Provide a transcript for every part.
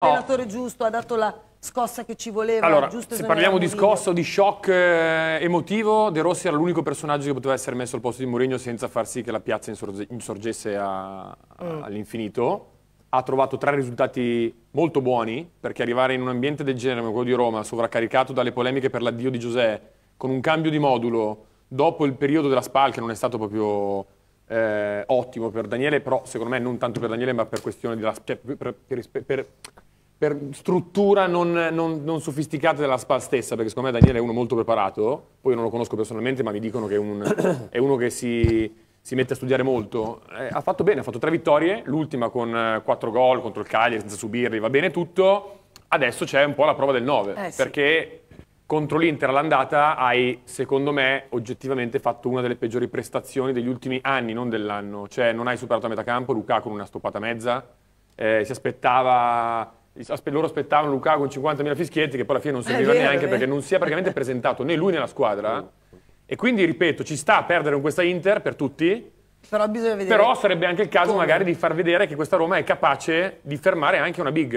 Il giusto ha dato la scossa che ci voleva. Allora, se parliamo di scossa o di shock eh, emotivo, De Rossi era l'unico personaggio che poteva essere messo al posto di Mourinho senza far sì che la piazza insorge, insorgesse mm. all'infinito. Ha trovato tre risultati molto buoni, perché arrivare in un ambiente del genere come quello di Roma, sovraccaricato dalle polemiche per l'addio di Giuseppe, con un cambio di modulo, dopo il periodo della SPAL, che non è stato proprio eh, ottimo per Daniele, però secondo me non tanto per Daniele, ma per questione di... Cioè, per, per, per, per struttura non, non, non, sofisticata della SPA stessa, perché secondo me Daniele è uno molto preparato, poi io non lo conosco personalmente, ma mi dicono che è, un, è uno che si, si, mette a studiare molto. Eh, ha fatto bene, ha fatto tre vittorie, l'ultima con eh, quattro gol contro il Cagliari senza subirli, va bene tutto. Adesso c'è un po' la prova del 9, eh, perché sì. contro l'Inter all'andata hai, secondo me, oggettivamente fatto una delle peggiori prestazioni degli ultimi anni, non dell'anno. Cioè non hai superato a metà campo, Luca con una stoppata mezza, eh, si aspettava loro aspettavano Lukaku con 50.000 fischietti che poi alla fine non serviva vero, neanche perché non si è praticamente presentato né lui né la squadra. E quindi, ripeto, ci sta a perdere con questa Inter per tutti. Però, però sarebbe anche il caso come? magari di far vedere che questa Roma è capace di fermare anche una big.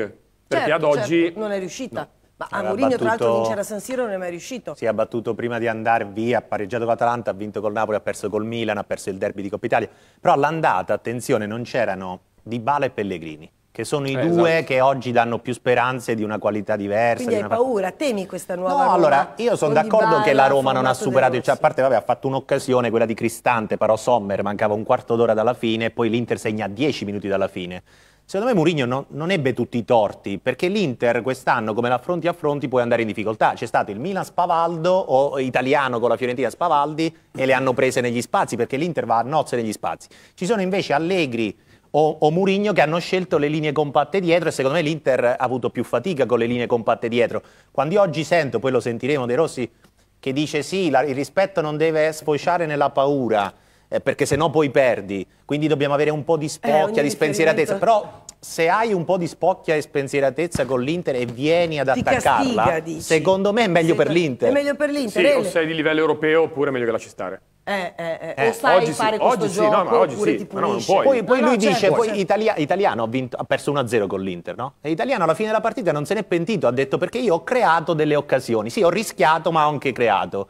Perché certo, ad oggi... Certo, non è riuscita. No. Ma a Mourinho tra l'altro vincere a San Siro non è mai riuscito. Si è battuto prima di andare via, ha pareggiato con Atalanta, ha vinto col Napoli, ha perso col Milan, ha perso il derby di Coppa Italia. Però all'andata, attenzione, non c'erano Dybala e Pellegrini che sono i eh, due esatto. che oggi danno più speranze di una qualità diversa. Quindi hai una... paura, temi questa nuova no, Roma? allora, io sono d'accordo che la Roma non ha superato, cioè, a parte vabbè, ha fatto un'occasione, quella di Cristante, però Sommer mancava un quarto d'ora dalla fine, poi l'Inter segna dieci minuti dalla fine. Secondo me Mourinho non, non ebbe tutti i torti, perché l'Inter quest'anno, come l'affronti a fronti, puoi andare in difficoltà. C'è stato il Milan Spavaldo o italiano con la Fiorentina Spavaldi e le hanno prese negli spazi, perché l'Inter va a nozze negli spazi. Ci sono invece Allegri o, o Murigno che hanno scelto le linee compatte dietro e secondo me l'Inter ha avuto più fatica con le linee compatte dietro. Quando io oggi sento, poi lo sentiremo De Rossi, che dice sì, la, il rispetto non deve sfociare nella paura, eh, perché sennò poi perdi, quindi dobbiamo avere un po' di eh, spocchia, eh, di spensieratezza, però se hai un po' di spocchia e spensieratezza con l'Inter e vieni ad Ti attaccarla, castiga, secondo me è meglio, sì, per l'Inter. È meglio per l'Inter. Sì, o sei di livello europeo oppure è meglio che lasci stare. Eh, eh, eh, o eh, sai oggi fare sì, questo oggi gioco sì, no, oggi sì. no, no, Poi, poi no, lui certo, dice, certo. Italia, Italiano ha, vinto, ha perso 1-0 con l'Inter, no? E Italiano alla fine della partita non se n'è pentito, ha detto perché io ho creato delle occasioni, sì ho rischiato ma ho anche creato.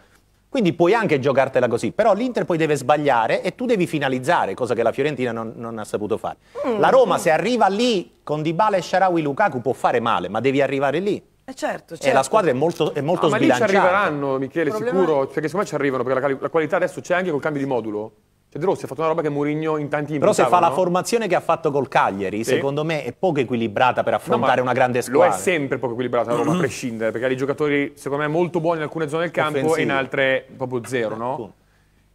Quindi puoi anche giocartela così, però l'Inter poi deve sbagliare e tu devi finalizzare, cosa che la Fiorentina non, non ha saputo fare. Mm. La Roma mm. se arriva lì con Dybala e Sharawi Lukaku può fare male, ma devi arrivare lì. Eh certo, certo. Eh, la certo. squadra è molto, è molto no, ah, sbilanciata. Ma lì ci arriveranno, Michele, Problema... sicuro. Perché cioè, secondo me ci arrivano, perché la, la qualità adesso c'è anche col cambio di modulo. Cioè De Rossi ha fatto una roba che Mourinho in tanti Però se fa no? la formazione che ha fatto col Cagliari, sì. secondo me è poco equilibrata per affrontare no, una grande squadra. Lo è sempre poco equilibrata la Roma, a prescindere, perché ha dei giocatori, secondo me, molto buoni in alcune zone del campo Offensivo. e in altre proprio zero, no?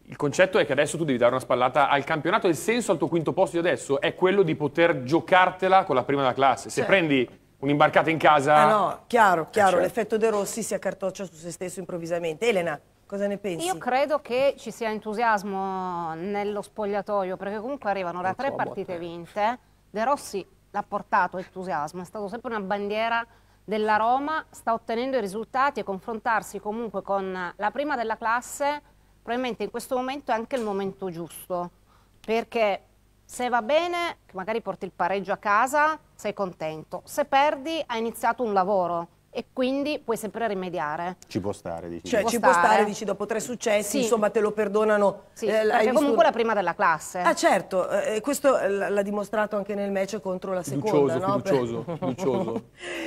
Il concetto è che adesso tu devi dare una spallata al campionato. Il senso al tuo quinto posto di adesso è quello di poter giocartela con la prima della classe. Se certo. prendi Un'imbarcata in casa? Ah no, chiaro, eh, chiaro, eh, l'effetto De Rossi si accartoccia su se stesso improvvisamente. Elena, cosa ne pensi? Io credo che ci sia entusiasmo nello spogliatoio, perché comunque arrivano da tre partite boh, eh. vinte. De Rossi l'ha portato entusiasmo, è stato sempre una bandiera della Roma, sta ottenendo i risultati e confrontarsi comunque con la prima della classe, probabilmente in questo momento è anche il momento giusto, perché se va bene, magari porti il pareggio a casa, sei contento. Se perdi hai iniziato un lavoro e quindi puoi sempre rimediare. Ci può stare, dici. Cioè, ci può stare, dici, dopo tre successi, sì. insomma, te lo perdonano. Sì, eh, perché comunque la prima della classe. Ah, certo, eh, questo eh, l'ha dimostrato anche nel match contro la seconda, fiducioso, no? Fiducioso, fiducioso.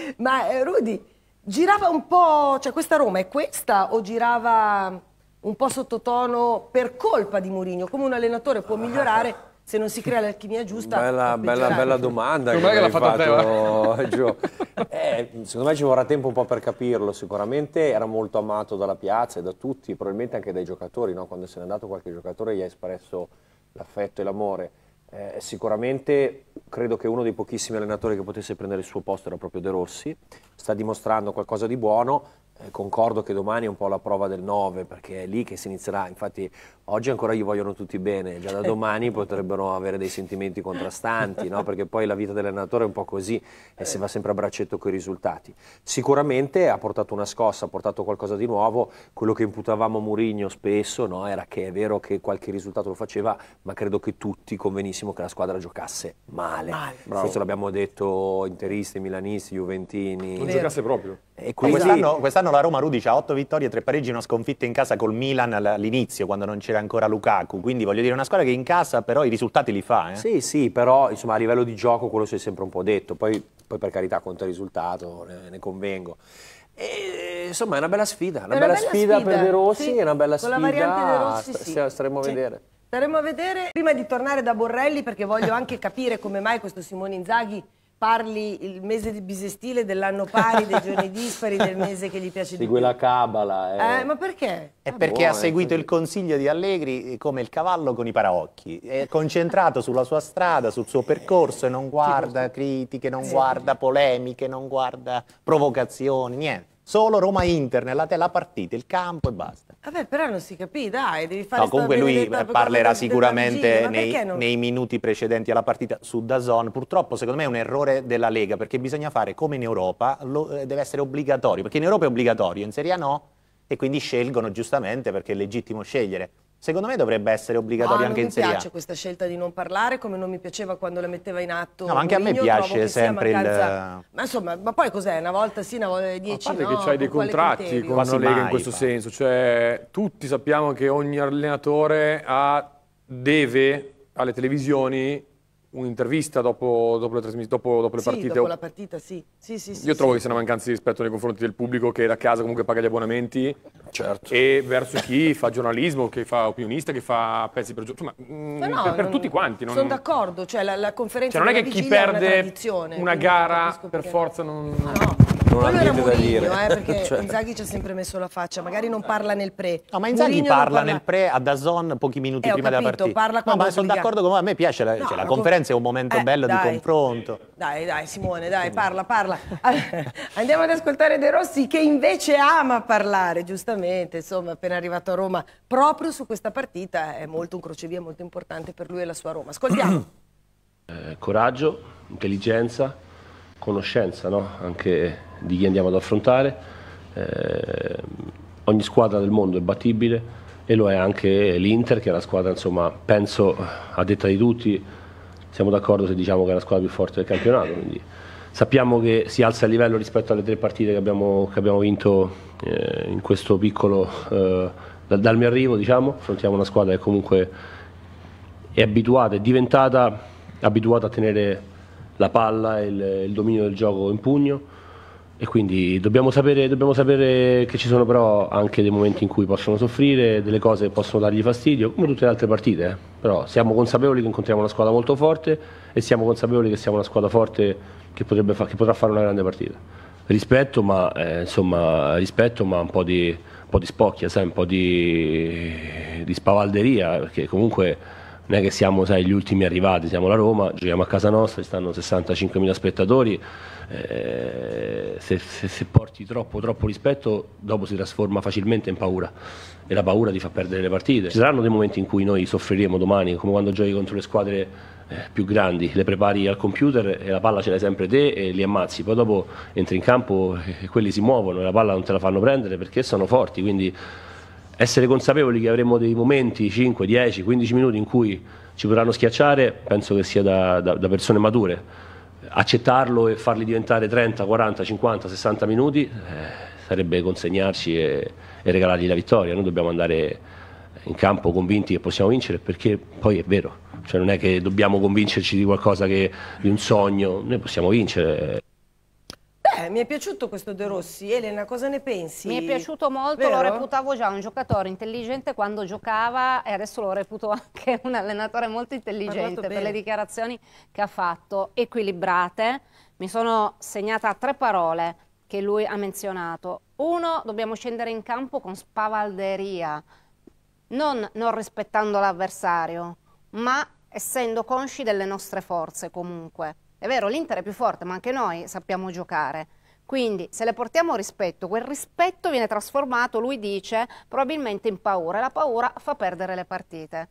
Ma, eh, Rudy, girava un po', cioè questa Roma è questa o girava un po' sottotono per colpa di Mourinho? Come un allenatore può ah. migliorare se non si crea l'alchimia giusta. Bella, bella, bella domanda. Secondo che l'ha fatto, fatto eh, eh, secondo me ci vorrà tempo un po' per capirlo. Sicuramente era molto amato dalla piazza e da tutti, probabilmente anche dai giocatori. No? Quando se n'è andato qualche giocatore gli ha espresso l'affetto e l'amore. Eh, sicuramente credo che uno dei pochissimi allenatori che potesse prendere il suo posto era proprio De Rossi. Sta dimostrando qualcosa di buono, eh, concordo che domani è un po' la prova del 9 perché è lì che si inizierà, infatti oggi ancora gli vogliono tutti bene, già da domani potrebbero avere dei sentimenti contrastanti, no? perché poi la vita dell'allenatore è un po' così e si va sempre a braccetto con i risultati. Sicuramente ha portato una scossa, ha portato qualcosa di nuovo, quello che imputavamo a Murigno spesso no? era che è vero che qualche risultato lo faceva, ma credo che tutti convenissimo che la squadra giocasse male. male. Questo l'abbiamo detto interisti, milanisti, juventini. Non giocasse proprio. E quindi, quest'anno, quest'anno quest'anno la Roma Rudici ha 8 vittorie, 3 pareggi, una sconfitta in casa col Milan all'inizio, quando non c'era ancora Lukaku. Quindi voglio dire, una squadra che in casa però i risultati li fa. Eh? Sì, sì, però insomma, a livello di gioco quello si è sempre un po' detto. Poi, poi per carità conta il risultato, ne, ne convengo. E, insomma, è una bella sfida. Una, una bella, bella sfida, sfida, per De Rossi, sì. è una bella Con sfida. Con la variante De Rossi, st sì. staremo a vedere. Staremo a vedere. Prima di tornare da Borrelli, perché voglio anche capire come mai questo Simone Inzaghi parli il mese di bisestile dell'anno pari, dei giorni dispari, del mese che gli piace di più. Segue la cabala. Eh. Eh, ma perché? È ah, perché buone. ha eh, seguito il consiglio di Allegri eh, come il cavallo con i paraocchi. È concentrato sulla sua strada, sul suo percorso e non guarda critiche, non sì. guarda polemiche, non guarda provocazioni, niente. Solo Roma-Inter nella tela partita, il campo e basta. Vabbè, però non si capì, dai, devi fare... No, comunque lui eh, parlerà sicuramente nei, non... nei, minuti precedenti alla partita su Dazon. Purtroppo, secondo me, è un errore della Lega, perché bisogna fare come in Europa, lo, eh, deve essere obbligatorio, perché in Europa è obbligatorio, in Serie A no, e quindi scelgono giustamente, perché è legittimo scegliere. Secondo me dovrebbe essere obbligatorio no, anche in Serie A. Non mi piace questa scelta di non parlare, come non mi piaceva quando la metteva in atto. No, ma anche Murigno, a me piace sempre il... Ma insomma, ma poi cos'è? Una volta sì, una volta dieci, A parte no, che c'hai dei contratti con la Lega in questo fa. senso. Cioè, tutti sappiamo che ogni allenatore ha, deve alle televisioni un'intervista dopo, dopo, le, dopo, dopo le sì, partite. Dopo la partita, sì. sì, sì Io trovo che sia una mancanza di rispetto nei confronti del pubblico che da casa comunque paga gli abbonamenti. Certo. E verso chi fa giornalismo, che fa opinionista, che fa pezzi per giorno. Insomma, mm, no, per, per tutti quanti. Non... Sono d'accordo, cioè la, la conferenza cioè, non è che chi perde una, una gara per forza non. Ah, no non ha niente da dire. Eh, perché cioè... Inzaghi ci ha sempre messo la faccia, magari non parla nel pre. No, ma Inzaghi parla, parla nel pre a Dazon pochi minuti eh, prima capito, della partita. no, ma sono d'accordo con me, a me piace la, no, cioè, la conferenza è un momento eh, bello dai. di confronto. Dai, dai, Simone, dai, parla, parla. Andiamo ad ascoltare De Rossi che invece ama parlare, giustamente, insomma, appena arrivato a Roma, proprio su questa partita è molto un crocevia molto importante per lui e la sua Roma. Ascoltiamo. Eh, coraggio, intelligenza conoscenza no? anche di chi andiamo ad affrontare. Eh, ogni squadra del mondo è battibile e lo è anche l'Inter, che è la squadra, insomma, penso a detta di tutti, siamo d'accordo se diciamo che è la squadra più forte del campionato. Quindi sappiamo che si alza il livello rispetto alle tre partite che abbiamo, che abbiamo vinto eh, in questo piccolo eh, dal, dal, mio arrivo, diciamo, affrontiamo una squadra che comunque è abituata, è diventata abituata a tenere la palla, il, il dominio del gioco in pugno e quindi dobbiamo sapere, dobbiamo sapere, che ci sono però anche dei momenti in cui possono soffrire, delle cose che possono dargli fastidio, come tutte le altre partite, eh. però siamo consapevoli che incontriamo una squadra molto forte e siamo consapevoli che siamo una squadra forte che, fa, che potrà fare una grande partita. Rispetto ma, eh, insomma, rispetto, ma un po' di, un po di spocchia, sai, un po' di, di spavalderia, perché comunque non è che siamo sai, gli ultimi arrivati, siamo la Roma, giochiamo a casa nostra, ci stanno 65.000 spettatori, eh, se, se, se, porti troppo, troppo rispetto dopo si trasforma facilmente in paura e la paura ti fa perdere le partite. Ci saranno dei momenti in cui noi soffriremo domani, come quando giochi contro le squadre eh, più grandi, le prepari al computer e la palla ce l'hai sempre te e li ammazzi, poi dopo entri in campo e quelli si muovono e la palla non te la fanno prendere perché sono forti, quindi essere consapevoli che avremo dei momenti, 5, 10, 15 minuti in cui ci potranno schiacciare, penso che sia da, da, da persone mature. Accettarlo e farli diventare 30, 40, 50, 60 minuti eh, sarebbe consegnarci e, e regalargli la vittoria. Noi dobbiamo andare in campo convinti che possiamo vincere perché poi è vero, cioè non è che dobbiamo convincerci di qualcosa che, di un sogno, noi possiamo vincere. Eh, mi è piaciuto questo De Rossi. Elena, cosa ne pensi? Mi è piaciuto molto, Vero? lo reputavo già un giocatore intelligente quando giocava e adesso lo reputo anche un allenatore molto intelligente per le dichiarazioni che ha fatto, equilibrate. Mi sono segnata tre parole che lui ha menzionato. Uno, dobbiamo scendere in campo con spavalderia, non, non rispettando l'avversario, ma essendo consci delle nostre forze comunque. È vero, l'Inter è più forte, ma anche noi sappiamo giocare. Quindi se le portiamo rispetto, quel rispetto viene trasformato, lui dice, probabilmente in paura e la paura fa perdere le partite.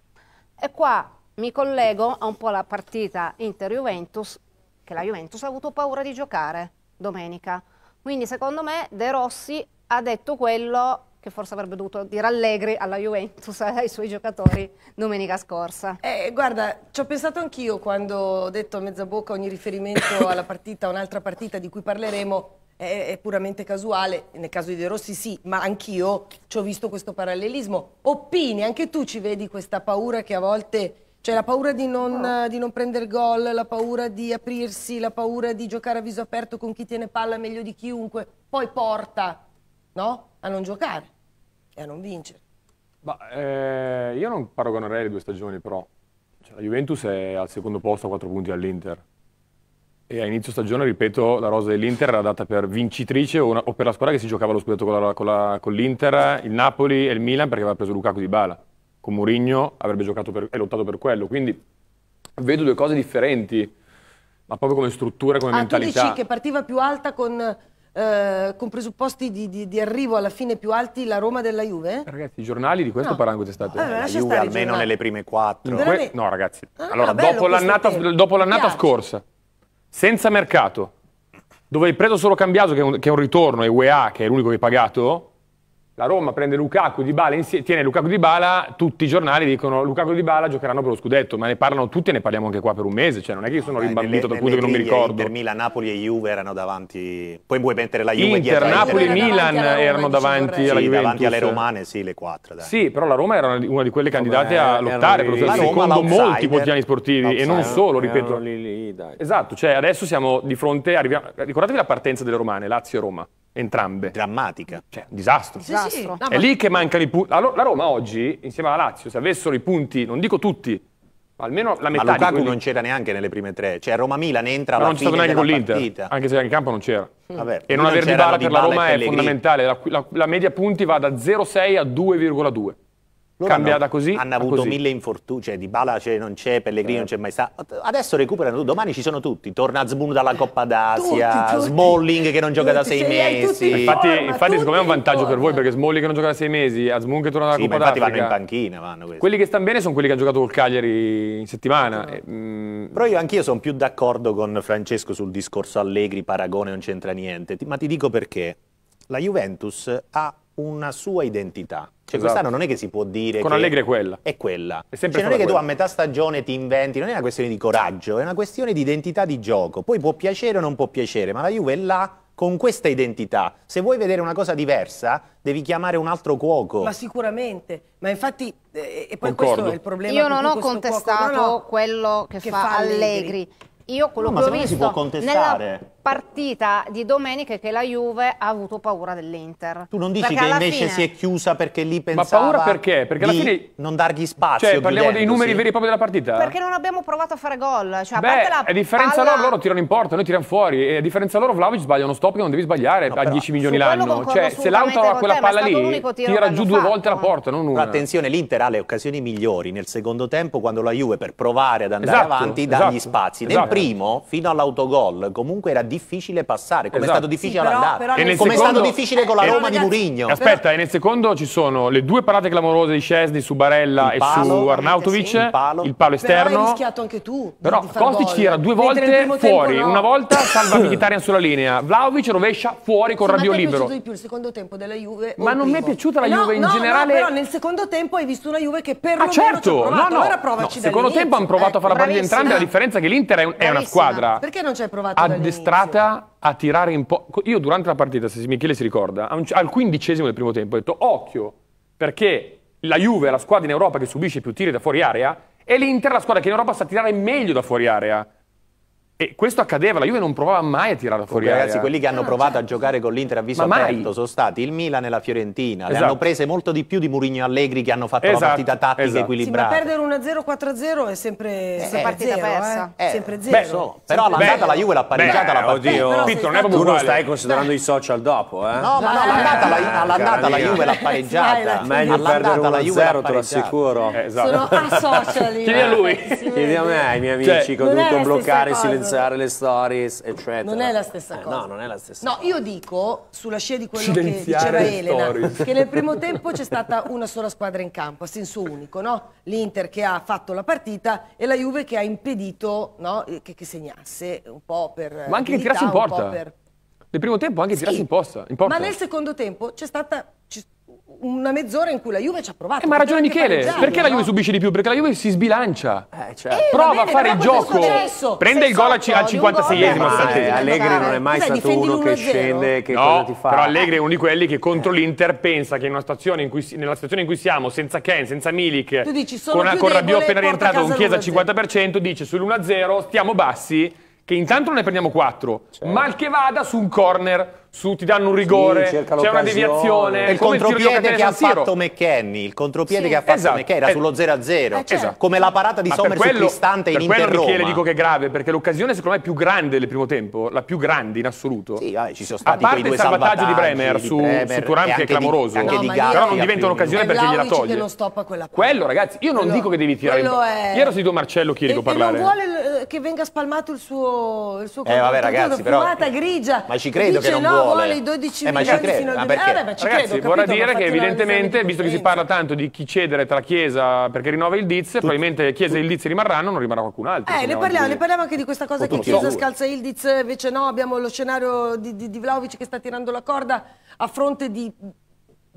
E qua mi collego a un po' alla partita Inter-Juventus, che la Juventus ha avuto paura di giocare domenica. Quindi secondo me De Rossi ha detto quello che forse avrebbe dovuto dire Allegri alla Juventus ai suoi giocatori domenica scorsa. Eh, guarda, ci ho pensato anch'io quando ho detto a mezza bocca ogni riferimento alla partita, un'altra partita di cui parleremo, è, è, puramente casuale, nel caso di De Rossi sì, ma anch'io ci ho visto questo parallelismo. Oppini, anche tu ci vedi questa paura che a volte... Cioè la paura di non, di non prendere gol, la paura di aprirsi, la paura di giocare a viso aperto con chi tiene palla meglio di chiunque, poi porta, no? a non giocare e a non vincere. Bah, eh, io non paragonerei le due stagioni però. Cioè, la Juventus è al secondo posto a 4 punti all'Inter. E a inizio stagione, ripeto, la rosa dell'Inter era data per vincitrice o, una, o, per la squadra che si giocava lo scudetto con, l'Inter, il Napoli e il Milan perché aveva preso Lukaku di Bala. Con Mourinho avrebbe giocato per, e lottato per quello. Quindi vedo due cose differenti, ma proprio come struttura, come ah, mentalità. Tu dici che partiva più alta con eh, con presupposti di, di, di, arrivo alla fine più alti la Roma della Juve? Ragazzi, i giornali di questo no. parlano quest'estate. Ah, allora, eh, la Juve almeno nelle prime quattro. Que- no, ragazzi. Ah, allora, dopo, l'annata, dopo l'annata scorsa, senza mercato, dove hai preso solo Cambiaso, che è un, che è un ritorno, e UEA, che è l'unico che hai pagato, la Roma prende Lukaku Di Bala, tiene Lukaku Di Bala, tutti i giornali dicono Lukaku Di Bala giocheranno per lo scudetto, ma ne parlano tutti e ne parliamo anche qua per un mese, cioè non è che io sono rimbambito dal punto che non mi ricordo. Per Milan, Napoli e Juve erano davanti, poi vuoi mettere la Juve Inter, dietro. Napoli e Milan davanti erano davanti sì, alla Juventus. davanti alle romane, sì, le quattro. Dai. Sì, però la Roma era una di quelle candidate Come eh, a lottare per lo scudetto, secondo molti quotidiani sportivi e non solo, ripeto. Lì, lì, esatto, cioè adesso siamo di fronte, arriviamo, ricordatevi la partenza delle romane, Lazio e Roma entrambe. Drammatica. Cioè, un disastro. Sì, sì, disastro. Sì. No, è lì che mancano i punti. La Roma oggi, insieme alla Lazio, se avessero i punti, non dico tutti, ma almeno la metà ma Lukaku quelli... non c'era neanche nelle prime tre. Cioè Roma-Milan entra ma alla non fine neanche con l'Inter, anche se in campo non c'era. Mm. Vabbè, e non, non aver di bala per la Roma è fondamentale. La, la, la media punti va da 0,6 a 2,2. Loro cambiata hanno, così. Hanno avuto così. mille infortuni, cioè Di Bala cioè, non c'è, Pellegrini eh. non c'è mai stato. Adesso recuperano tutti, domani ci sono tutti. Torna Zbun dalla Coppa d'Asia, tutti, tutti, Smalling che non gioca tutti, da sei mesi. Infatti, forma, infatti secondo me è un vantaggio per voi perché Smalling che non gioca da sei mesi, Azmun che torna dalla sì, Coppa d'Africa. Infatti vanno in panchina. Vanno quelli che stanno bene sono quelli che hanno giocato col Cagliari in settimana. No. E, eh, mm. Però io anch'io sono più d'accordo con Francesco sul discorso Allegri, Paragone non c'entra niente. Ma ti dico perché. La Juventus ha una sua identità. Cioè esatto. quest'anno non è che si può dire Con Allegri è quella. È quella. È cioè, non è che tu a metà stagione ti inventi, non è una questione di coraggio, è una questione di identità di gioco. Poi può piacere o non può piacere, ma la Juve è là con questa identità. Se vuoi vedere una cosa diversa, devi chiamare un altro cuoco. Ma sicuramente, ma infatti eh, e poi Concordo. questo è il problema. Io non ho contestato cuoco, no, no, quello che, che fa, Allegri. Allegri. Io quello no, che ho visto si può contestare. Nella partita di domenica è che la Juve ha avuto paura dell'Inter. Tu non dici che invece fine... si è chiusa perché lì pensava Ma paura perché? Perché alla fine non dargli spazio. Cioè, parliamo dei numeri veri e propri della partita. Perché non abbiamo provato a fare gol, cioè Beh, a parte la a differenza palla... loro loro tirano in porta, noi tiriamo fuori e a differenza loro Vlaovic sbaglia uno stop che non devi sbagliare no, a 10 milioni l'anno. Cioè, se l'Autaro ha quella te, palla lì tira giù due volte la porta, non una. Però attenzione, l'Inter ha le occasioni migliori nel secondo tempo quando la Juve per provare ad andare esatto, avanti dà gli esatto, spazi. Nel esatto. primo, fino all'autogol, comunque era difficile difficile passare, come esatto. è stato difficile sì, all'andata, come secondo... è stato difficile con la eh, Roma di Murigno. Aspetta, però... e nel secondo ci sono le due parate clamorose di Scesni su Barella il e su Arnautovic, sì, il, palo. il, palo. esterno. Però hai rischiato anche tu. Però Kostic era due volte fuori, no. una volta salva Mkhitaryan sulla linea, Vlaovic rovescia fuori con sì, Rabiot libero. Ma è piaciuto di più il secondo tempo della Juve? Ma non mi è piaciuta la eh, Juve in generale. però nel secondo tempo hai visto una Juve che per Ah certo, no no, no secondo tempo hanno provato a far eh, partire entrambi la differenza che l'Inter è una squadra. Perché non ci hai provato? A provata a tirare un po'. Io durante la partita, se Michele si ricorda, al quindicesimo del primo tempo ho detto occhio, perché la Juve è la squadra in Europa che subisce più tiri da fuori area e l'Inter è la squadra che in Europa sa tirare meglio da fuori area. E questo accadeva, la Juve non provava mai a tirare fuori Comunque, Ragazzi, quelli che hanno eh, provato a giocare con l'Inter a viso Ma aperto mai. sono stati il Milan e la Fiorentina. Esatto. Le hanno prese molto di più di Murigno Allegri che hanno fatto esatto. la partita tattica esatto. equilibrata. Sì, ma perdere 1-0, 4-0 è sempre, eh, sempre eh, partita zero, persa. Eh. Eh. Sempre zero. Beh, so. Però all'andata la Juve l'ha pareggiata beh, la partita. Oddio, Pizzo, non è proprio tu non stai considerando i social dopo, eh? No, ma no, all'andata la, all'andata la Juve l'ha pareggiata. Meglio perdere 1-0, te lo assicuro. Eh, esatto. Sono a social Chiedi a lui. Chiedi a me, i miei cioè, amici, che ho dovuto bloccare silenzioso influenzare le stories, eccetera. Non è la stessa eh, cosa. No, non è la stessa no, cosa. No, io dico, sulla scia di quello che diceva Elena, che nel primo tempo c'è stata una sola squadra in campo, a senso unico, no? L'Inter che ha fatto la partita e la Juve che ha impedito no? Eh, che, che, segnasse un po' per... Ma anche che tirasse in porta. Per... Nel primo tempo anche sì. tirasse in, posta, in porta. Ma nel secondo tempo c'è stata una mezz'ora in cui la Juve ci ha provato. Eh, ma ha ragione Michele, perché la Juve subisce di più? Perché la Juve si sbilancia. Eh, cioè. eh, Prova bene, a fare il gioco. Prende il gol al 56esimo. Allegri non è mai stato uno che scende, che no, Però Allegri è uno di quelli che contro l'Inter pensa che nella situazione in cui siamo, senza Ken, senza Milik, con, con Rabiot appena rientrato, con Chiesa al 50%, dice sull'1-0 stiamo bassi che intanto ne prendiamo quattro, certo. mal che vada su un corner, su ti danno un rigore, sì, c'è una deviazione. il contropiede che ha fatto McKenny, il contropiede che ha fatto esatto. McKenny era eh, sullo 0-0, eh, certo. come la parata di Ma Sommer quello, su Cristante in Inter Roma. Michele dico che è grave, perché l'occasione secondo me è più grande del primo tempo, la più grande in assoluto. Sì, vai, ci sono stati A parte il salvataggio di Bremer, su, Bremer, su Turam che è clamoroso, di, no, di Gatti, però non diventa un'occasione perché gliela toglie. Quello ragazzi, io non dico che devi tirare. Ieri ho sentito Marcello Chierico parlare. Non vuole che venga spalmato il suo, il suo eh, vabbè, ragazzi, però, fumata grigia. Ma ci credo dice che non no, vuole. vuole i 12 eh, milioni credo, fino al 2000. Ah, eh, beh, ci ragazzi, credo, vorrei dire che evidentemente, visto che si parla tanto di chi cedere tra Chiesa perché rinnova il Diz, Tutti. probabilmente Chiesa e il Diz rimarranno, non rimarrà qualcun altro. Eh, ne parliamo, ne parliamo anche di questa cosa che Chiesa scalza il Diz, invece no, abbiamo lo scenario di, di, di Vlaovic che sta tirando la corda a fronte di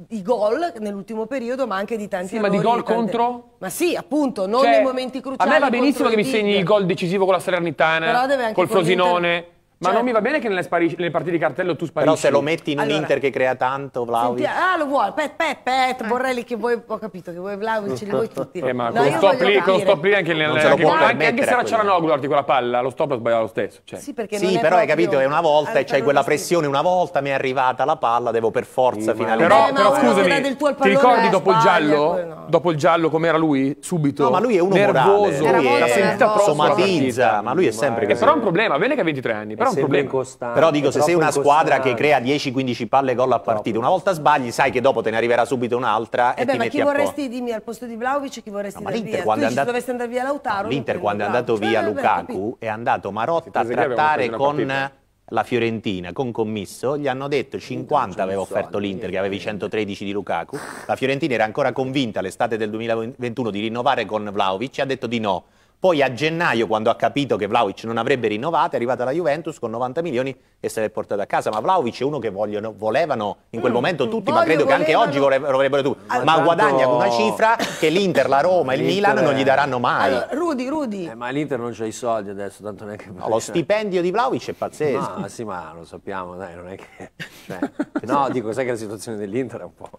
di gol nell'ultimo periodo, ma anche di tanti sì, errori, ma di gol tante... contro? Ma sì, appunto, non cioè, nei momenti cruciali. A me va benissimo che mi segni il gol decisivo con la Salernitana, col Frosinone. Inter... Ma cioè, non mi va bene che nelle, spari- nelle, partite di cartello tu sparisci. Però se lo metti in un Inter che crea tanto, Vlaovic. Senti, ah, lo vuoi. Pet, pet, pet, eh. Borrelli che vuoi, ho capito, che vuoi Vlaovic, li vuoi tutti. Eh, ma no, con, stop lì, con stop lì anche, nel, anche, anche, anche se era Cialanoglu darti quella palla, lo stop sbagliava lo stesso. Cioè. Sì, perché sì però hai capito, è una volta e c'hai quella pressione, una volta mi è arrivata la palla, devo per forza sì, finalmente. Però, eh, però scusami, ti ricordi dopo il giallo? Dopo il giallo com'era lui? Subito. No, ma lui è uno nervoso, l'ha sentita prossima. Somatizza, ma lui è sempre così. Però è un problema, bene che ha 23 anni, però un problema. Costante, Però dico, se sei una squadra che crea 10-15 palle gol a partito, una volta sbagli, sai che dopo te ne arriverà subito un'altra e eh beh, ti metti a Ma chi vorresti, dimmi, al posto di Vlaovic, chi vorresti no, andare via? Quando tu andato... dovessi andare via Lautaro... L'Inter quando è andato via cioè, Lukaku è andato Marotta a trattare con la Fiorentina con commisso, gli hanno detto 50 aveva offerto l'Inter che avevi 113 di Lukaku, la Fiorentina era ancora convinta l'estate del 2021 di rinnovare con Vlaovic, ha detto di no, poi a gennaio, quando ha capito che Vlaovic non avrebbe rinnovato, è arrivata la Juventus con 90 milioni e se l'è portata a casa. Ma Vlaovic è uno che vogliono, volevano in quel mm, momento tutti, Voglio, ma credo volevano. che anche oggi vorrebbero, vorrebbero tutti. Ma, ah, ma tanto... guadagna una cifra che l'Inter, la Roma e il Milan non gli daranno mai. Allora, Rudy, Rudy. Eh, ma l'Inter non c'ha i soldi adesso, tanto neanche... No, lo stipendio di Vlaovic è pazzesco. Ma, sì, ma lo sappiamo, dai, non è che... Cioè, no, dico, sai che la situazione dell'Inter è un po'...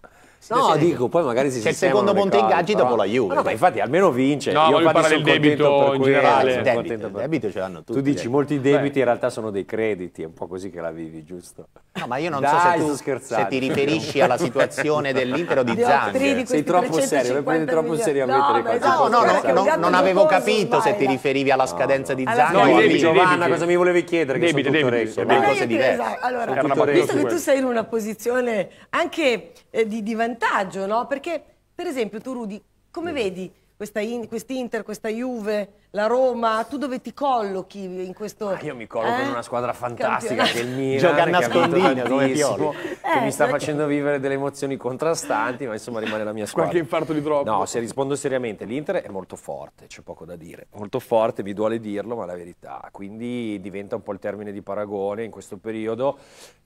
No, dico, poi magari si C'è cioè, il secondo ponte ingaggi dopo la Juve. No, ma cioè. infatti almeno vince. No, Io parlo del debito in generale. Il debito, per... debito ce l'hanno tutti. Tu dici eh. molti debiti in realtà sono dei crediti, è un po' così che la vivi, giusto? No, ma io non Dai, so se tu se ti riferisci alla situazione dell'Inter o di Zambia. Sei troppo serio, lo prendi troppo seriamente. No, esatto, no, no, non avevo capito se ti riferivi alla scadenza di Zambia. No, Giovanna, cosa mi volevi chiedere? Debiti, debiti. Sono cose diverse. Esatto. Allora, visto che tu sei in una posizione anche di vantaggio, vantaggio, no? Perché, per esempio, tu Rudy, come mm. vedi, questa in, quest'Inter, questa Juve, la Roma, tu dove ti collochi in questo... Ah, io mi colloco eh? in una squadra fantastica che è il Milan, Gioca a nascondina, come Pioli. che eh, mi sta ecco. facendo vivere delle emozioni contrastanti, ma insomma rimane la mia squadra. Qualche infarto di troppo. No, se rispondo seriamente, l'Inter è molto forte, c'è poco da dire. Molto forte, mi duole dirlo, ma la verità. Quindi diventa un po' il termine di paragone in questo periodo.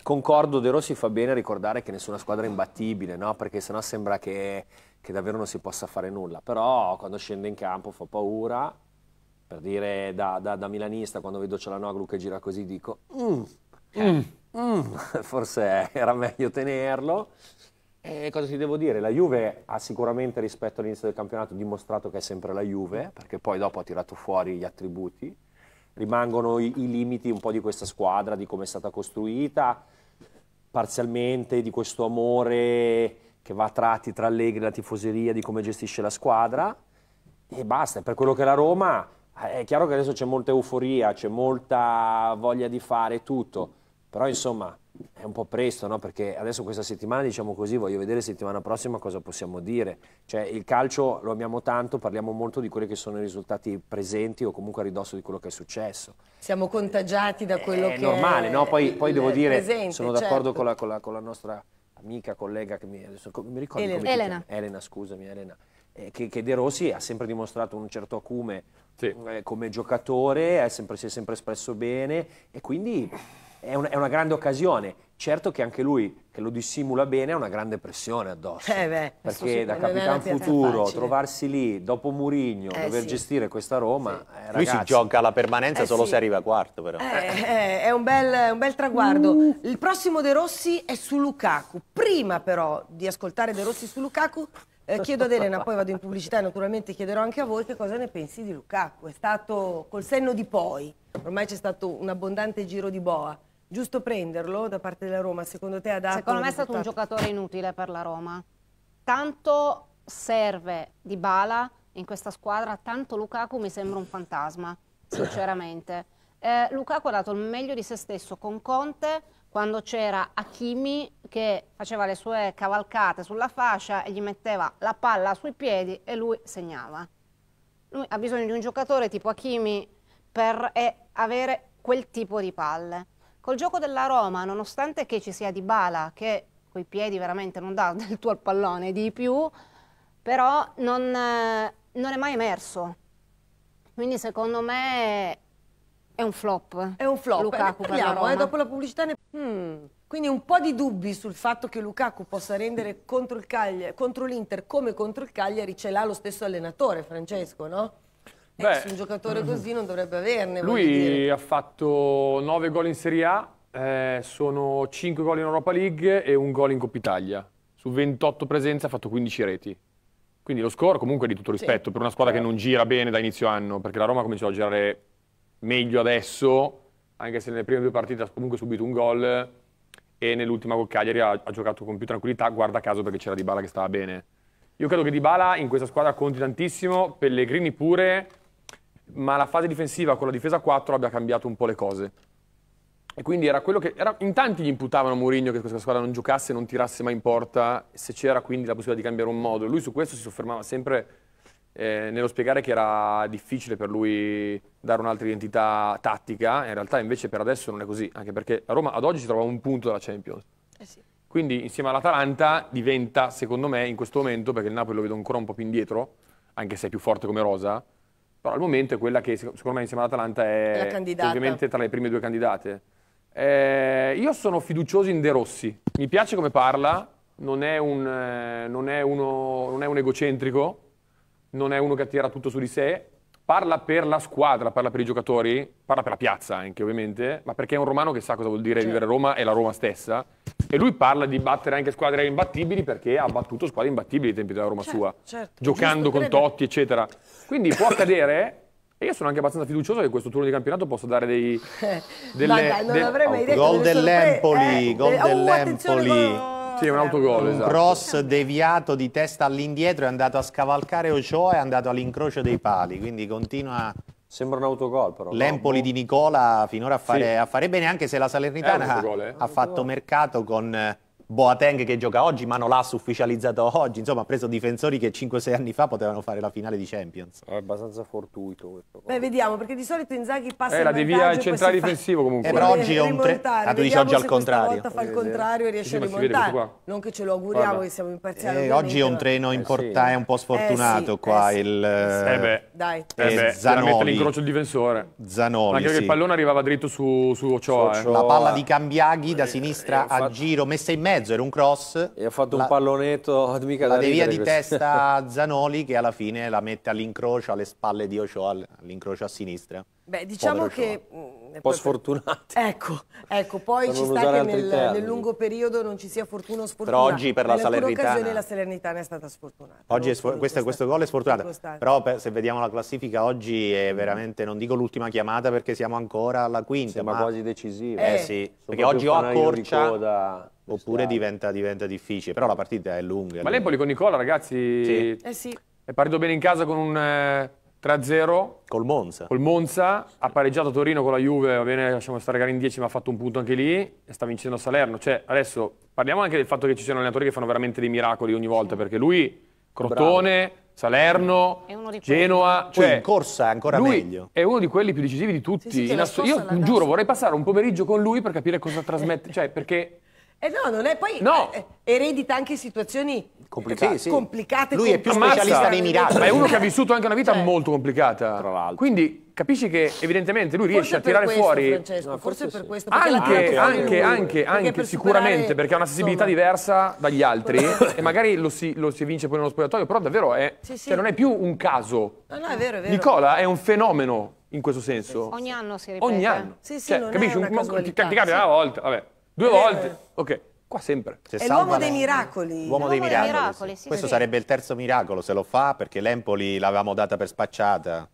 Concordo, De Rossi fa bene a ricordare che nessuna squadra è imbattibile, no? Perché sennò sembra che che davvero non si possa fare nulla, però quando scende in campo fa paura, per dire da, da, da milanista quando vedo Cialanoglu che gira così dico mm, eh, mm, mm forse era meglio tenerlo. E cosa ti devo dire? La Juve ha sicuramente rispetto all'inizio del campionato dimostrato che è sempre la Juve, perché poi dopo ha tirato fuori gli attributi. Rimangono i, i limiti un po' di questa squadra, di come è stata costruita, parzialmente di questo amore che va a tratti tra Allegri la tifoseria di come gestisce la squadra e basta, per quello che la Roma eh, è chiaro che adesso c'è molta euforia, c'è molta voglia di fare tutto, però insomma è un po' presto, no? perché adesso questa settimana diciamo così, voglio vedere settimana prossima cosa possiamo dire, cioè il calcio lo amiamo tanto, parliamo molto di quelli che sono i risultati presenti o comunque a ridosso di quello che è successo. Siamo contagiati da quello è che normale, è normale, no? poi, poi devo dire, presente, sono d'accordo certo. con, con, con la nostra amica, collega, che mi, adesso, mi ricordo Elena. Elena. Elena, scusami, Elena. Eh, che, che, De Rossi ha sempre dimostrato un certo acume sì. eh, come giocatore, sempre, si è sempre espresso bene e quindi è, un, è una grande occasione. Certo che anche lui, che lo dissimula bene, ha una grande pressione addosso. Eh beh, perché da Capitan Futuro, trovarsi lì dopo Murigno, eh dover sì. gestire questa Roma... Sì. Eh, ragazzi, lui si gioca alla permanenza eh solo sì. se arriva a quarto però. Eh, eh, è un bel, un bel traguardo. Uh. Il prossimo De Rossi è su Lukaku. Prima però di ascoltare De Rossi su Lukaku, eh, chiedo ad Elena, poi vado in pubblicità e naturalmente chiederò anche a voi che cosa ne pensi di Lukaku. È stato col senno di poi, ormai c'è stato un abbondante giro di boa, giusto prenderlo da parte della Roma? Secondo te ha dato... Secondo me è stato un giocatore inutile per la Roma. Tanto serve Di Bala in questa squadra, tanto Lukaku mi sembra un fantasma, sinceramente. Eh, Lukaku ha dato il meglio di se stesso con Conte quando c'era Hakimi che faceva le sue cavalcate sulla fascia e gli metteva la palla sui piedi e lui segnava. Lui ha bisogno di un giocatore tipo Hakimi per eh, avere quel tipo di palle. Col gioco della Roma, nonostante che ci sia Dybala, che coi piedi veramente non dà del tuo al pallone di più, però non, eh, non è mai emerso. Quindi secondo me è un flop. È un flop. Lukaku eh, parliamo, eh, dopo la pubblicità ne... Mm. Quindi un po' di dubbi sul fatto che Lukaku possa rendere contro l'Inter come contro il Cagliari ce l'ha lo stesso allenatore, Francesco, no? Eh, Beh, eh, un giocatore così non dovrebbe averne. Lui ha fatto 9 gol in Serie A, eh, sono 5 gol in Europa League e un gol in Coppa Italia. Su 28 presenze ha fatto 15 reti. Quindi lo score comunque è di tutto rispetto sì. per una squadra eh. che certo. non gira bene da inizio anno, perché la Roma cominciava a girare meglio adesso, anche se nelle prime due partite ha comunque subito un gol e nell'ultima con Cagliari ha, ha, giocato con più tranquillità, guarda caso perché c'era Dybala che stava bene. Io credo che Dybala in questa squadra conti tantissimo, Pellegrini pure, ma la fase difensiva con la difesa 4 abbia cambiato un po' le cose. E quindi era quello che. Era, in tanti gli imputavano a Mourinho che questa squadra non giocasse, non tirasse mai in porta, se c'era quindi la possibilità di cambiare un modo. Lui su questo si soffermava sempre eh, nello spiegare che era difficile per lui dare un'altra identità tattica. In realtà invece per adesso non è così, anche perché la Roma ad oggi si trova a un punto dalla Champions. Eh sì. Quindi insieme all'Atalanta diventa, secondo me, in questo momento, perché il Napoli lo vedo ancora un po' più indietro, anche se è più forte come Rosa, però al momento è quella che secondo me insieme all'Atalanta è, è ovviamente tra le prime due candidate. Eh, io sono fiducioso in De Rossi, mi piace come parla, non è un, eh, non è uno, non è un egocentrico, non è uno che attira tutto su di sé, parla per la squadra, parla per i giocatori, parla per la piazza anche ovviamente, ma perché è un romano che sa cosa vuol dire certo. vivere a Roma e la Roma stessa. E lui parla di battere anche squadre imbattibili perché ha battuto squadre imbattibili ai tempi della Roma certo, sua, certo. giocando Giusto, con credo. Totti, eccetera. Quindi può accadere e io sono anche abbastanza fiducioso che questo turno di campionato possa dare dei... Delle, Ma non del, avrei mai detto... Gol dell'Empoli, eh, eh gol oh, dell'Empoli. Sì, un autogol, esatto. cross deviato di testa all'indietro è andato a scavalcare Ocio è andato all'incrocio dei pali, quindi continua Sembra un autogol però. L'Empoli no? di boh. Nicola finora a fare, sì. a fare, bene anche se la Salernitana ha, eh? ha fatto mercato con Boateng che gioca oggi, Manolas ufficializzato oggi, insomma ha preso difensori che 5-6 anni fa potevano fare la finale di Champions. È abbastanza fortuito questo. Beh, vediamo, perché di solito Inzaghi passa eh, la devia il centrale difensivo fa... comunque. Eh, però oggi eh, è un tre... Ah, tu dici oggi al contrario. Volta fa il eh, contrario e riesce sì, a rimontare. Non che ce lo auguriamo Guarda. che siamo imparziali. Eh, oggi è un treno importante, eh, sì. un po' eh, sfortunato eh, sì, qua eh, il Eh beh. Dai. Eh beh, Zanoli. l'incrocio il difensore. Zanoli, Ma anche che il pallone arrivava dritto su, su Ochoa. La palla di Cambiaghi da sinistra a giro, messa in mezzo mezzo, era un cross. E ha fatto la, un pallonetto mica la da via di questo. testa Zanoli che alla fine la mette all'incrocio, alle spalle di Ochoa, all'incrocio a sinistra. Beh, diciamo Povero che... Ochoa. Mm, un po' sfortunato. Ecco, ecco poi ci sta che nel, nel, lungo periodo non ci sia fortuna o sfortuna. Però oggi per la Salernitana... occasione la Salernitana è stata sfortunata. Oggi sfor questa, questo gol è sfortunato, però per, se vediamo la classifica oggi è veramente, non dico l'ultima chiamata perché siamo ancora alla quinta. Sembra ma... quasi decisiva. Eh, eh sì, perché oggi ho accorcia oppure diventa, diventa, difficile. Però la partita è lunga. Ma l'Empoli con Nicola, ragazzi, sì. Eh sì. è partito bene in casa con un eh, 3-0. Col Monza. Col Monza, ha pareggiato Torino con la Juve, va bene, lasciamo stare gara in 10, ma ha fatto un punto anche lì, e sta vincendo Salerno. Cioè, adesso parliamo anche del fatto che ci siano allenatori che fanno veramente dei miracoli ogni volta, sì. perché lui, Crotone... Bravo. Salerno, Genoa, cioè, Poi in corsa è ancora meglio. È uno di quelli più decisivi di tutti. Sì, sì, io giuro, vorrei passare un pomeriggio con lui per capire cosa trasmette, cioè perché eh no, non è poi no. eh, eh eredita anche situazioni eh, complicate. Sì, sì. complicate Lui è più Ammazza. specialista nei miracoli. È uno che ha vissuto anche una vita cioè. molto complicata. Tra l'altro. Quindi capisci che evidentemente lui riesce a tirare questo, fuori Francesco, no, forse, forse, per questo anche, anche, anche, anche, perché per sicuramente superare, perché ha una sensibilità insomma, diversa dagli altri e magari lo si, lo si, vince poi nello spogliatoio però davvero è, sì, sì. Cioè non è più un caso no, no, è vero, è vero. Nicola è un fenomeno in questo senso ogni anno si ripete ogni anno sì, sì, cioè, capisci? Un, ti, ti capita una volta vabbè Due eh, eh, volte? Eh. Ok. Qua sempre. Se è l'uomo dei miracoli. L'uomo dei miracoli. Dei miracoli sì. Questo sì. sarebbe il terzo miracolo se lo fa perché l'Empoli l'avevamo data per spacciata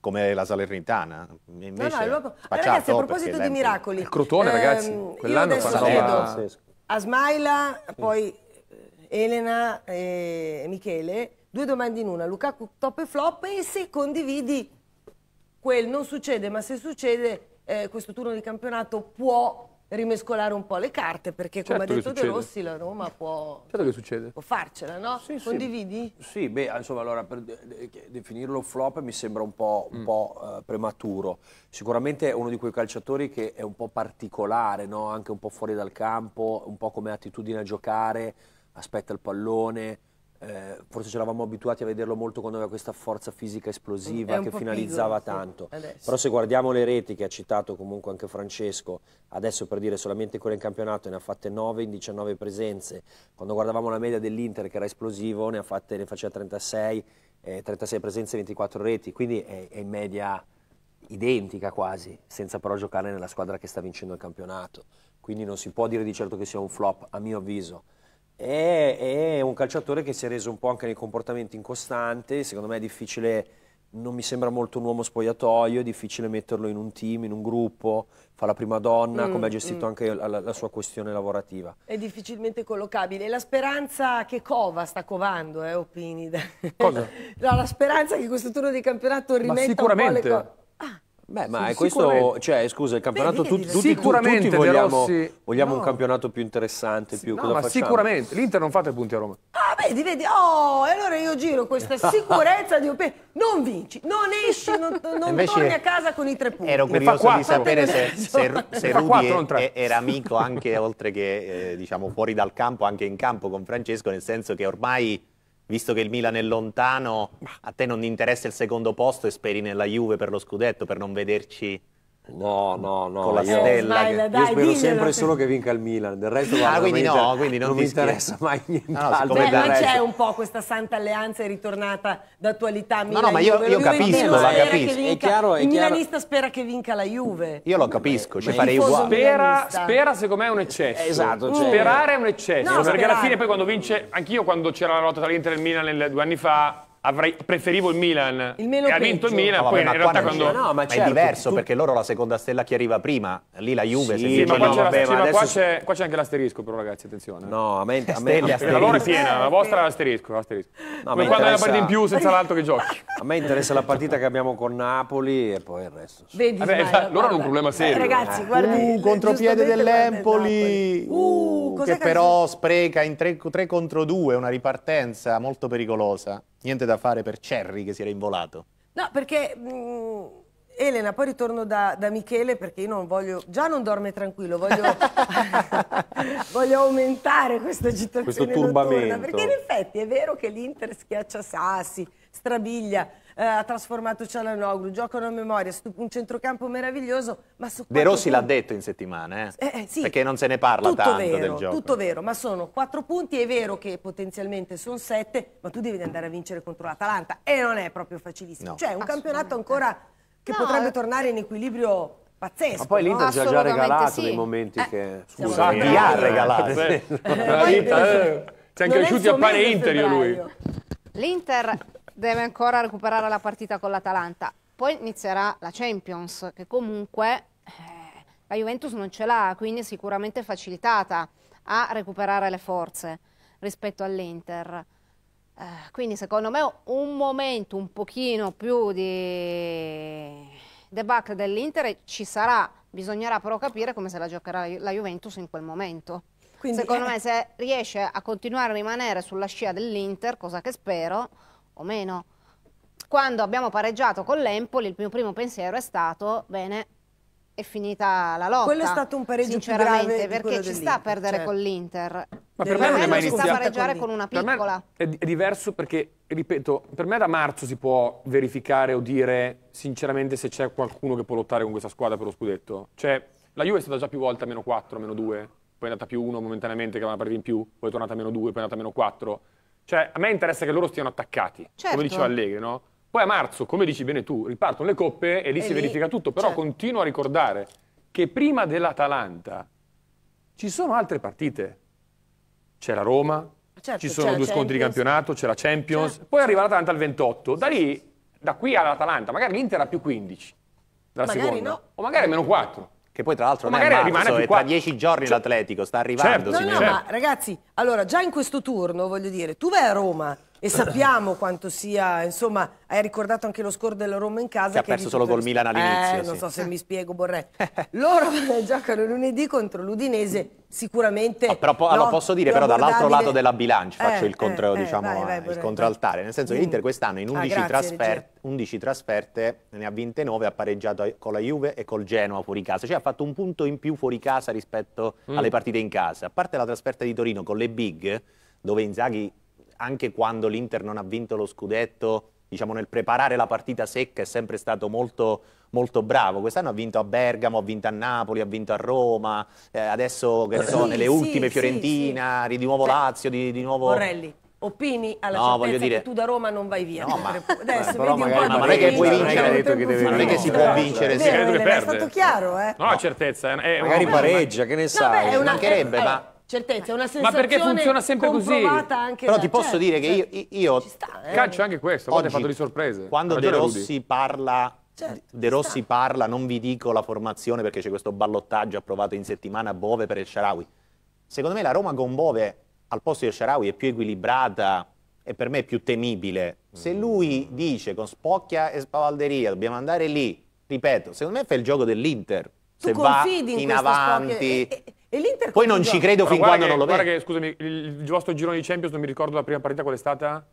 come la Salernitana. Invece, no, no, ragazzi, a oh, proposito di miracoli. Il Crotone, ehm, ragazzi, ehm, quell'anno fa una A Smaila, poi Elena e Michele, due domande in una, Luca, top e flop e se condividi quel non succede, ma se succede eh, questo turno di campionato può rimescolare un po' le carte, perché come certo ha detto De Rossi la Roma può, certo può farcela, no? Sì, Condividi? Sì. sì, beh, insomma, allora per definirlo flop mi sembra un po', un mm. po' eh, prematuro. Sicuramente è uno di quei calciatori che è un po' particolare, no? Anche un po' fuori dal campo, un po' come attitudine a giocare, aspetta il pallone, eh, forse ci eravamo abituati a vederlo molto quando aveva questa forza fisica esplosiva che finalizzava pigolo, tanto. Adesso. Però se guardiamo le reti che ha citato comunque anche Francesco, adesso per dire solamente quella in campionato ne ha fatte 9 in 19 presenze, quando guardavamo la media dell'Inter che era esplosivo ne, ha fatte, ne faceva 36, eh, 36 presenze e 24 reti, quindi è, è in media identica quasi, senza però giocare nella squadra che sta vincendo il campionato. Quindi non si può dire di certo che sia un flop, a mio avviso è, è, un calciatore che si è reso un po' anche nei comportamenti incostanti, secondo me è difficile, non mi sembra molto un uomo spogliatoio, è difficile metterlo in un team, in un gruppo, fa la prima donna, mm, come ha mm. gestito mm. anche la, la, sua questione lavorativa. È difficilmente collocabile. La speranza che cova, sta covando, eh, Opinida. Cosa? no, la speranza che questo turno di campionato rimetta sicuramente. un po' le cose. Ah. Beh, ma è questo, cioè, scusa, il campionato Beh, tutti, tutti, sicuramente tutti vogliamo, Rossi... vogliamo no. un campionato più interessante, più, no, ma facciamo? sicuramente, l'Inter non fa fate punti a Roma. Ah, vedi, vedi, oh, e allora io giro questa sicurezza di non vinci, non esci, non, non Invece, torni a casa con i tre punti. Ero curioso di sapere se, se, se Rudy era amico anche oltre che, eh, diciamo, fuori dal campo, anche in campo con Francesco, nel senso che ormai visto che il Milan è lontano, a te non interessa il secondo posto e speri nella Juve per lo scudetto, per non vederci No, no, no. Con la io, stella. Smile, dai, io spero sempre solo che vinca il Milan. Del resto, ah, guarda, ah, quindi no, quindi non, non mi interessa mai niente. Ah, no, no, Beh, non c'è un po' questa santa alleanza è ritornata d'attualità. No, no, ma io, io capisco, la capisco. Vinca, è chiaro, è il milanista spera che vinca la Juve. Io lo capisco, ci cioè farei uguale. Spera, spera, secondo me, è un eccesso. Eh, esatto. Cioè. Sperare è un eccesso. No, perché sperare. alla fine poi quando vince, anch'io quando c'era la lotta tra l'Inter e il Milan due anni fa, avrei, preferivo il Milan. Il meno ha vinto il Milan, no, poi in realtà quando... No, ma, certo, è diverso tu... perché loro la seconda stella che arriva prima, lì la Juve... Sì, sì ma, qua, c'è, anche l'asterisco però ragazzi, attenzione. Eh. No, a me... A me la loro è piena, la vostra è eh. l'asterisco. l'asterisco. No, Come quando hai la partita in più senza l'altro che giochi. A me interessa la partita che abbiamo con Napoli e poi il resto. Vedi, Vabbè, Smaio, loro guarda. hanno un problema serio. Eh, ragazzi, eh. guarda, uh, contropiede dell'Empoli, uh, uh che però spreca in 3, contro 2, una ripartenza molto pericolosa. Niente da fare per Cerri che si era involato. No, perché... Mh, mm, Elena, poi ritorno da, da, Michele perché io non voglio, già non dorme tranquillo, voglio, voglio aumentare questa agitazione Questo turbamento. Notturna, perché in effetti è vero che l'Inter schiaccia Sassi, Strabiglia eh, ha trasformato Cialanoglu, giocano a memoria, un centrocampo meraviglioso. Ma su De Rossi l'ha detto in settimana, eh? eh? Eh, sì, perché non se ne parla tutto tanto vero, del gioco. Tutto vero, ma sono quattro punti, è vero che potenzialmente sono sette, ma tu devi andare a vincere contro l'Atalanta e non è proprio facilissimo. No. Cioè un campionato ancora che no, potrebbe eh. tornare in equilibrio pazzesco. Ma poi l'Inter ci ha già regalato sì. dei momenti eh, che... Scusa, vi ha regalato. Eh, eh, eh, ci è cresciuto a pane Interio lui. L'Inter deve ancora recuperare la partita con l'Atalanta. Poi inizierà la Champions, che comunque eh, la Juventus non ce l'ha, quindi è sicuramente facilitata a recuperare le forze rispetto all'Inter. Eh, quindi secondo me un momento un pochino più di debacle dell'Inter ci sarà, bisognerà però capire come se la giocherà la Juventus in quel momento. Quindi, Secondo eh... me se riesce a continuare a rimanere sulla scia dell'Inter, cosa che spero, o meno. Quando abbiamo pareggiato con l'Empoli, il mio primo pensiero è stato, bene, è finita la lotta. Quello è stato un pareggio sinceramente, perché ci sta a perdere certo. con l'Inter. Ma per me, non è mai Ci sta a pareggiare con una piccola. È, è, diverso perché, ripeto, per me da marzo si può verificare o dire sinceramente se c'è qualcuno che può lottare con questa squadra per lo scudetto. Cioè, la Juve è stata già più volte a meno 4, a meno 2, poi è andata più 1 momentaneamente che aveva una partita in più, poi è tornata a meno 2, poi è andata a meno 4. Cioè, a me interessa che loro stiano attaccati, certo. come diceva Allegri, no? Poi a marzo, come dici bene tu, ripartono le coppe e lì e si lì, verifica tutto, però certo. continuo a ricordare che prima dell'Atalanta ci sono altre partite. C'è la Roma, certo, ci sono due scontri di campionato, c'è la Champions, certo. poi arriva l'Atalanta al 28, da lì, da qui all'Atalanta, magari l'Inter ha più 15 dalla magari seconda, no. o magari meno 4 che poi tra l'altro non è marzo, rimane più qua. tra dieci giorni cioè, l'Atletico sta arrivando. Certo, no, no, certo. ma ragazzi, allora già in questo turno, voglio dire, tu vai a Roma, e sappiamo quanto sia, insomma, hai ricordato anche lo score della Roma in casa. Che, che ha perso solo col Milan all'inizio. Eh, sì. non so se mi spiego Borré. Loro giocano lunedì contro l'Udinese, sicuramente... Ah, no, però, no, lo posso dire, però dall'altro lato della bilancia eh, faccio il, contro, eh, eh, diciamo, vai, vai, Borré, il contraltare, nel senso che mm. l'Inter quest'anno in 11, ah, grazie, trasfer 11 trasferte ne ha vinte 9, ha pareggiato con la Juve e col Genoa fuori casa, cioè ha fatto un punto in più fuori casa rispetto mm. alle partite in casa. A parte la trasferta di Torino con le big, dove Inzaghi anche quando l'Inter non ha vinto lo scudetto, diciamo nel preparare la partita secca è sempre stato molto, molto bravo. Quest'anno ha vinto a Bergamo, ha vinto a Napoli, ha vinto a Roma, eh, adesso che ne so, sì, nelle sì, ultime Fiorentina, sì, di nuovo Lazio, di, di nuovo... Morelli. Opini alla no, certezza dire... che tu da Roma non vai via. No, ma... Adesso Però vedi un non è che puoi vincere, eh, non è che si può vincere. Vero, è stato chiaro, eh? No, certezza. Eh. Magari pareggia, che ne sai, mancherebbe, eh, ma... Certezza, è una sensazione Ma perché funziona sempre così? Però da, ti posso certo, dire certo. che io, io sta, eh. calcio anche questo, oggi, fatto di sorprese. Quando De Rossi parla Certo, De Rossi sta. parla, non vi dico la formazione perché c'è questo ballottaggio approvato in settimana a Bove per il Sharawi. Secondo me la Roma con Bove al posto di Sharawi è più equilibrata e per me è più temibile. Se mm. lui dice con Spocchia e Spavalderia dobbiamo andare lì, ripeto, secondo me fa il gioco dell'Inter. Se va in, in avanti, e, e, poi non ci credo fin quando che, non lo vedo. Guarda che, scusami, il, il vostro girone di Champions, non mi ricordo la prima partita qual è stata?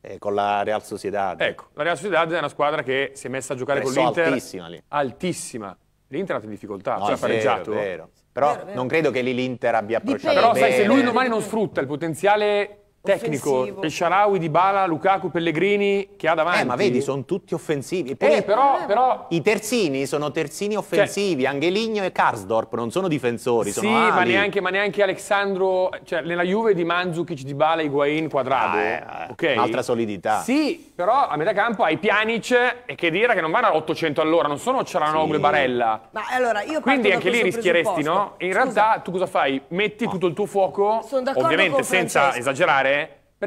Eh, con la Real Sociedad. Ecco, la Real Sociedad è una squadra che si è messa a giocare Presso con l'Inter. altissima lì. Altissima. L'Inter ha andato in difficoltà, no, cioè ha pareggiato. Vero, vero. Però vero, vero. non credo che lì l'Inter abbia approcciato Dipende. Però sai, se lui domani non sfrutta il potenziale tecnico, il Sharawi, Di Lukaku, Pellegrini che ha davanti. Eh, ma vedi, sono tutti offensivi. Poi eh, però, però... I terzini sono terzini cioè- offensivi, cioè... Angeligno e Karsdorp non sono difensori, sì, sono ma neanche, ma neanche, Alexandro, cioè nella Juve di Mandzukic, Dybala, Bala, Higuain, Quadrado. Ah, eh, okay. Un'altra solidità. Sì, però a metà campo hai Pjanic e che dire che non vanno a 800 all'ora, non sono Ciaranoglu sì. e Barella. Ma allora io Quindi anche lì rischieresti, no? In Scusa. realtà tu cosa fai? Metti tutto il tuo fuoco, ovviamente senza esagerare,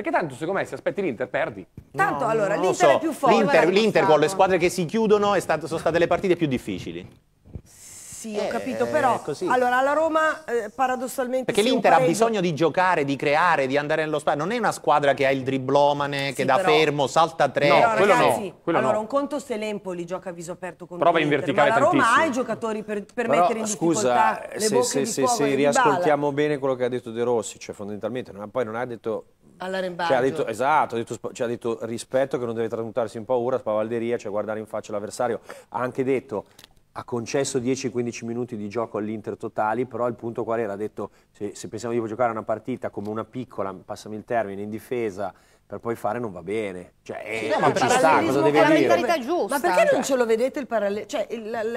perché tanto secondo me se aspetti l'Inter perdi. Tanto no, allora, l'Inter so. è più forte. L'Inter, l'Inter con le squadre che si chiudono stato, sono state le partite più difficili. Sì, eh, ho capito, eh, però allora la Roma eh, paradossalmente Perché l'Inter ha bisogno di giocare, di creare, di andare nello spazio. Non è una squadra che ha il driblomane, che sì, da però... fermo salta tre. No, quello ragazzi, no. Quello allora, no. un conto se l'Empoli gioca a viso aperto con Prova in verticale ma la Roma ha i giocatori per, per però, mettere in scusa, difficoltà le se, bocche se, di se, se riascoltiamo bala. bene quello che ha detto De Rossi, cioè fondamentalmente non ha, poi non ha detto alla Rembardo. Cioè, ha detto, esatto, ha detto, cioè, ha detto rispetto che non deve tramutarsi in paura, spavalderia, cioè guardare in faccia l'avversario. Ha anche detto ha concesso 10-15 minuti di gioco all'Inter totali, però il punto qual era? Ha detto se, se, pensiamo di giocare una partita come una piccola, passami il termine, in difesa, per poi fare non va bene. Cioè, eh, no, non eh, ci sta, cosa deve dire? mentalità giusta. Ma perché non cioè. ce lo vedete il parallelo? Cioè,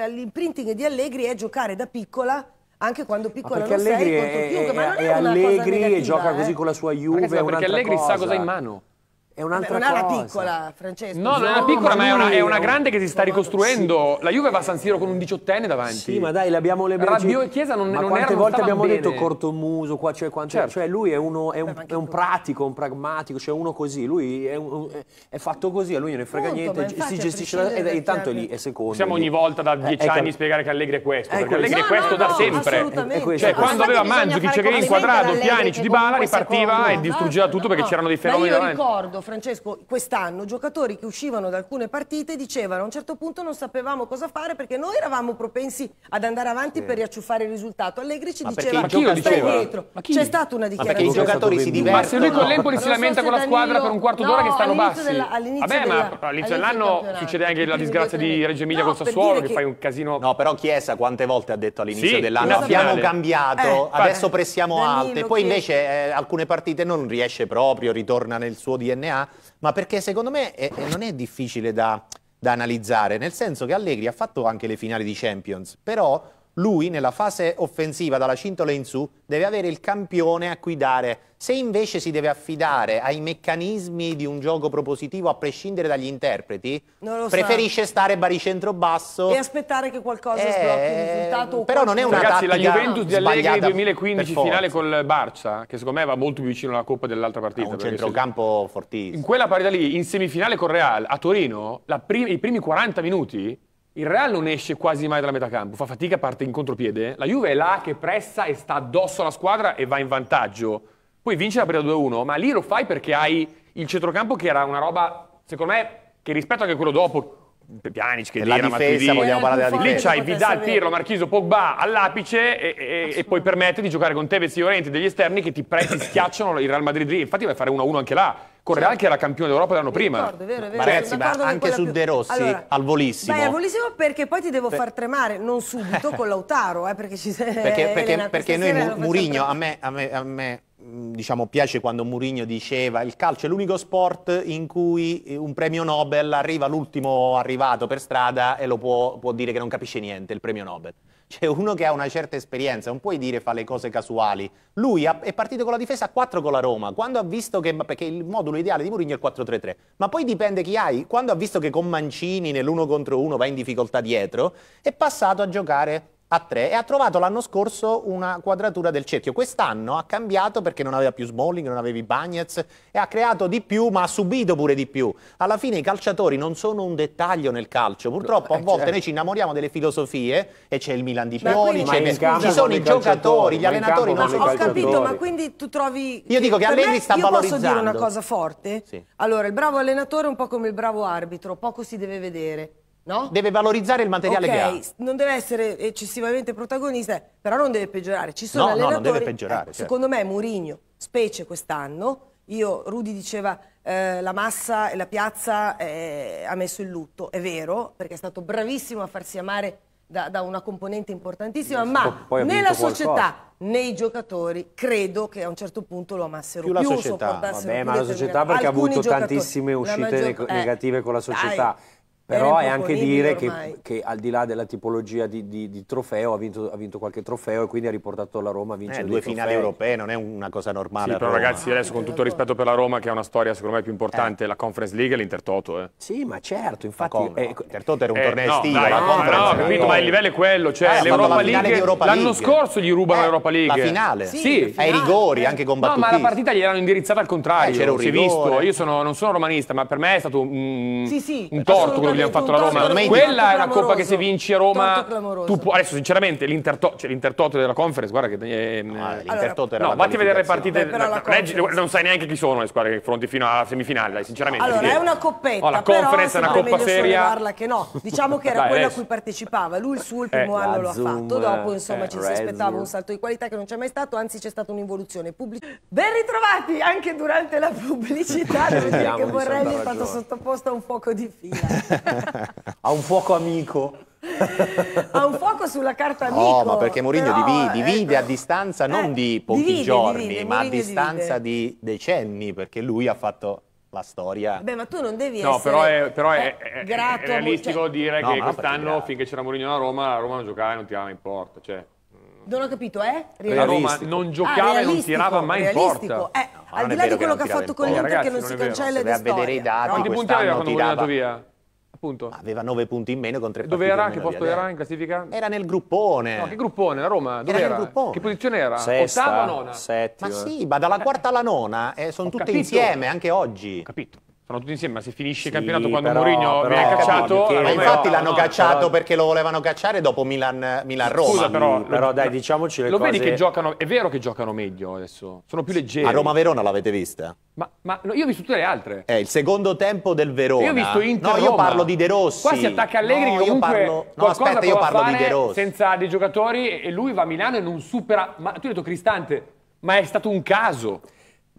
l'imprinting di Allegri è giocare da piccola anche quando piccola non sei Allegri contro chiunque, ma non è, è, è Allegri e gioca così eh. con la sua Juve, Ragazzi, perché Allegri cosa. sa cosa ha in mano. È un'altra Vabbè, non cosa. Non è una piccola, Francesco. No, non è una piccola, ma, è una, è, una, grande che si sta ricostruendo. Sì. La Juve va a San Siro con un diciottenne davanti. Sì, ma dai, l'abbiamo le braccia. Rabbio e Chiesa non, ma non quante volte abbiamo bene. detto cortomuso qua, cioè, quante, certo. cioè lui è, uno, è un, è un pratico, un pragmatico, cioè uno così, lui è, un, è fatto così, a lui non ne frega Punto, niente, si gestisce la, e intanto è lì, è secondo. Possiamo ogni volta da dieci eh, ecco. anni che... spiegare che Allegri è questo, perché ecco, Allegri è esatto. questo da sempre. Cioè, cioè quando aveva Manzukic che inquadrato Pjanic di Bala ripartiva e distruggeva tutto perché c'erano dei fenomeni davanti ricordo Francesco, quest'anno, giocatori che uscivano da alcune partite dicevano a un certo punto non sapevamo cosa fare perché noi eravamo propensi ad andare avanti sì. per riacciuffare il risultato. Allegri ci ma diceva, stai diceva? dietro. C'è stata una dichiarazione. Ma perché i giocatori si divertono. Ma se lui con l'Empoli si lamenta con la squadra per un quarto no, d'ora che stanno bassi. Della, Vabbè, ma all'inizio dell'anno succede anche la disgrazia di Reggio Emilia no, con Sassuolo che... che fai un casino. No, però Chiesa quante volte ha detto all'inizio sì, dell'anno abbiamo cambiato, eh, adesso pressiamo alte, e poi invece eh, alcune partite non riesce proprio, ritorna nel suo DNA ha, ma perché secondo me è, è, non è difficile da, da analizzare, nel senso che Allegri ha fatto anche le finali di Champions, però lui nella fase offensiva dalla cintola in su deve avere il campione a cui dare. Se invece si deve affidare ai meccanismi di un gioco propositivo a prescindere dagli interpreti, preferisce so. stare baricentro basso e aspettare che qualcosa eh, sblocchi il risultato. Però non è una Ragazzi, la Juventus di Allegri 2015 finale col Barça, che secondo me va molto più vicino alla coppa dell'altra partita, ha un centrocampo fortissimo. In quella partita lì in semifinale con Real a Torino, prima, i primi 40 minuti il Real non esce quasi mai dalla metà campo, fa fatica, parte in contropiede. La Juve è là che pressa e sta addosso alla squadra e va in vantaggio. Poi vince la partita 2-1, ma lì lo fai perché hai il centrocampo che era una roba, secondo me, che rispetto anche a quello dopo, Pjanic che la era difesa, vogliamo parlare della difesa. Lì c'hai Vidal, avere. Pirlo, Marchiso, Pogba all'apice e, e, e, poi permette di giocare con Tevez e Llorente degli esterni che ti, pre- ti schiacciano il Real Madrid lì. Infatti vai a fare 1-1 anche là. Correale anche era campione d'Europa l'anno prima. Ricordo, vero, vero. Ma ragazzi, ma anche su più... De Rossi, allora, al volissimo. Vai al volissimo perché poi ti devo per... far tremare, non subito con Lautaro, eh, perché ci sei. Perché, perché, perché noi Murigno, a me, a me, a me mm, diciamo, piace quando Murigno diceva il calcio è l'unico sport in cui eh, un premio Nobel arriva l'ultimo arrivato per strada e lo può, può dire che non capisce niente il premio Nobel. Cioè uno che ha una certa esperienza, non puoi dire fa le cose casuali. Lui è partito con la difesa a 4 con la Roma, quando ha visto che, perché il modulo ideale di Mourinho è il 4-3-3, ma poi dipende chi hai, quando ha visto che con Mancini nell'1 contro 1 va in difficoltà dietro, è passato a giocare a 3 e ha trovato l'anno scorso una quadratura del cerchio. Quest'anno ha cambiato perché non aveva più Smalling, non aveva i Bagnets e ha creato di più ma ha subito pure di più. Alla fine i calciatori non sono un dettaglio nel calcio, purtroppo a eh, volte certo. noi ci innamoriamo delle filosofie e c'è il Milan di Pioli, ci sono i giocatori, gli allenatori non sono Ho capito, ma quindi tu trovi... Io dico che Allegri me, sta io valorizzando. Io posso dire una cosa forte? Sì. Allora, il bravo allenatore è un po' come il bravo arbitro, poco si deve vedere No? Deve valorizzare il materiale okay, che ha. Non deve essere eccessivamente protagonista, però non deve peggiorare. Ci sono no, allenatori... No, non deve peggiorare. Eh, certo. Secondo me Mourinho, specie quest'anno, io, Rudy diceva eh, la massa e la piazza eh, ha messo il lutto, è vero, perché è stato bravissimo a farsi amare da, da una componente importantissima, ma nella società, qualcosa. nei giocatori, credo che a un certo punto lo amassero più, più la società, vabbè, più ma la società perché ha avuto tantissime uscite maggior... Eh, negative eh, con la società. Dai però è anche dire che, che, al di là della tipologia di, di, di trofeo ha vinto, ha vinto, qualche trofeo e quindi ha riportato la Roma a eh, vincere eh, due finali europee, non è una cosa normale. Sì, però Roma. ragazzi adesso con tutto rispetto per la Roma che ha una storia secondo me più eh. importante, eh. la Conference League e l'Intertoto. Eh. Sì ma certo, infatti eh, no, eh, l'Intertoto era un torneo no, estivo, dai, la Conference No, no capito, ma il livello è quello, cioè l'Europa la League, l'anno scorso gli rubano l'Europa League. La finale? Sì, sì finale. ai rigori anche combattuti. No ma la partita gli erano indirizzata al contrario, eh, c'era un visto, io non sono romanista ma per me è stato un torto quello abbiamo fatto la Roma. Quella è la coppa che se vinci a Roma. Tu pu- adesso, sinceramente, l'Intertoto cioè, della conference, guarda che. Eh, no, l'Intertoto era. No, vatti a vedere le partite. Beh, no, leggi, non sai neanche chi sono le squadre che fronti fino alla semifinale, dai, sinceramente. Allora, perché... è una coppetta. Oh, la conference però, è una coppa seria. Che no. Diciamo che era quella a eh. cui partecipava. Lui il suo il eh, primo eh, anno lo ha fatto. Dopo, eh, insomma, ci si aspettava un salto di qualità che non c'è mai stato, anzi, c'è stata un'involuzione. Ben ritrovati anche durante la pubblicità. Devo dire che Borrelli è stato sottoposto a un fuoco di fila. ha un fuoco amico. ha un fuoco sulla carta amico. No, ma perché Mourinho eh, divide, divide ecco. a eh, distanza non eh, di pochi divide, giorni, divide, ma a distanza di decenni, perché lui ha fatto la storia. Beh, ma tu non devi no, essere. No, però è, però è, eh, è, è cioè realistico cioè... dire no, che quest'anno, finché c'era Mourinho a Roma, la Roma non giocava e non tirava in porta. Cioè... Non ho capito, eh? La Roma non giocava ah, e non ah, tirava mai in porta. Eh, al di là di quello che ha fatto con l'Inter, che non, si cancella ed storia. vedere i dati, no? quanti punti aveva quando tirava... via? Appunto. Aveva 9 punti in meno con 3 punti. Dove era? Che posto era in classifica? Era nel gruppone. No, che gruppone? La Roma? Dove era? era? Che posizione era? Sesta, Ottava o nona? Settima. Ma sì, ma dalla eh, quarta alla nona eh, sono tutte capito. insieme anche oggi. Ho capito. Sono tutti insieme, ma se finisce il sì, campionato quando però, Mourinho però, viene cacciato... Ma infatti l'hanno no, cacciato però... perché lo volevano cacciare dopo Milan-Roma. Milan Scusa però... Sì, mm, però dai, diciamoci le lo cose... Lo vedi che giocano... È vero che giocano meglio adesso, sono più leggeri. A Roma-Verona l'avete vista? Ma, ma, io ho visto tutte le altre. È il secondo tempo del Verona. Io ho visto Inter. No, io parlo di De Rossi. Qua si attacca Allegri. No, io parlo, no aspetta, io parlo di De Rossi. Senza dei giocatori e lui va a Milano e non supera. Ma tu hai detto Cristante, ma è stato un caso.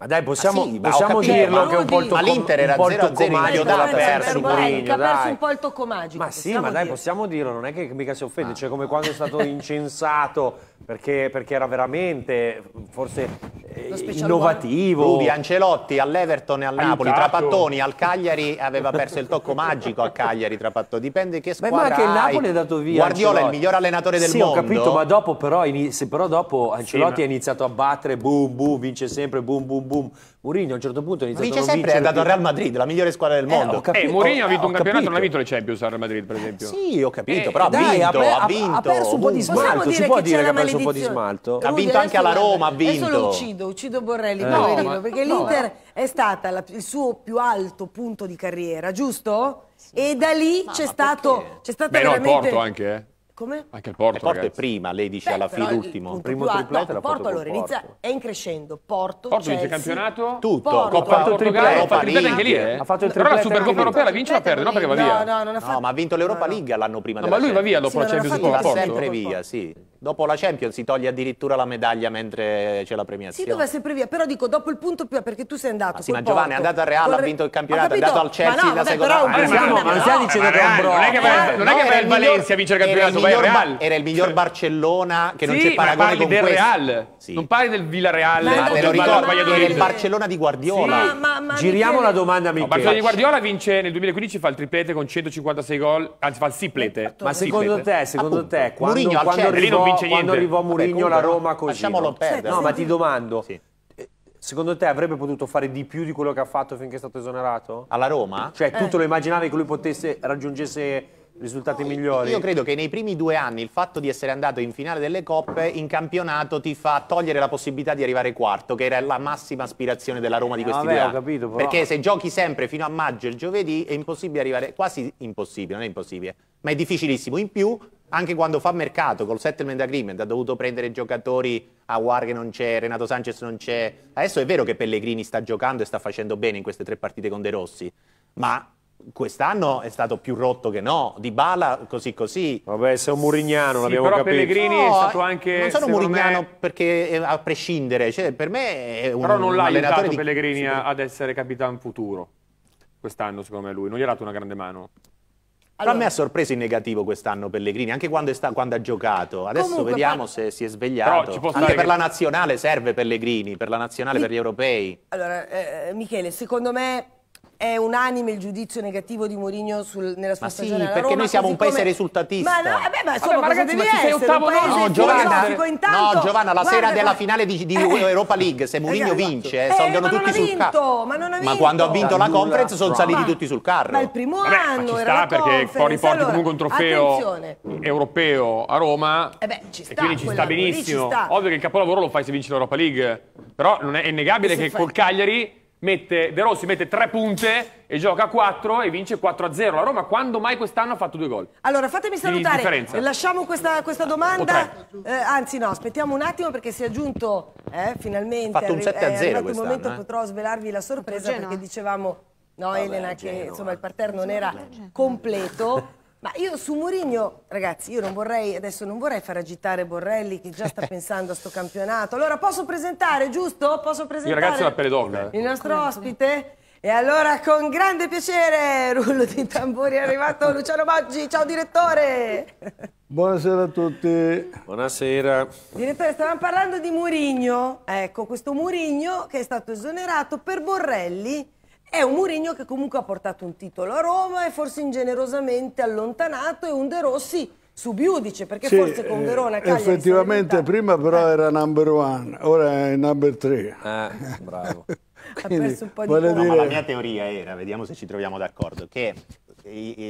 Ma dai, possiamo, ah sì, possiamo dirlo che un Polto, all'Inter era 0 0 0 Comaglio l'ha perso Mourinho, Ha perso un po' il tocco magico. Ma sì, ma dai, possiamo dirlo, non è che mica si offende, ah. cioè come quando è stato incensato perché, perché, era veramente forse eh, innovativo. Rudy Ancelotti all'Everton e al ah, Napoli, Aiutato. Trapattoni al Cagliari aveva perso il tocco magico a Cagliari, Trapattoni, dipende che squadra. ma anche il Napoli è dato via. Guardiola è il miglior allenatore del sì, mondo. Sì, ho capito, ma dopo però, se però dopo Ancelotti ha sì, ma... iniziato a battere, boom boom, vince sempre, boom boom boom boom. Mourinho a un certo punto ha iniziato a non sempre, è andato al Real Madrid, la migliore squadra del eh, mondo. Eh, capito, eh Mourinho ha eh, vinto un campionato, non ha vinto le Champions al Real Madrid, per esempio. sì, ho capito, eh, però dai, ha vinto, ha, vinto. Ha perso un po' di smalto, si può dire che ha perso un po' di smalto? Ha vinto anche alla Roma, ha vinto. Adesso lo uccido, uccido Borrelli, eh. perché l'Inter è stata il suo più alto punto di carriera, giusto? E da lì c'è stato, c'è stato Beh, no, veramente... Porto anche, eh. Come? Anche il Porto, Porto è prima, lei dice Beh, alla fine l'ultimo. Il Primo tripletto è Porto, Porto allora inizia è in crescendo. Porto, Porto vince il campionato? Tutto. Porto, ha fatto il tripletto anche lì, eh? Ha fatto il tripletto. Però la Supercoppa europea la vince o la perde, no? Perché va via. No, no, non ha fatto. No, ma ha vinto l'Europa League l'anno prima No, ma lui va via dopo la Champions League. Va sempre via, sì dopo la Champions si toglie addirittura la medaglia mentre c'è la premiazione. Sì, dove vai sempre via, però dico dopo il punto più perché tu sei andato. Ah, sì, ma Giovanni è andato al Real, ha vinto il campionato, è andato al Chelsea no, la seconda però, ma siamo, ma non siamo dicendo che è un bro. Non è che vai, al Valencia a vincere il campionato, vai al Real. Era il miglior Barcellona che non c'è paragone con questo. Real. Sì. Non parli del Villarreal, ma del lo il Barcellona di Guardiola. Giriamo la domanda a Michele. Barcellona di Guardiola vince nel 2015 fa il triplete con 156 gol, anzi fa il siplete. Ma secondo te, secondo te quando quando arriva vince niente. Quando arrivò Mourinho la Roma così. Lasciamolo no? perdere. No, ma ti domando. Sì. Eh, secondo te avrebbe potuto fare di più di quello che ha fatto finché è stato esonerato? Alla Roma? Cioè, eh. tu te lo immaginavi che lui potesse raggiungesse risultati no, migliori. Io credo che nei primi due anni il fatto di essere andato in finale delle coppe in campionato ti fa togliere la possibilità di arrivare quarto, che era la massima aspirazione della Roma di eh, questi eh, vabbè, due anni. Capito, Perché se giochi sempre fino a maggio e il giovedì è impossibile arrivare, quasi impossibile, non è impossibile, ma è difficilissimo. In più anche quando fa mercato col settlement agreement ha dovuto prendere giocatori a War che non c'è, Renato Sanchez non c'è. Adesso è vero che Pellegrini sta giocando e sta facendo bene in queste tre partite con De Rossi, ma quest'anno è stato più rotto che no. Di Bala così così. Vabbè, sei un Murignano, sì, l'abbiamo però capito. Pellegrini no, è stato anche. Non sono Murignano me... perché a prescindere, cioè, per me è un Però non l'ha aiutato di... Pellegrini ad essere capitano futuro. Quest'anno, secondo me, lui non gli ha dato una grande mano. Allora, a me ha sorpreso in negativo quest'anno Pellegrini, anche quando, sta, quando ha giocato. Adesso comunque, vediamo ma... se si è svegliato. Anche stare... per la nazionale serve Pellegrini, per la nazionale, Mi... per gli europei. Allora, eh, eh Michele, secondo me è unanime il giudizio negativo di Mourinho nella sua ma stagione sì, perché Roma, noi siamo un paese come... risultatista. Ma no, eh vabbè, ma insomma, vabbè, ma ragazzi, ma ci sei ottavo no, no, Giovanna, intanto, no, Giovanna, la guarda, sera della finale di, di eh, Europa League, se Mourinho esatto. vince, eh, salgono tutti sul carro. Ma non ha vinto. Ma quando ha vinto la conference sono saliti tutti sul carro. Ma il primo vabbè, anno ma ci sta perché poi riporti comunque un trofeo europeo a Roma. Eh e quindi ci sta benissimo. Ovvio che il capolavoro lo fai se vinci l'Europa League, però non è innegabile che col Cagliari mette, De Rossi mette tre punte e gioca 4 e vince 4 a 0. La Roma quando mai quest'anno ha fatto due gol? Allora fatemi salutare, lasciamo questa, questa domanda, eh, anzi no, aspettiamo un attimo perché si è giunto eh, finalmente, fatto un 7 a 0 è un momento eh? potrò svelarvi la sorpresa perché dicevamo No, Vabbè, Elena, che insomma il parterre non era completo. Ma io su Mourinho, ragazzi, io non vorrei, adesso non vorrei far agitare Borrelli che già sta pensando a sto campionato. Allora posso presentare, giusto? Posso presentare? Io ragazzi la peredonna. Eh. Il nostro ospite? E allora con grande piacere, rullo di tamburi, è arrivato Luciano Maggi. Ciao direttore! Buonasera a tutti. Buonasera. Direttore, stavamo parlando di Murigno. Ecco, questo Murigno che è stato esonerato per Borrelli è un Mourinho che comunque ha portato un titolo a Roma e forse ingenerosamente allontanato e un De Rossi subiudice perché sì, forse con eh, Verona Cagliari effettivamente prima però eh. era number one ora è number three eh, bravo Quindi, dire... no, la mia teoria era vediamo se ci troviamo d'accordo che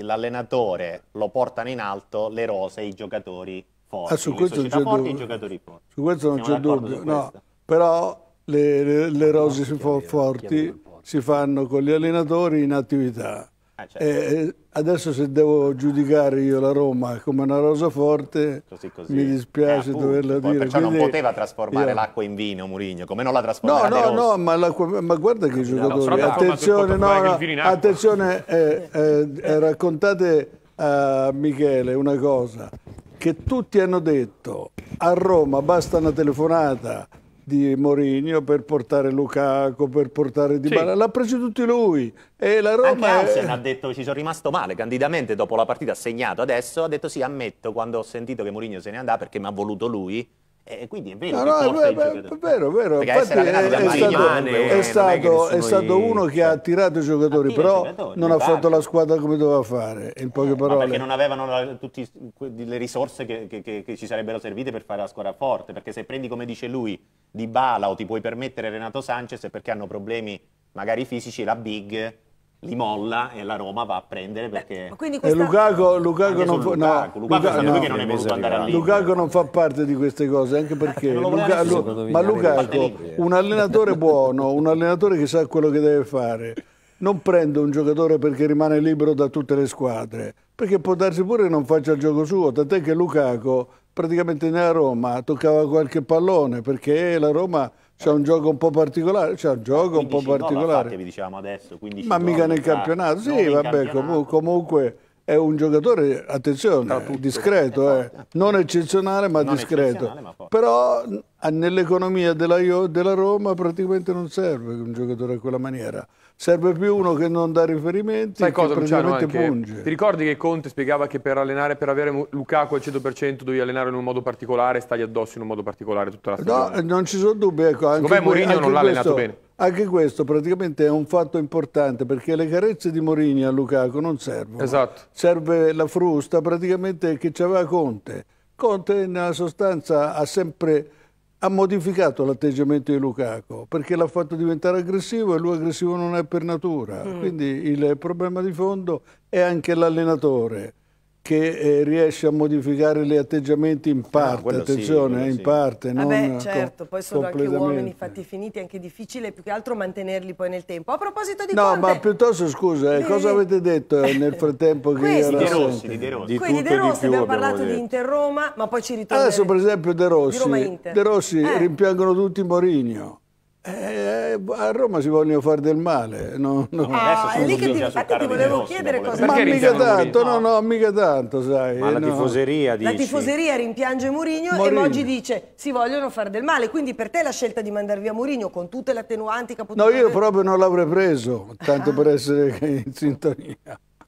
l'allenatore lo portano in alto le rose i giocatori forti ah, su questo non c'è forti, i giocatori forti su questo non c'è dubbio no, però le, le, le rose chiaro, forti chiaro si fanno con gli allenatori in attività. Ah, certo. Eh, eh, adesso se devo giudicare io la Roma come una rosa forte, così, così. mi dispiace eh, appunto, doverla dire. Perciò Quindi, non poteva trasformare io... l'acqua in vino Murigno, come non la trasformava No, no, no, ma, ma, guarda che giocatori, no, attenzione, no, no, attenzione eh, raccontate a Michele una cosa, che tutti hanno detto a Roma basta una telefonata di Mourinho per portare Lukaku, per portare Di Bala, sì. l'ha preso tutti lui. E la Roma Anche Hansen è... ha detto ci sono rimasto male, candidamente dopo la partita ha segnato adesso, ha detto sì ammetto quando ho sentito che Mourinho se ne andava perché mi ha voluto lui e quindi è vero, no, no, è, beh, è vero, è vero. Infatti è, è, stato, è, stato, è stato uno che ha attirato i giocatori, Attira però giocatori, non ha fatto la squadra come doveva fare, in eh, poche eh, parole. Perché non avevano tutte le risorse che, che, che, che, ci sarebbero servite per fare la squadra forte, perché se prendi, come dice lui, Di Bala o ti puoi permettere Renato Sanchez, è perché hanno problemi magari fisici, la Big li molla e la Roma va a prendere perché... Beh, questa... eh, Lukaku, ah, Lukaku, non fa... No, Lukaku, Lukaku, no, che non è voluto andare a Lukaku non fa parte di queste cose, anche ah, perché... Luca... Lu... Ma Lukaku, un allenatore buono, un allenatore che sa quello che deve fare, non prende un giocatore perché rimane libero da tutte le squadre, perché può darsi pure che non faccia il gioco suo, tant'è che Lukaku praticamente nella Roma toccava qualche pallone perché la Roma c'è un gioco un po' particolare, c'è un gioco un po' particolare. No, diciamo, adesso, ma mica nel campionato, sì, vabbè, comunque è un giocatore, attenzione, discreto, eh. Esatto. non eccezionale ma non discreto, ma però nell'economia della, della, Roma praticamente non serve un giocatore a quella maniera, serve più uno che non dà riferimenti Sai cosa, Luciano, punge. Ti ricordi che Conte spiegava che per allenare, per avere Lukaku al 100% devi allenare in un modo particolare e stagli addosso in un modo particolare tutta la stagione? No, non ci sono dubbi, ecco, anche Secondo Mourinho non l'ha allenato bene. Anche questo praticamente è un fatto importante perché le carezze di Morini a Lukaku non servono. Esatto. Serve la frusta praticamente che c'aveva Conte. Conte nella sostanza ha sempre ha modificato l'atteggiamento di Lukaku perché l'ha fatto diventare aggressivo e lui aggressivo non è per natura. Mm. Quindi il problema di fondo è anche l'allenatore che eh, riesce a modificare gli atteggiamenti in ah, parte, no, attenzione, sì, eh, in sì. parte, eh non Vabbè, certo, poi sono anche uomini fatti finiti, è anche difficile più che altro mantenerli poi nel tempo. A proposito di No, Conte... ma piuttosto scusa, eh, cosa avete detto eh, nel frattempo che Questi, era De Rossi, di De Rossi, di De Rossi, di abbiamo parlato di Inter Roma, ma poi ci ritorniamo. Adesso per esempio De Rossi, De Rossi eh. rimpiangono tutti Mourinho. Eh, eh, a Roma si vogliono fare del male. No, no. Ah, lì che ti, infatti ah, ti volevo chiedere cosa... Ma mica tanto, no, no, mica tanto, sai. Ma la no. tifoseria La tifoseria rimpiange Mourinho, e oggi dice si vogliono fare del male. Quindi per te la scelta di mandar via Mourinho con tutte le attenuanti che ha potuto... No, io proprio non l'avrei preso, tanto ah. per essere in sintonia.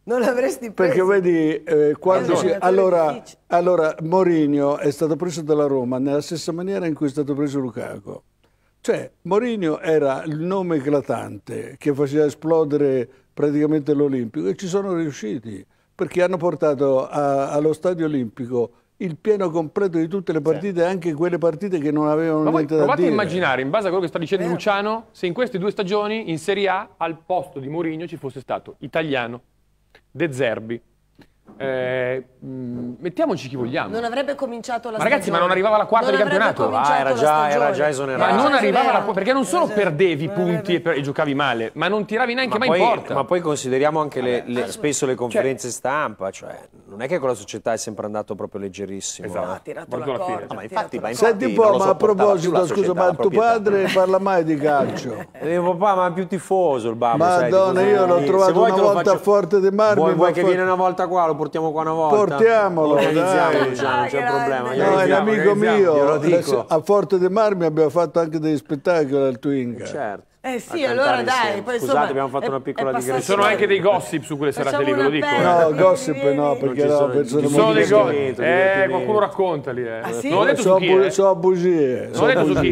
Non l'avresti preso? Perché vedi, eh, quando si... Allora, allora Mourinho è stato preso dalla Roma nella stessa maniera in cui è stato preso Lukaku. Cioè, Mourinho era il nome eclatante che faceva esplodere praticamente l'Olimpico e ci sono riusciti perché hanno portato a, allo stadio olimpico il pieno completo di tutte le partite, sì. anche quelle partite che non avevano Ma niente da dire. Provate a immaginare, in base a quello che sta dicendo eh. Luciano, se in queste due stagioni in Serie A al posto di Mourinho ci fosse stato Italiano, De Zerbi, eh, mm, mettiamoci chi vogliamo. Non avrebbe cominciato la ma Ragazzi, ma non arrivava la quarta non di campionato. Ah, era già, era già esonerato. Ma non arrivava la quarta, perché non solo perdevi non punti e, per, e, giocavi male, ma non tiravi neanche ma mai poi, in porta. Ma poi consideriamo anche le, le, spesso le cioè- conferenze cioè, stampa, cioè non è che con la società è sempre andato proprio leggerissimo. Esatto. Eh. Ha tirato la corda. Ma infatti, ma Senti un po', ma a proposito, scusa, ma tuo padre parla mai di calcio? Eh, mio papà, ma è più tifoso il babbo. Madonna, io l'ho trovato una volta a Forte de Marmi. Vuoi che viene una volta qua? lo portiamo qua una volta. Portiamolo, dai. Già, diciamo, ah, non c'è problema. No, è un amico mio. Adesso, a Forte dei Marmi abbiamo fatto anche degli spettacoli al Twinga. Certo. Eh sì, allora dai. Poi, Scusate, insomma, abbiamo fatto è, una piccola digressione. Ci sono anche dei gossip su quelle serate lì, ve lo dico. No, eh. gossip no, perché no, persone sono dei gossip. Eh, qualcuno raccontali. Eh. Ah, sì? Eh. Non ho detto su chi, eh. so bugie.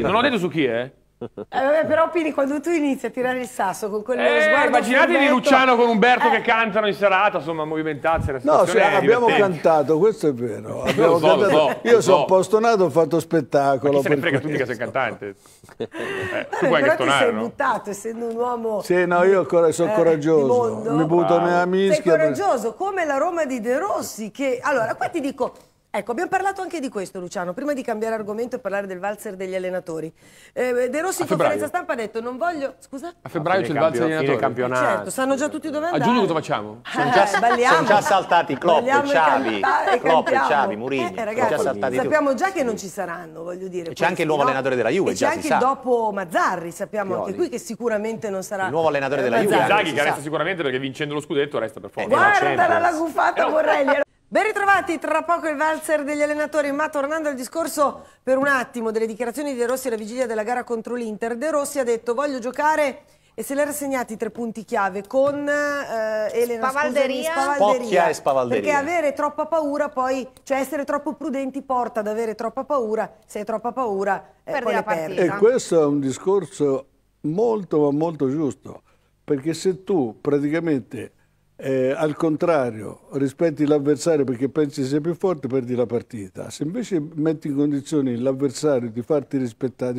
non ho detto su chi, eh. Eh, vabbè, però Pini, quando tu inizi a tirare il sasso con quello eh, sguardo immaginatevi fumetto, Luciano con Umberto eh. che cantano in serata, insomma, movimentarsi. No, cioè, abbiamo cantato, questo è vero. So, cantato, so, io sono so. postonato, ho fatto spettacolo. Ma chi se ne frega tu mica sei cantante. Eh, vabbè, tu puoi che stonare, sei no? buttato, essendo un uomo... Sì, no, io sono eh, coraggioso, mi butto wow. nella mischia. Sei coraggioso, come la Roma di De Rossi, che... Allora, qua ti dico Ecco, abbiamo parlato anche di questo, Luciano, prima di cambiare argomento e parlare del valzer degli allenatori. Eh, De Rossi in conferenza stampa ha detto non voglio... Scusa? A febbraio c'è il valzer degli allenatori. campionato. Certo, sanno già tutti dove andare. A giugno cosa facciamo? Eh, sono già, sono già saltati Klopp, Ciavi, Klopp, Ciavi, Mourinho. Eh, eh ragazzi, già sappiamo già che non ci saranno, voglio dire. C'è anche il nuovo no? allenatore della Juve, già c'è anche il dopo Mazzarri, sappiamo anche qui che sicuramente non sarà... Il nuovo allenatore eh, della Juve. Zaghi che resta sicuramente perché vincendo lo scudetto resta per forza. Guardala la gufata Morelli! Ben ritrovati, tra poco il valzer degli allenatori, ma tornando al discorso per un attimo delle dichiarazioni di De Rossi alla vigilia della gara contro l'Inter, De Rossi ha detto voglio giocare e se l'era assegnati tre punti chiave con eh, Elena Spavalderia, scusami, Spavalderia, e eh, Spavalderia perché avere troppa paura poi cioè essere troppo prudenti porta ad avere troppa paura se hai troppa paura eh, perdi la partita perdi. e questo è un discorso molto ma molto giusto perché se tu praticamente eh, al contrario, rispetti l'avversario perché pensi sei più forte, perdi la partita. Se invece metti in condizioni l'avversario di, di farsi rispettare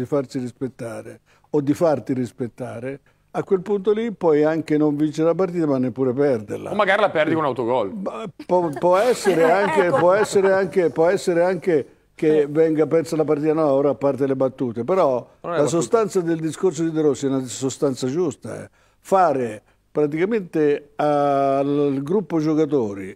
o di farti rispettare, a quel punto lì puoi anche non vincere la partita ma neppure perderla. O magari la perdi con autogol. Pu può, essere anche, può, essere anche, può, essere anche, che venga persa la partita, no, ora a parte le battute, però la battuta. sostanza del discorso di De Rossi è una sostanza giusta. Eh. Fare praticamente al gruppo giocatori,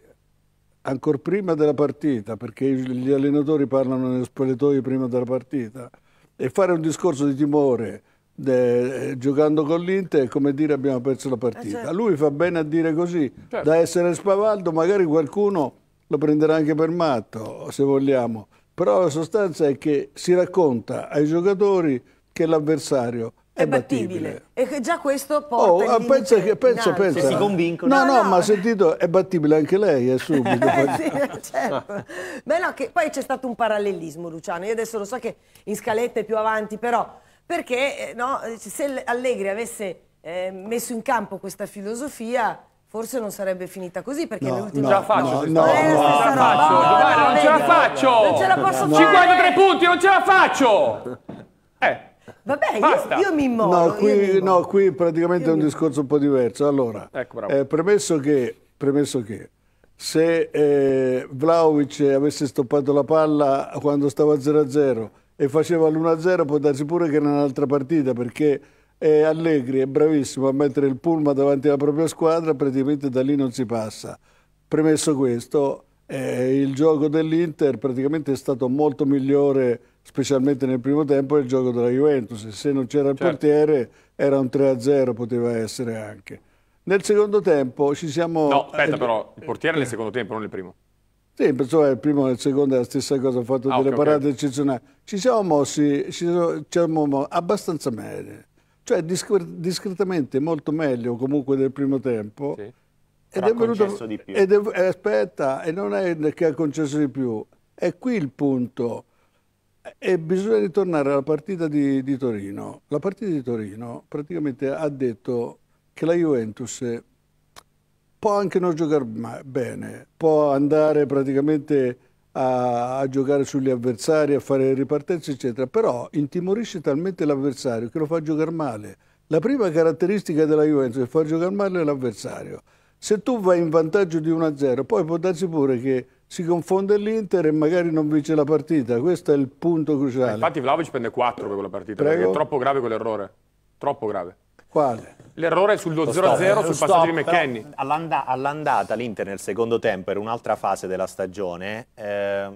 ancora prima della partita, perché gli allenatori parlano nello spogliatoio prima della partita, e fare un discorso di timore de, giocando con l'Inter è come dire abbiamo perso la partita. Eh, certo. Lui fa bene a dire così, certo. da essere spavaldo magari qualcuno lo prenderà anche per matto, se vogliamo, però la sostanza è che si racconta ai giocatori che l'avversario è battibile. battibile. E già questo porta oh, pensa che, pensa, pensa. Se si convincono. No, no, no, no. ma sentito, è battibile anche lei, è subito. sì, certo. Beh, no, che poi c'è stato un parallelismo, Luciano. Io adesso lo so che in scaletta è più avanti, però perché no, se Allegri avesse eh, messo in campo questa filosofia forse non sarebbe finita così perché no, l'ultimo no, ce la faccio no, no, no, no, no, Giovanni, non ce la faccio non ce la posso no. fare 53 punti non ce la faccio eh Vabbè, io, io, mi immoro. No, qui, no, qui praticamente io è un mi... discorso un po' diverso. Allora, ecco, eh, premesso, che, premesso, che, se eh, Vlaovic avesse stoppato la palla quando stava 0-0 e faceva l'1-0 può darsi pure che era un'altra partita perché eh, Allegri è bravissimo a mettere il pulma davanti alla propria squadra, praticamente da lì non si passa. Premesso questo, eh, il gioco dell'Inter praticamente è stato molto migliore specialmente nel primo tempo, è il gioco della Juventus. se non c'era il certo. portiere era un 3-0, poteva essere anche. Nel secondo tempo ci siamo... No, aspetta eh, però, il eh, portiere eh, nel secondo tempo, non nel primo. Sì, insomma, il primo e il secondo è la stessa cosa, ho fatto ah, delle okay, parate okay. eccezionali. Ci siamo mossi ci siamo mossi abbastanza bene, cioè discretamente molto meglio comunque del primo tempo. Sì. Ed è, venuto, ed è, eh, aspetta, e non è che ha concesso di più, è qui il punto. E bisogna ritornare alla partita di, di, Torino. La partita di Torino praticamente ha detto che la Juventus può anche non giocare bene, può andare praticamente a, a giocare sugli avversari, a fare ripartenze, eccetera, però intimorisce talmente l'avversario che lo fa giocare male. La prima caratteristica della Juventus è far giocare male l'avversario. Se tu vai in vantaggio di 1-0, poi può darsi pure che si confonde l'Inter e magari non vince la partita. Questo è il punto cruciale. Eh, infatti Vlaovic prende 4 per quella partita, Prego. perché è troppo grave quell'errore. Troppo grave. Quale? L'errore sullo 0-0 sul eh, passaggio di McKenny. All'andata all l'Inter nel secondo tempo, era un'altra fase della stagione, eh,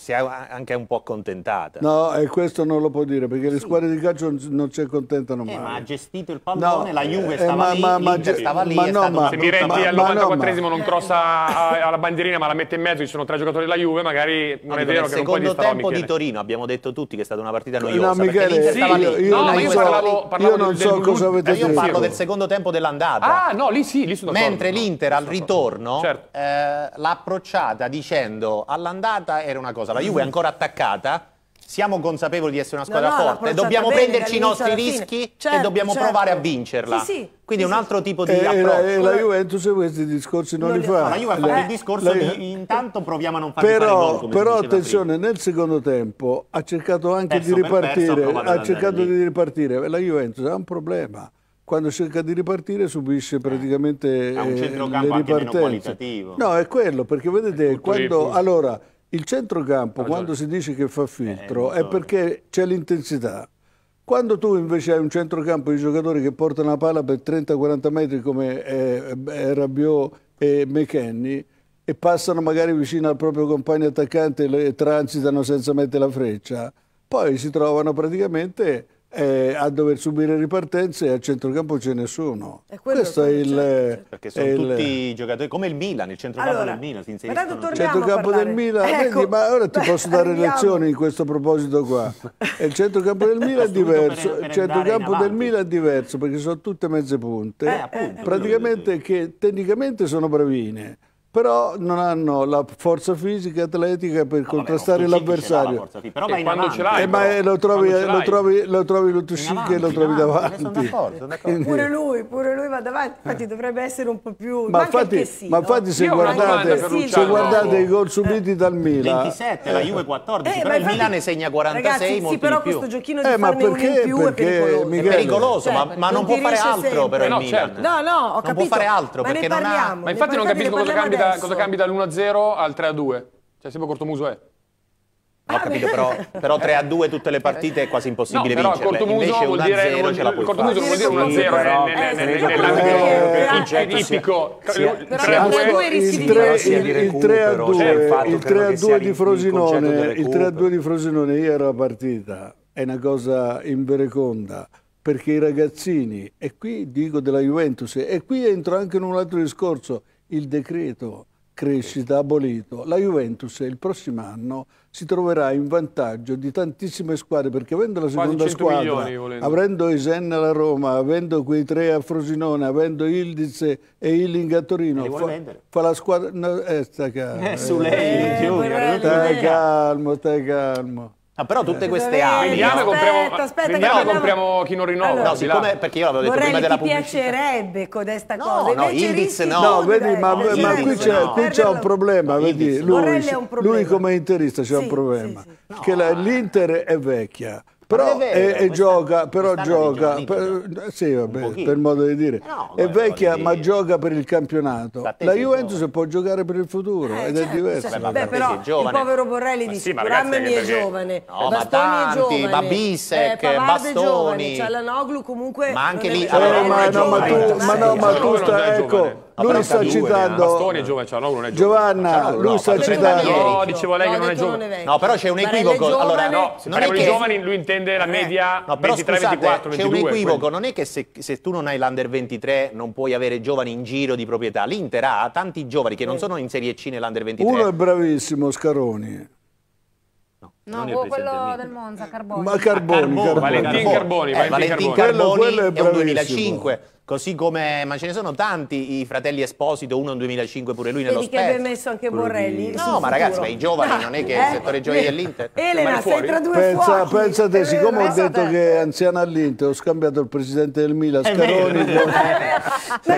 si è anche un po' accontentata. No, e questo non lo può dire perché le squadre di calcio non si accontentano mai. Eh, ma ha gestito il pallone, no, la eh, Juve eh, stava eh, ma, lì, ma, ma, stava lì. Ma no, ma, se Miretti al 94esimo non eh. crossa alla bandierina ma la mette in mezzo, ci sono tre giocatori della Juve, magari non è vero che non puoi Nel secondo tempo di Torino abbiamo detto tutti che è stata una partita noiosa. No, Michele, sì, io, no, io, parlavo, parlavo io non so cosa avete detto. Io parlo del secondo tempo dell'andata. Ah, no, lì sì, lì sono Mentre l'Inter al ritorno certo. l'ha approcciata dicendo all'andata era una cosa cosa, la Juve è ancora attaccata, siamo consapevoli di essere una squadra no, no, forte, dobbiamo bene, prenderci i nostri rischi certo, e dobbiamo certo. provare a vincerla. Sì, sì, Quindi sì, un altro tipo di eh, eh approccio. E eh, la, la Juventus questi discorsi non, non li, fa. No, la Juve ha fatto eh, il discorso la... di intanto proviamo a non fare però, gol, Però attenzione, prima. nel secondo tempo ha cercato anche perso di ripartire, perso, ha cercato di ripartire. La Juventus ha un problema quando cerca di ripartire subisce praticamente ha un centrocampo eh, anche meno qualitativo. No, è quello, perché vedete, quando, allora, il centrocampo, quando si dice che fa filtro, eh, è perché c'è l'intensità. Quando tu invece hai un centrocampo di giocatori che portano la palla per 30-40 metri come eh, eh Rabiot e McKenny e passano magari vicino al proprio compagno attaccante e transitano senza mettere la freccia, poi si trovano praticamente eh, a dover subire ripartenze e a centrocampo ce ne sono. È Questo certo, certo. è il... Perché sono il... tutti i giocatori, come il Milan, il centrocampo allora, del Milan si inseriscono. Il centrocampo del Milan, ecco. vedi, ma ora ti posso dare lezioni in questo proposito qua. il centrocampo del Milan è diverso, per, per il centrocampo del Milan è diverso perché sono tutte mezze punte, eh, appunto, eh, eh, praticamente eh. che tecnicamente sono bravine però non hanno la forza fisica e atletica per no, contrastare l'avversario. Però e eh, vai in avanti. Ce eh, ma eh, lo trovi, lo trovi, lo trovi lo e lo trovi davanti. D'accordo, Pure lui, pure lui va davanti, eh. infatti dovrebbe essere un po' più... Ma, infatti, ma infatti, se Io guardate, se guardate i gol subiti dal Milan... 27, la Juve 14, eh, però il Milan ne segna 46 ragazzi, molti sì, però questo giochino di eh, ma perché, più perché, è pericoloso. È pericoloso ma, non può fare altro però il Milan. No, no, ho capito. Non può fare altro perché non ha... Ma infatti non capisco cosa cambia da, cosa cambi dall'1-0 al 3-2? Cioè, sempre Cortomuso è. No, ho ah, capito, però, però 3 a 2 tutte le eh. partite è quasi impossibile no, vincerle. Cortomuso Invece vuol dire, 1 ce la puoi fare. Cortomuso vuol dire 1 0 nell'ambito tipico. Il 3 a 2 il 3 certo. a 2 di Frosinone, il 3 a 2 di Frosinone ieri la partita è una cosa invereconda perché i ragazzini e qui dico della Juventus e qui entro anche in un altro discorso il decreto crescita abolito, la Juventus il prossimo anno si troverà in vantaggio di tantissime squadre perché avendo la seconda squadra, milioni, avendo Isenna alla Roma, avendo quei tre a Frosinone, avendo Ildiz e Illing a Torino, fa, fa, la squadra... No, eh, sta calmo, eh, eh, eh, eh stai calmo, stai calmo. Ah, però tutte queste armi. Vediamo compriamo, aspetta, vediamo compriamo chi non rinnova. Allora, no, siccome perché io l'avevo detto prima della pubblicità. Mi piacerebbe codesta no, cosa. No, Invece no. No, vedi, ma, ma qui, c'è, no. un problema, vedi, lui, lui, come interista c'è sì, un problema. Sì, sì. Che l'Inter è vecchia. Però, vero, eh, e, e gioca, però gioca, per, sì, vabbè, per modo di dire, no, è vecchia ma dire. gioca per il campionato. La Juventus può giocare per il futuro eh, ed certo, è diverso. Cioè, vabbè, però il povero Borrelli dice sì, è giovane, no, eh, eh, Bastoni tanti, è giovane, Babisek, eh, Bastoni, cioè, Lanoglu comunque... Ma anche lì... Ma no, ma tu, ecco lui sta citando Bastoni è giovane, cioè, non è giovane. Giovanna, lui sta citando No, diceva lei che non è giovane. No, però c'è un equivoco. Allora, no, se parliamo giovani lui intende la eh. media 23-24, C'è un equivoco, non è che se tu non hai l'under 23 non puoi avere giovani in giro di proprietà. L'Inter ha tanti giovani che non eh. sono in Serie C nell'under 23. Uno è bravissimo, Scaroni. No. No, boh, quello del, del Monza, eh, Carboni. Ma Carboni, Carboni. Valentin Carboni. Eh, Valentin Carboni, quello, quello è, è un 2005, così come, ma ce ne sono tanti, i fratelli Esposito, uno nel 2005 pure lui nello nello Spezia. che aveva messo anche Borrelli. No, ma ragazzi, ma i giovani, non è che eh, il settore gioia eh, dell'Inter. Elena, sei tra due Pensa, fuochi. Pensate, eh, siccome ho detto che è anziana all'Inter, ho scambiato il presidente del Milan, Scaroni. Ma ah,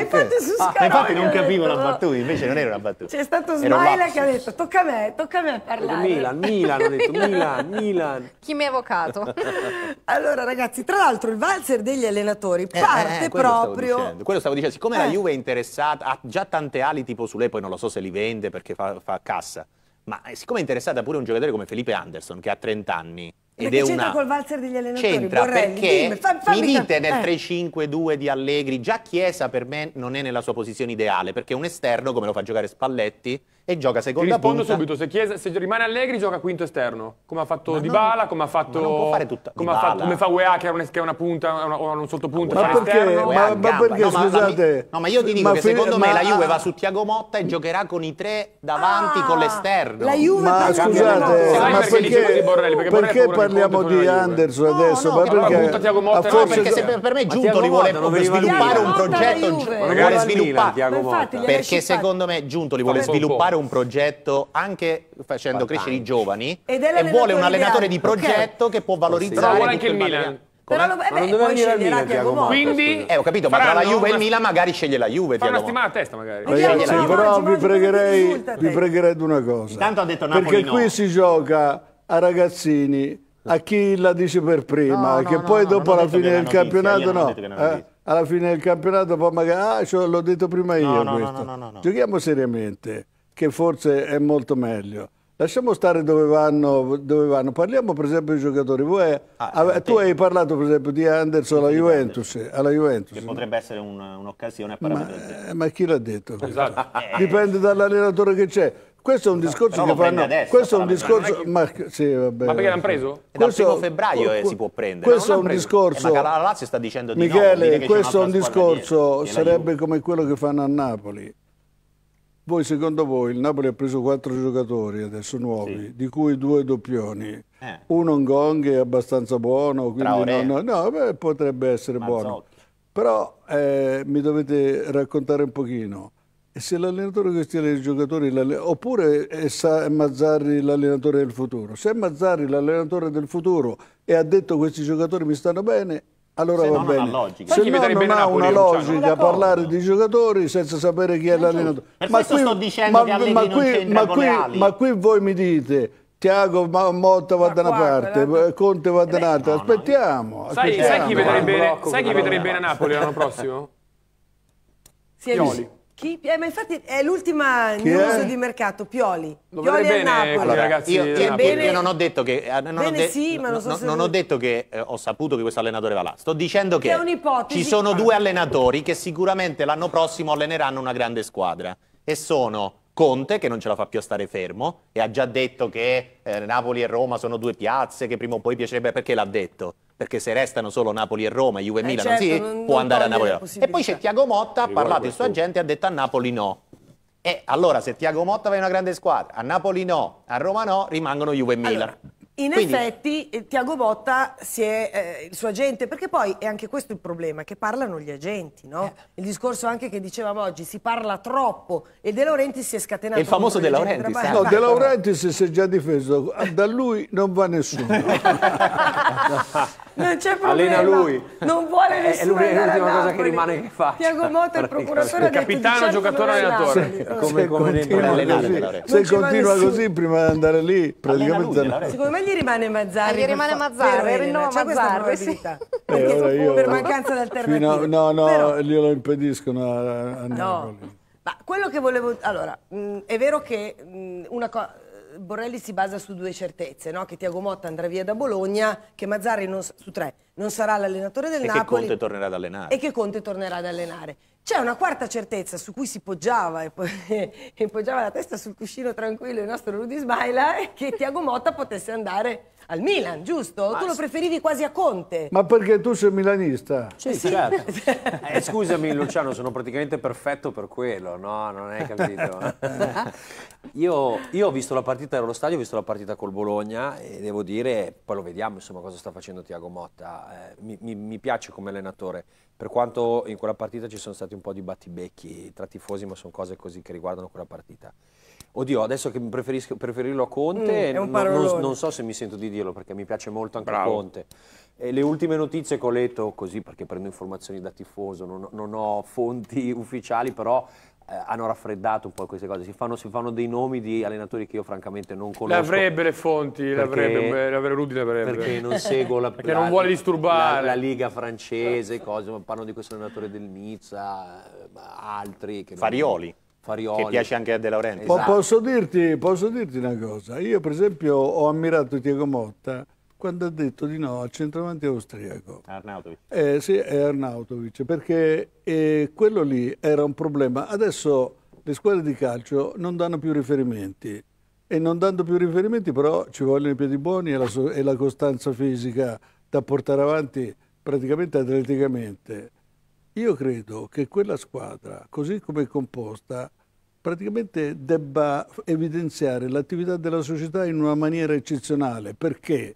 infatti non capivo la battuta, invece non era una battuta. C'è stato Smaila che ha detto, tocca a me, tocca a me parlare. Milan, Milan, ho detto, Milan. Milan, Milan. Chi mi ha evocato? allora ragazzi, tra l'altro il valzer degli allenatori eh, eh, parte eh, proprio... Stavo quello stavo dicendo, siccome eh. la Juve è interessata, ha già tante ali tipo su lei, poi non lo so se li vende perché fa, fa cassa, ma eh, siccome è interessata pure un giocatore come Felipe Anderson che ha 30 anni, ed perché è c'entra una... col valzer degli allenatori? C'entra Borrelli, perché dimmi, fa, mi dite nel eh. 3-5-2 di Allegri, già Chiesa per me non è nella sua posizione ideale, perché un esterno come lo fa giocare Spalletti e gioca seconda Ti rispondo punta. subito, se, Chiesa, se, rimane Allegri gioca quinto esterno, come ha fatto ma Bala come ha fatto... non può fare tutta... Come, fatto, come fa UEA che è una, che è una punta, o un sottopunta, ma cioè perché, Ma, ma perché, no, scusate... no, ma io ti dico che secondo me la Juve va su Tiago Motta e giocherà con i tre davanti ah, con l'esterno. La Juve... Ma scusate... Ma perché Borrelli? Perché Borrelli parliamo di Anderson no, adesso, no, ma perché, Tiago Motta, forse... perché per me Giuntoli vuole sviluppare un progetto, vuole sviluppare, perché secondo me Giuntoli vuole sviluppare un progetto anche facendo crescere i giovani e vuole un allenatore di progetto che può valorizzare vuole anche il Milan. Però lo, eh beh, non poi sceglierà Milan, Tiago Motta. Quindi... Eh, ho capito, ma tra la Juve e il Milan magari sceglie la Juve. Fa una stimata a testa magari. Ragazzi, sì, però vi pregherei, vi pregherei di una cosa. Intanto ha detto Napoli Perché qui si gioca a ragazzini a chi la dice per prima, no, che no, poi no, dopo alla fine del campionato no. Eh, alla fine del campionato poi magari, ah, cioè, l'ho detto prima io no, questo. Giochiamo seriamente, che forse è molto meglio. Lasciamo stare dove vanno, dove vanno. parliamo per esempio dei giocatori. Voi, ah, ah tu hai parlato per esempio di Anderson alla Juventus, alla Juventus. Che potrebbe essere un'occasione un a ma, eh, ma chi l'ha detto? Esatto. Dipende dall'allenatore che c'è. Questo è un discorso che fanno. Questo è un discorso. Ma, che... ma, sì, vabbè, ma perché l'hanno preso? Questo, dal primo febbraio que... Eh, si può prendere. Questo è un discorso. Eh, ma la Lazio sta dicendo di Michele, no, questo è un discorso. sarebbe come quello che fanno a Napoli. Voi, secondo voi, il Napoli ha preso quattro giocatori adesso nuovi, sì. di cui due doppioni. Eh. Uno Ngong è abbastanza buono, quindi no, no, no beh, potrebbe essere Mazzocchi. buono. Però eh, mi dovete raccontare un pochino e se l'allenatore gestisce i giocatori, oppure è Mazzarri l'allenatore del futuro? Se è Mazzarri l'allenatore del futuro e ha detto questi giocatori mi stanno bene, allora se va bene. Logica. Se no non Napoli, ha una logica parlare di giocatori senza sapere chi è l'allenatore. Ma qui, sto dicendo ma, ma, qui, ma, qui, ma qui voi mi dite Tiago Motta va da una parte, guarda. Eh, Conte va da eh, un'altra. Aspettiamo, no, Sai, chi vedrai bene, sai chi vedrai bene a Napoli l'anno prossimo? Pioli. Chi? Eh, ma infatti è l'ultima news di mercato, Pioli. Lo Pioli bene, Napoli. Allora, io, io, bene, io, non ho detto che eh, non, ho, de sì, no, so non ho detto che eh, ho saputo che questo allenatore va là. Sto dicendo che, che ci sono due allenatori che sicuramente l'anno prossimo alleneranno una grande squadra e sono Conte, che non ce la fa più a stare fermo, e ha già detto che eh, Napoli e Roma sono due piazze, che prima o poi piacerebbe, perché l'ha detto? perché se restano solo Napoli e Roma, Juve e eh Milan, certo, sì, non, può non andare a Napoli e poi c'è Tiago Motta, ha parlato il suo agente ha detto a Napoli no. E allora se Tiago Motta va in una grande squadra, a Napoli no, a Roma no, rimangono Juve e Milan. Allora, in Quindi, effetti eh, Tiago Botta si è, eh, il suo agente, perché poi è anche questo il problema, che parlano gli agenti, no? eh. Il discorso anche che dicevamo oggi, si parla troppo e De Laurenti si è scatenato. Il famoso De Laurenti. Eh. no, De Laurenti si è già difeso, da lui non va nessuno. non c'è problema. Allena lui. Non vuole eh, nessuno. È l'ultima cosa che rimane che fa. Tiago Botta è il procuratore, il capitano, giocatore, allenatore. Se, come, se come continua, così, se continua così prima di andare lì, praticamente... Lui, secondo me gli rimane Mazzarri. Eh, gli rimane Mazzarri, rinnova Mazzarri. Sì. Eh, ora io, per mancanza di alternativa. No, no, Però... glielo impediscono a, a no. Ma quello che volevo... Allora, mh, è vero che mh, una cosa... Borrelli si basa su due certezze, no? che Tiago Motta andrà via da Bologna, che Mazzari non, su tre non sarà l'allenatore del e Napoli. E che Conte tornerà ad allenare. E che Conte tornerà ad allenare. C'è una quarta certezza su cui si poggiava e, po e, poggiava la testa sul cuscino tranquillo il nostro Rudy Smaila che Tiago Motta potesse andare al Milan, giusto? Ma tu lo preferivi quasi a Conte. Ma perché tu sei milanista? Sì, eh sì, certo. eh, scusami Luciano, sono praticamente perfetto per quello, no? Non hai capito. io, io, ho visto la partita, ero allo stadio, ho visto la partita col Bologna e devo dire, poi lo vediamo insomma cosa sta facendo Tiago Motta. Eh, mi, mi, mi piace come allenatore, per quanto in quella partita ci sono stati un po' di battibecchi tra tifosi, ma sono cose così che riguardano quella partita. Oddio, adesso che preferirlo a Conte, mm, non, non, non, so se mi sento di dirlo perché mi piace molto anche Bravo. Conte. E le ultime notizie che ho letto, così perché prendo informazioni da tifoso, non, non ho fonti ufficiali, però eh, hanno raffreddato un po' queste cose. Si fanno, si fanno, dei nomi di allenatori che io francamente non conosco. Le avrebbe le fonti, le avrebbe, le avrebbe Rudy le avrebbe. Perché eh, non seguo la, perché la, non vuole disturbare. La, la, Liga francese, cose, ma parlo di questo allenatore del Nizza, eh, altri. Farioli. Non... Farioli. Che piace anche a De Laurenti. Esatto. Posso, dirti, posso, dirti, una cosa? Io per esempio ho ammirato Diego Motta quando ha detto di no al centravanti austriaco. Arnautovic. Eh, sì, è Arnautovic, perché eh, quello lì era un problema. Adesso le squadre di calcio non danno più riferimenti e non dando più riferimenti però ci vogliono i piedi buoni e la, so e la costanza fisica da portare avanti praticamente atleticamente. Io credo che quella squadra, così come è composta, praticamente debba evidenziare l'attività della società in una maniera eccezionale, perché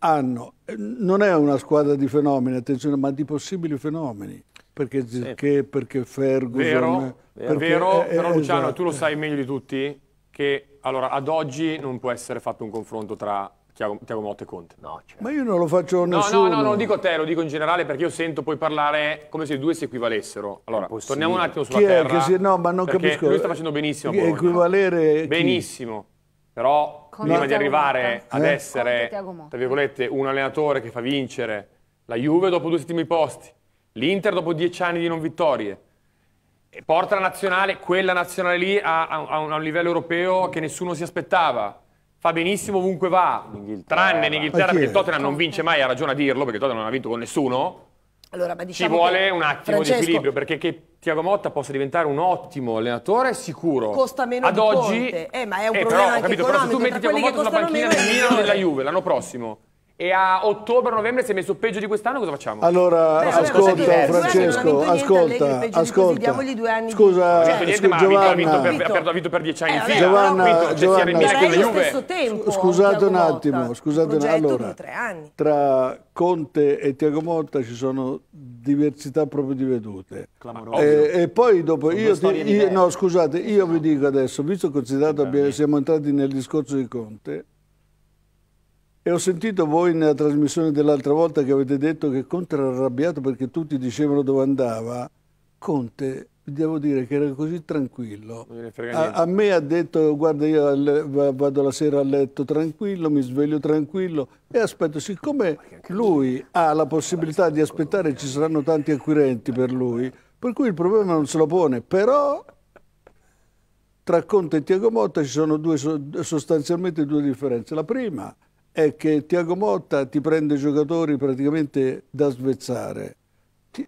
hanno, non è una squadra di fenomeni, attenzione, ma di possibili fenomeni. Perché Zirche, perché Ferguson... Vero, perché, vero eh, però Luciano, esatto. tu lo sai meglio di tutti che allora, ad oggi non può essere fatto un confronto tra Tiago Motta e Conte. No, cioè. Ma io non lo faccio a nessuno. No, no, no, non dico te, lo dico in generale perché io sento poi parlare come se i due si equivalessero. Allora, torniamo un attimo sulla chi terra. È che si... No, ma non capisco. Lui sta facendo benissimo. Chi equivalere... Benissimo. Però Conte prima di arrivare Motta. ad eh? essere, tra virgolette, un allenatore che fa vincere la Juve dopo due settimi posti, l'Inter dopo dieci anni di non vittorie, porta la nazionale, quella nazionale lì, a, a, a un livello europeo che nessuno si aspettava fa benissimo ovunque va, Inghilterra. tranne Inghilterra, perché il Tottenham non vince mai, ha ragione a dirlo, perché il Tottenham non ha vinto con nessuno. Allora, diciamo Ci vuole un attimo Francesco, di equilibrio perché che Tiago Motta possa diventare un ottimo allenatore sicuro. Costa meno Ad oggi, eh, ma è un eh, problema però, anche capito, economico. Però se tu metti Tiago Motta sulla panchina del Milan e della Juve l'anno prossimo e a ottobre-novembre si è messo peggio di quest'anno, cosa facciamo? Allora, Beh, ascolta Francesco, ascolta, ascolta, scusa, cioè, niente, scu- ma Giovanna, ha vinto, per, vinto. Per, ha vinto per dieci anni eh, fino. Giovanna, vinto, Giovanna, Giovanna tempo, scusate un attimo, scusate un attimo, allora, tra Conte e Tiago Motta ci sono diversità proprio di vedute. E, eh, e, poi dopo, io, ti, io, no, scusate, io vi dico adesso, visto che siamo entrati nel discorso di Conte, e ho sentito voi nella trasmissione dell'altra volta che avete detto che Conte era arrabbiato perché tutti dicevano dove andava. Conte, devo dire che era così tranquillo. A, a, me ha detto, guarda io vado la sera a letto tranquillo, mi sveglio tranquillo e aspetto. Siccome lui ha la possibilità di aspettare, ci saranno tanti acquirenti per lui, per cui il problema non se lo pone. Però tra Conte e Tiago Motta ci sono due, sostanzialmente due differenze. La prima è che Tiago Motta ti prende giocatori praticamente da svezzare.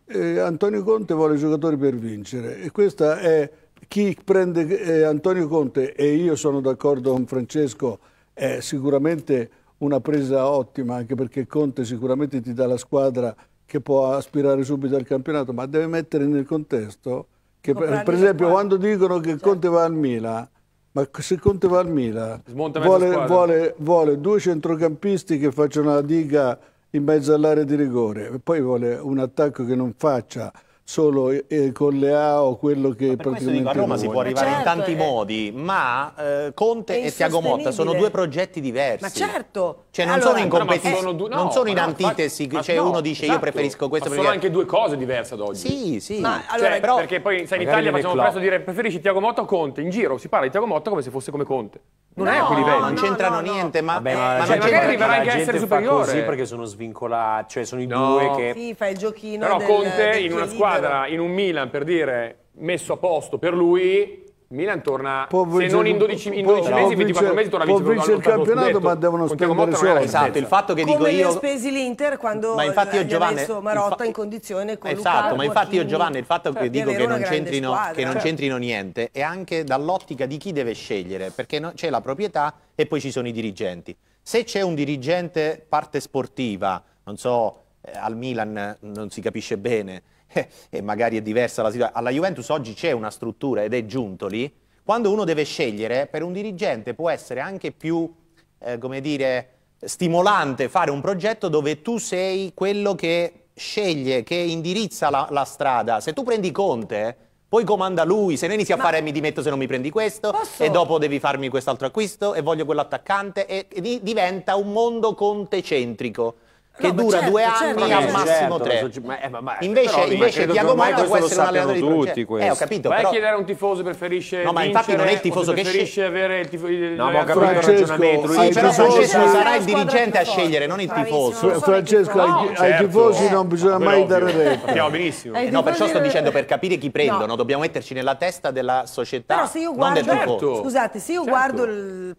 Eh, Antonio Conte vuole giocatori per vincere e questa è chi prende eh, Antonio Conte e io sono d'accordo con Francesco è sicuramente una presa ottima anche perché Conte sicuramente ti dà la squadra che può aspirare subito al campionato ma deve mettere nel contesto che per, per esempio quando dicono che certo. Conte va al Milan ma se Conte va al Milan, vuole, vuole, vuole, due centrocampisti che facciano la diga in mezzo all'area di rigore e poi vuole un attacco che non faccia solo eh, eh, con le A o quello che praticamente dico, a Roma si può arrivare certo, in tanti eh. modi ma eh, Conte e Tiago Motta sono due progetti diversi ma certo cioè non allora, sono in competizione no, non sono in antitesi ma, cioè ma uno dice esatto, io preferisco questo ma sono perché... anche due cose diverse ad oggi sì sì ma, cioè, allora, cioè, però, perché poi sai, in Italia facciamo presto a dire preferisci Tiago Motta o Conte in giro si parla di Tiago Motta come se fosse come Conte non no, è a quei livelli non c'entrano niente ma, Vabbè, ma, cioè, magari arriverà anche a essere superiore così perché sono svincolati cioè sono i due che sì fa il giochino però Conte in una squadra squadra in un Milan, per dire, messo a posto per lui, Milan torna, può se non in 12, in 12 può, mesi, 24 mesi torna a vincere. Può vincere il campionato, detto, ma devono spendere soldi. Esatto, il fatto che Come dico io... Come spesi l'Inter quando ma infatti io, Giovanni, Marotta in condizione con Esatto, Luca, ma infatti io Giovanni, il fatto cioè, che dico che non, c'entrino, che non c'entrino niente è anche dall'ottica di chi deve scegliere, perché no, c'è la proprietà e poi ci sono i dirigenti. Se c'è un dirigente parte sportiva, non so, eh, al Milan non si capisce bene, eh, e magari è diversa la situazione, alla Juventus oggi c'è una struttura ed è giunto lì, quando uno deve scegliere, per un dirigente può essere anche più, eh, come dire, stimolante fare un progetto dove tu sei quello che sceglie, che indirizza la, la strada. Se tu prendi Conte, poi comanda lui, se ne inizi a Ma fare mi dimetto se non mi prendi questo, posso? e dopo devi farmi quest'altro acquisto, e voglio quell'attaccante, e, e diventa un mondo contecentrico che no, dura certo, due certo. anni, certo, al massimo certo, tre. ma, eh, ma, ma, invece, però, invece Tiago Motta può essere un allenatore di tutti questo. Eh, ho capito, Vai a chiedere a un tifoso preferisce No, ma infatti non è il tifoso che preferisce avere il tifoso No, ma ho capito il ragionamento. Sì, però Francesco sarà il dirigente a scegliere, non il tifoso. Francesco, ai certo. tifosi non bisogna mai dare retta. Andiamo benissimo. Eh, no, perciò sto dicendo per capire chi prendono, dobbiamo metterci nella testa della società, non del tifoso. Certo. Scusate, se io guardo il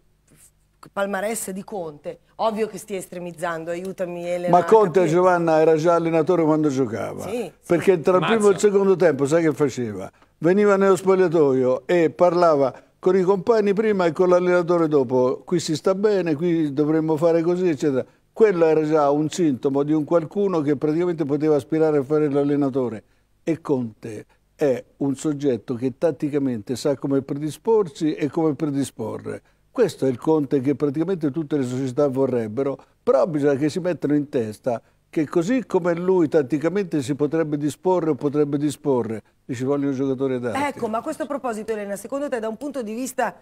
palmarès di Conte. Ovvio che stia estremizzando, aiutami Elena. Ma Conte Giovanna era già allenatore quando giocava. Sì, perché tra il primo e il secondo tempo, sai che faceva? Veniva nello spogliatoio e parlava con i compagni prima e con l'allenatore dopo. Qui si sta bene, qui dovremmo fare così, eccetera. Quello era già un sintomo di un qualcuno che praticamente poteva aspirare a fare l'allenatore. E Conte è un soggetto che tatticamente sa come predisporsi e come predisporre. Questo è il Conte che praticamente tutte le società vorrebbero, però bisogna che si mettano in testa che così come lui tatticamente si potrebbe disporre o potrebbe disporre, ci vogliono giocatori giocatore d'arte. Ecco, ma a questo proposito Elena, secondo te da un punto di vista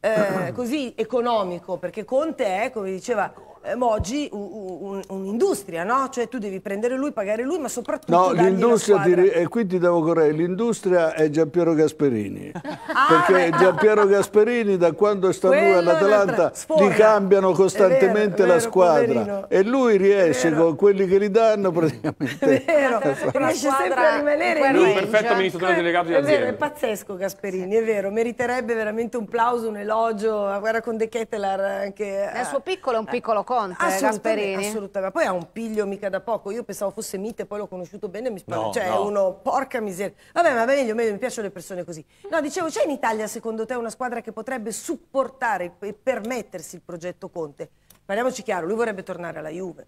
eh, così economico, perché Conte è, come diceva ehm, oggi un'industria, un, un no? Cioè tu devi prendere lui, pagare lui, ma soprattutto No, l'industria, ti, e qui ti devo correre, l'industria è Giampiero Gasperini. Ah, perché Giampiero Gasperini da quando sta lui all'Atalanta gli cambiano costantemente vero, la squadra. Poverino. E lui riesce con quelli che gli danno praticamente. È vero, esatto. riesce sempre a rimanere lì. È un perfetto amministratore delegato di azienda. È pazzesco Gasperini, è vero, meriterebbe veramente un plauso, un elogio, guarda con De Kettler anche... Nel eh. suo piccolo è un piccolo corpo eh. Conte, eh, assolutamente, assolutamente, poi ha un piglio mica da poco, io pensavo fosse mite, poi l'ho conosciuto bene, mi spaventa, no, cioè no. uno, porca miseria, vabbè ma meglio, meglio, mi piacciono le persone così. No, dicevo, c'è in Italia secondo te una squadra che potrebbe supportare e permettersi il progetto Conte? Parliamoci chiaro, lui vorrebbe tornare alla Juve.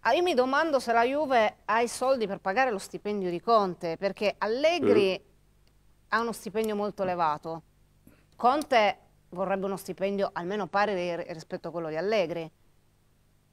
Ah, io mi domando se la Juve ha i soldi per pagare lo stipendio di Conte, perché Allegri mm. ha uno stipendio molto elevato. Conte vorrebbe uno stipendio almeno pari rispetto a quello di Allegri.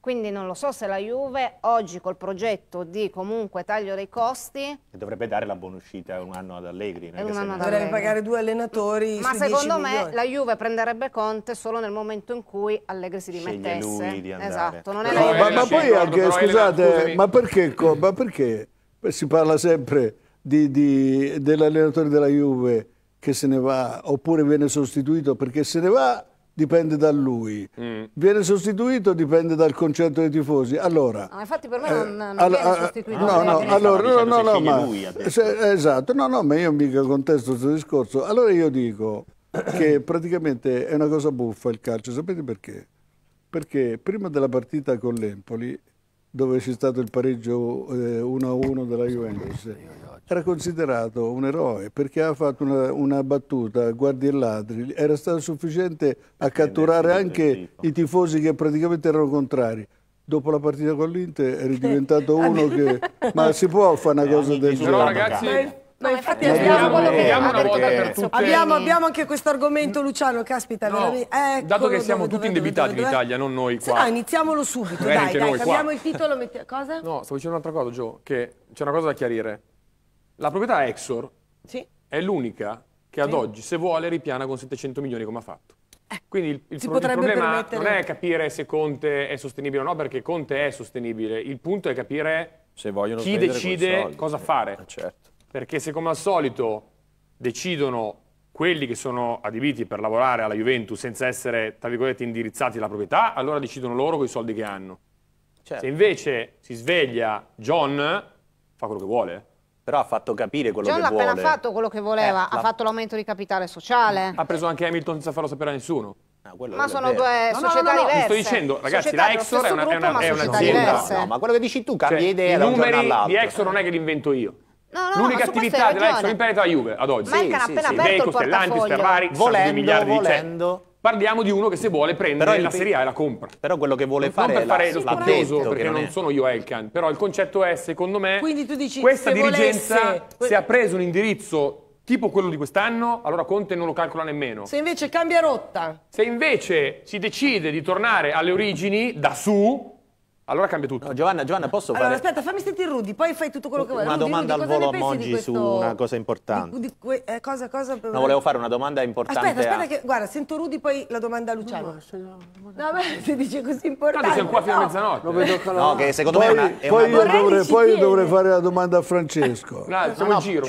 Quindi non lo so se la Juve oggi col progetto di comunque taglio dei costi... Dovrebbe dare la buona uscita un anno ad Allegri. Un anno ad Dovrebbe pagare due allenatori Ma secondo me milioni. la Juve prenderebbe Conte solo nel momento in cui Allegri si dimettesse. lui di Esatto, non è no, la Juve. Ma, ma poi anche, scusate, ma perché, ma perché si parla sempre dell'allenatore della Juve che se ne va oppure viene sostituito perché se ne va dipende da lui. Mm. Viene sostituito dipende dal concetto dei tifosi. Allora, no, ah, infatti per me eh, non, non viene sostituito. No, no, no, allora, no, no, ma, lui, se, esatto, no, no, ma io mica contesto questo discorso. Allora io dico che praticamente è una cosa buffa il calcio, sapete perché? Perché prima della partita con l'Empoli, dove c'è stato il pareggio eh, 1-1 della Juventus, era considerato un eroe perché ha fatto una, una battuta, guardi e ladri, era stato sufficiente a catturare anche i tifosi che praticamente erano contrari dopo la partita con l'Inter eri diventato ah, uno che... Ma si può fare una cosa del genere? No, ragazzi... No, infatti abbiamo, quello che... abbiamo, abbiamo, abbiamo anche questo argomento Luciano Caspita, no, ecco, dato che siamo dove, tutti dove, indebitati dove, in Italia non noi qua no, iniziamolo subito dai, dai cambiamo qua. il titolo metti... cosa? no stavo dicendo un'altra cosa Gio che c'è una cosa da chiarire la proprietà Exor sì. è l'unica che ad sì. oggi, se vuole, ripiana con 700 milioni come ha fatto. Eh, Quindi il, il, pro, il problema permettere... non è capire se Conte è sostenibile o no, perché Conte è sostenibile. Il punto è capire chi decide cosa eh, fare. Eh, certo. Perché se come al solito decidono quelli che sono adibiti per lavorare alla Juventus senza essere, tra virgolette, indirizzati alla proprietà, allora decidono loro con i soldi che hanno. Certo. Se invece si sveglia John, fa quello che vuole. Però ha fatto capire quello John che vuole. John ha appena fatto quello che voleva, eh, ha fatto l'aumento di capitale sociale. Ha preso anche Hamilton senza farlo sapere a nessuno. Ah, no, ma sono due no, società no, no, diverse. sto dicendo, ragazzi, società la Exor è, una, gruppo, è, una, è un'azienda. ma quello che dici tu cambia cioè, idea da un giorno all'altro. I numeri di Exor non è che li invento io. L'unica attività della Exor in Pianeta è la Juve, ad oggi. Ma sì, sì, appena sì. aperto Stellantis, Ferrari, volendo, miliardi volendo, di Parliamo di uno che se vuole prendere la Serie A e la compra. Però quello che vuole non fare non per fare la, lo spazioso, perché non, non sono io Elkan, però il concetto è, secondo me, Quindi tu dici, questa se dirigenza, volesse... se ha preso un indirizzo tipo quello di quest'anno, allora Conte non lo calcola nemmeno. Se invece cambia rotta. Se invece si decide di tornare alle origini da su, allora cambia tutto. No, Giovanna, Giovanna, posso fare... Allora, aspetta, fammi sentire Rudy, poi fai tutto quello che vuoi. Una domanda Rudy, al volo a Moggi questo... su una cosa importante. Di, di, eh, cosa, cosa... No, volevo fare una domanda importante Aspetta, aspetta, a... che, guarda, sento Rudy, poi la domanda a Luciano. No, no, no, no se dice così importante... Tanto siamo qua fino a mezzanotte. No, no, no che secondo poi, me è una... È poi, una... Io dovrei, poi io dovrei fare la domanda a Francesco. No, siamo in giro.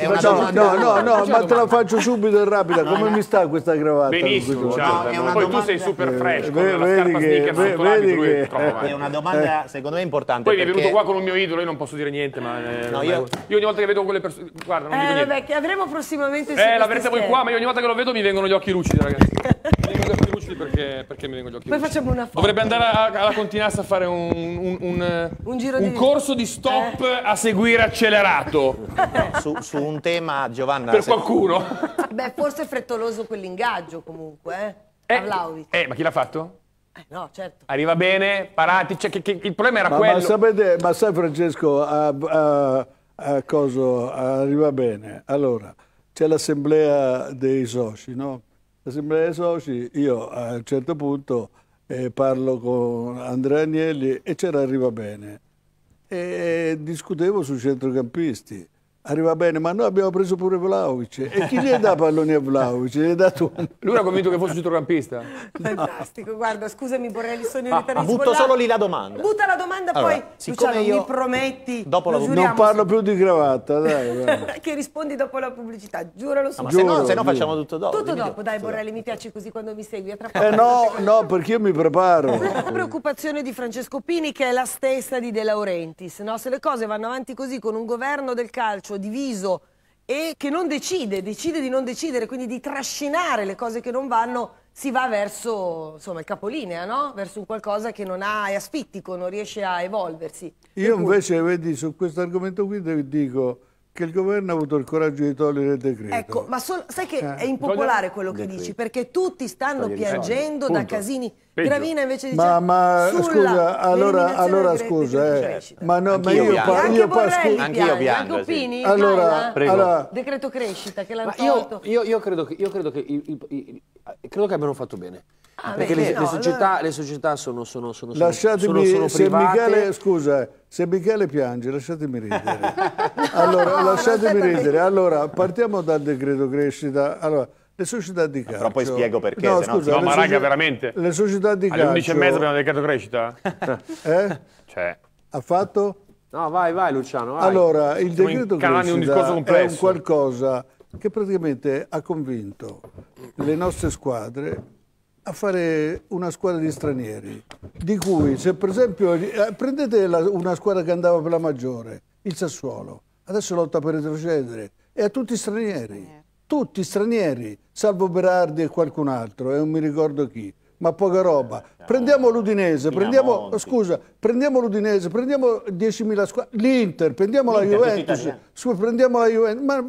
No, no, no, ma te la faccio subito e rapida. Come mi sta questa cravatta? Benissimo, ciao. Poi tu sei super fresco. con la scarpa sneaker Vedi che... Eh. È una domanda secondo me, è importante. Poi perché... mi è venuto qua con un mio idolo, io non posso dire niente, ma. Eh, no, io... io... ogni volta che vedo quelle persone. Guarda, non eh, dico niente. Vabbè, avremo prossimamente. Eh, l'avrete voi qua, ma io ogni volta che lo vedo mi vengono gli occhi lucidi, ragazzi. mi vengono gli occhi lucidi perché, perché mi vengono gli occhi Poi lucidi. Poi facciamo una foto. Dovrebbe andare a, alla Continassa a fare un, un, un, eh, un giro di... corso di stop eh. a seguire accelerato. su, su, un tema, Giovanna. Per se... qualcuno. Beh, forse è frettoloso quell'ingaggio comunque, eh. Eh, eh, ma chi l'ha fatto? Eh, no, certo. Arriva bene, parati, cioè, che, che, il problema era ma, quello. Ma, sapete, ma sai Francesco, a, a, a coso, arriva bene. Allora, c'è l'assemblea dei soci, no? L'assemblea dei soci, io a un certo punto eh, parlo con Andrea Agnelli e c'era arriva bene. E discutevo sui centrocampisti arriva bene, ma noi abbiamo preso pure Vlaovic. E chi gli dà palloni a Vlaovic? dato... Lui era convinto che fosse un centrocampista. Fantastico, guarda, scusami Borrelli, sono ah, in ritardo. Ah, butto sbollato. solo lì la domanda. Butta la domanda, allora, poi Luciano io... mi prometti, dopo la Non parlo più di cravatta, dai. che rispondi dopo la pubblicità, giuralo su. ma giuro, se no, se no facciamo tutto dopo. Tutto dopo, dopo, dai Borrelli, mi piace così quando mi segui. Eh no, no, perché io mi preparo. La preoccupazione di Francesco Pini che è la stessa di De Laurentiis, no? Se le cose vanno avanti così con un governo del calcio liscio, diviso e che non decide, decide di non decidere, quindi di trascinare le cose che non vanno, si va verso insomma, il capolinea, no? verso un qualcosa che non ha, è asfittico, non riesce a evolversi. Io invece, vedi, su questo argomento qui dico che il governo ha avuto il coraggio di togliere il decreto. Ecco, ma so, sai che eh. è impopolare quello che dici, perché tutti stanno piangendo da casini Peggio. Gravina invece dice ma, ma scusa, allora, allora scusa, eh, ma, no, ma io, io, pa, io pa, scu- anch'io piango, anche sì. allora, allora, decreto crescita che l'hanno io, io, io, credo che, io credo che, il, il, credo che abbiano fatto bene. Ah, perché beh, le, no, le, società, allora... le, società, sono, sono, sono, lasciatemi, sono, sono se Michele, scusa, se Michele piange, lasciatemi ridere. allora, lasciatemi ridere. Allora, partiamo dal decreto crescita. Allora, le società di calcio. Però poi spiego perché. No, scusa, no, no ma raga, veramente. Le società di Alle calcio. Alle 11.30 abbiamo dedicato crescita? eh? Cioè. Ha fatto? No, vai, vai Luciano. Vai. Allora, il decreto crescita un è un qualcosa che praticamente ha convinto le nostre squadre a fare una squadra di stranieri, di cui se per esempio eh, prendete la, una squadra che andava per la maggiore, il Sassuolo, adesso lotta per retrocedere, è a tutti stranieri tutti stranieri, salvo Berardi e qualcun altro, e non mi ricordo chi ma poca roba. Eh, prendiamo l'Udinese, prendiamo, scusa, prendiamo l'Udinese, prendiamo 10.000 squadre, l'Inter, prendiamo la Juventus, scusa, prendiamo la Juventus, ma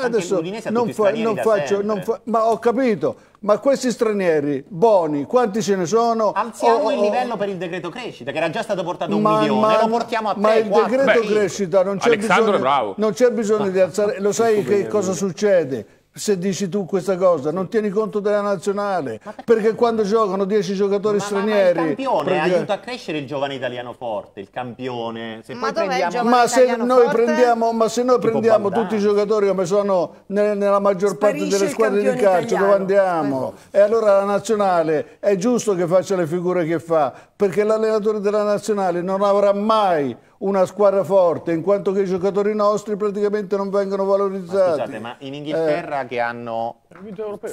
adesso non, fa, non faccio, non fa, ma ho capito, ma questi stranieri, buoni, quanti ce ne sono? Alziamo oh, il livello per il decreto crescita, che era già stato portato ma, un milione, ma, lo portiamo a 3, Ma il 4, decreto 5. crescita non c'è bisogno, non bisogno di alzare, lo sai che cosa succede? se dici tu questa cosa, non tieni conto della nazionale, perché? quando giocano 10 giocatori ma, stranieri... Ma, il campione perché... aiuta a crescere il giovane italiano forte, il campione... Se ma, prendiamo... ma, se prendiamo, ma, se noi prendiamo, tutti i giocatori come sono nella maggior Sparisce parte delle squadre di calcio, dove andiamo? Ecco. E allora la nazionale è giusto che faccia le figure che fa, perché l'allenatore della nazionale non avrà mai una squadra forte, in quanto che i giocatori nostri praticamente non vengono valorizzati. Ma scusate, ma in Inghilterra eh. che hanno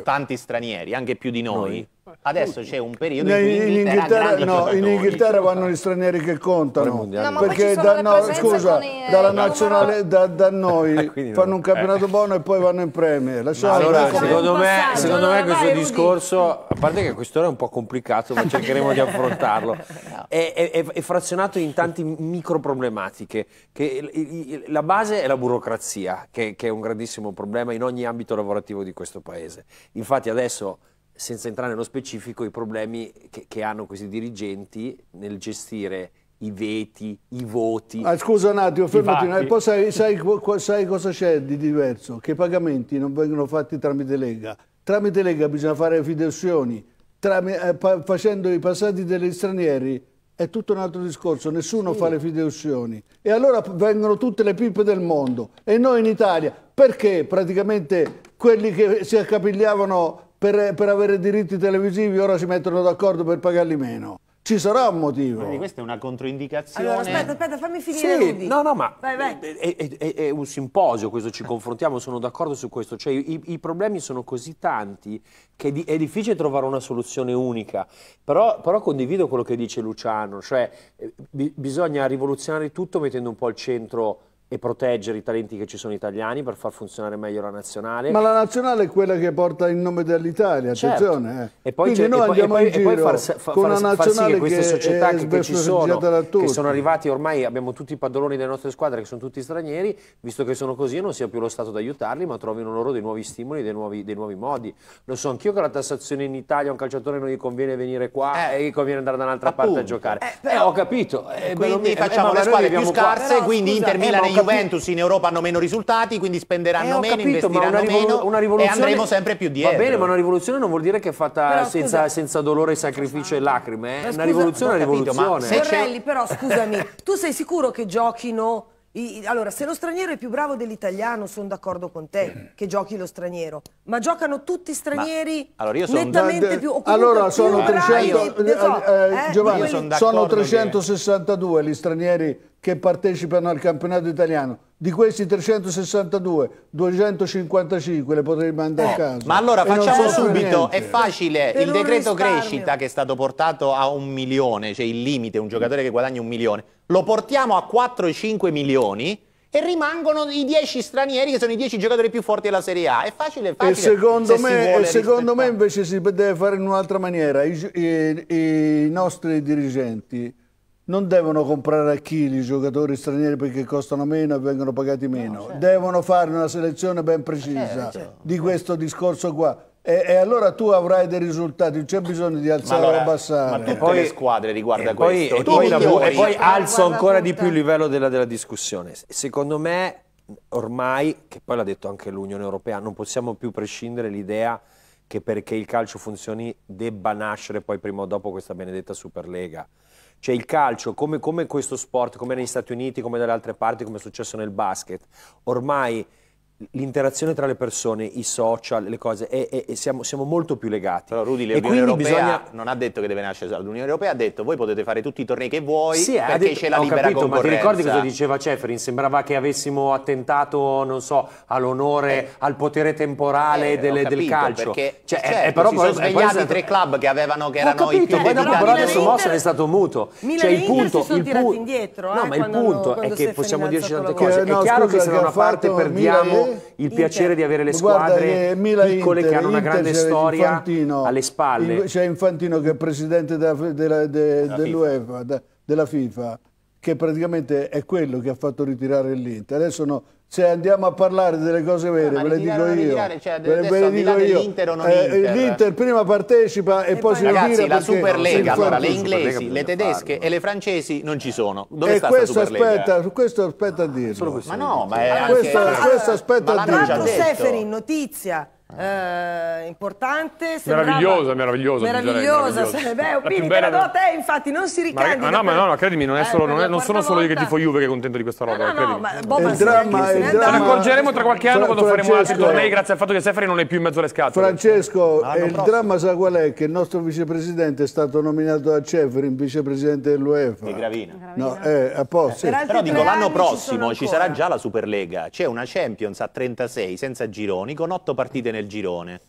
tanti stranieri, anche più di noi. noi Adesso c'è un periodo in, in, in Inghilterra, no, in Inghilterra vanno gli stranieri che contano. No, perché da, no, scusa, i, dalla eh, nazionale, da, da noi eh, fanno un campionato eh. buono e poi vanno in Premier. allora, secondo me, secondo me questo discorso, a parte che quest'ora è un po' complicato, ma cercheremo di affrontarlo, è, è, è frazionato in tante micro problematiche. Che, la base è la burocrazia, che, che è un grandissimo problema in ogni ambito lavorativo di questo paese. Infatti adesso senza entrare nello specifico, i problemi che, che hanno questi dirigenti nel gestire i veti, i voti. Ah, scusa un attimo, fermati. E poi sai, sai, sai cosa c'è di diverso? Che i pagamenti non vengono fatti tramite Lega. Tramite Lega bisogna fare fideuzioni. Eh, facendo i passati degli stranieri è tutto un altro discorso, nessuno sì. fa le fideuzioni. E allora vengono tutte le pippe del mondo. E noi in Italia, perché praticamente quelli che si accapigliavano per, per avere diritti televisivi ora si mettono d'accordo per pagarli meno. Ci sarà un motivo. Quindi questa è una controindicazione. Allora, aspetta, aspetta, fammi finire. Sì, Rudy. no, no, ma vai, vai. È, è, è, è, un simposio, questo ci confrontiamo, sono d'accordo su questo. Cioè, i, i, problemi sono così tanti che di, è difficile trovare una soluzione unica. Però, però condivido quello che dice Luciano, cioè eh, bi, bisogna rivoluzionare tutto mettendo un po' al centro e proteggere i talenti che ci sono italiani per far funzionare meglio la nazionale. Ma la nazionale è quella che porta il nome dell'Italia, certo. attenzione. Eh. E poi, Quindi noi andiamo e poi, in e far, far, con far, una far sì che queste società che, che ci sono, che sono arrivati ormai, abbiamo tutti i padroni delle nostre squadre che sono tutti stranieri, visto che sono così non sia più lo Stato ad aiutarli, ma trovino loro dei nuovi stimoli, dei nuovi, dei nuovi modi. Lo so anch'io che la tassazione in Italia a un calciatore non gli conviene venire qua eh, e gli conviene andare da un'altra parte a giocare. Eh, però, eh, ho capito. Eh, eh, quindi mi, facciamo le squadre più scarse, qua. quindi Inter Milan e Juventus in Europa hanno meno risultati, quindi spenderanno eh, meno, capito, investiranno una meno una e andremo sempre più dietro. Va bene, ma una rivoluzione non vuol dire che è fatta però, senza, senza, dolore, sacrificio e lacrime. Eh? Scusa, una rivoluzione è una rivoluzione. Capito, Borrelli, però scusami, tu sei sicuro che giochino... I, allora, se lo straniero è più bravo dell'italiano, sono d'accordo con te che giochi lo straniero, ma giocano tutti stranieri ma, allora sono, nettamente da, de, più. Allora, più sono 300, io, eh, eh, eh, Giovanni, sono, sono 362 che... gli stranieri che partecipano al campionato italiano. Di questi 362, 255 le potrei mandare eh, a casa. Ma allora facciamo subito, niente. è facile, e il decreto risparmio. crescita che è stato portato a un milione, cioè il limite, un giocatore che guadagna un milione, lo portiamo a 4-5 milioni e rimangono i 10 stranieri che sono i 10 giocatori più forti della Serie A. È facile, è facile. E secondo, me, e secondo me, invece si deve fare in un'altra maniera. I, i, I nostri dirigenti non devono comprare a chili giocatori stranieri perché costano meno e vengono pagati meno. No, certo. Devono fare una selezione ben precisa eh, certo. di questo discorso qua. E, e, allora tu avrai dei risultati, non c'è bisogno di alzare allora, o abbassare. Ma poi, le squadre riguarda e questo. Poi, e, poi, la, e poi alzo ancora di più il livello della, della discussione. Secondo me ormai, che poi l'ha detto anche l'Unione Europea, non possiamo più prescindere l'idea che perché il calcio funzioni debba nascere poi prima o dopo questa benedetta Superlega. Cioè il calcio, come, come questo sport, come negli Stati Uniti, come dalle altre parti, come è successo nel basket, ormai l'interazione tra le persone, i social, le cose, e, e siamo, siamo, molto più legati. Però Rudy, l'Unione Europea bisogna... non ha detto che deve nascere l'Unione Europea, ha detto voi potete fare tutti i tornei che vuoi sì, perché detto, c'è la libera capito, Ma ti ricordi cosa diceva Ceferin? Sembrava che avessimo attentato, non so, all'onore, eh, al potere temporale eh, delle, capito, del calcio. Perché cioè, certo, è, però si sono svegliati stato... tre club che avevano che ho erano capito, i più no, però adesso Mosser è stato muto. Milan cioè, il punto, si il pu... indietro. Eh, no, ma il punto è che possiamo dirci tante cose. È chiaro che se da una parte perdiamo il piacere di avere le squadre eh, piccole Inter, che hanno una Inter, grande storia Infantino, alle spalle. C'è Infantino che è presidente dell'UEFA, della, della, della FIFA, che praticamente è quello che ha fatto ritirare l'Inter. Adesso no, cioè andiamo a parlare delle cose vere, ve le dico io. Cioè, ve, ve le dico io. L'Inter o non eh, L'Inter prima partecipa e, e poi, poi si Ragazzi, ritira la Superlega, allora le inglesi, le tedesche e le francesi non ci sono. Dove e sta questo aspetta, questo aspetta a dirlo. Ma no, ma è questo, anche... questo aspetta allora, a dirlo. Tra l'altro Seferin, notizia eh, importante. Meravigliosa, meravigliosa. Meravigliosa, meravigliosa. beh, opini che la do a te, infatti, non si ricandida. Ma, ma no, ma no, no, credimi, non, eh, solo, eh, non, è, non sono solo io che tifo Juve che è contento di questa roba. No, no, no ma il dramma, il dramma... Ce ne accorgeremo tra qualche anno quando Francesco... faremo altri tornei grazie al fatto che Seferi non è più in mezzo alle scatole. Francesco, ah, il dramma sa qual è? Che il nostro vicepresidente è stato nominato da Ceferin vicepresidente dell'UEFA. che Gravina. No, eh, apposta. Eh, Però dico, l'anno prossimo ci sarà già la Superlega. C'è una Champions a 36 senza gironi con 8 partite nel nel girone.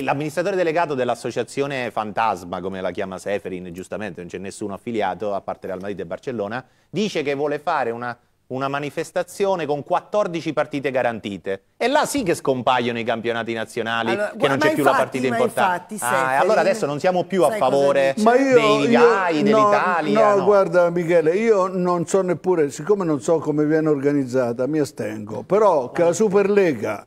L'amministratore delegato dell'associazione Fantasma, come la chiama Seferin, giustamente non c'è nessuno affiliato a parte Real Madrid e Barcellona, dice che vuole fare una, una, manifestazione con 14 partite garantite. E là sì che scompaiono i campionati nazionali, allora, che non c'è più la partita importante. Infatti, ah, allora adesso non siamo più a favore io, dei Gai, dell'Italia. No, no, no, guarda Michele, io non so neppure, siccome non so come viene organizzata, mi astengo. Però che la Superlega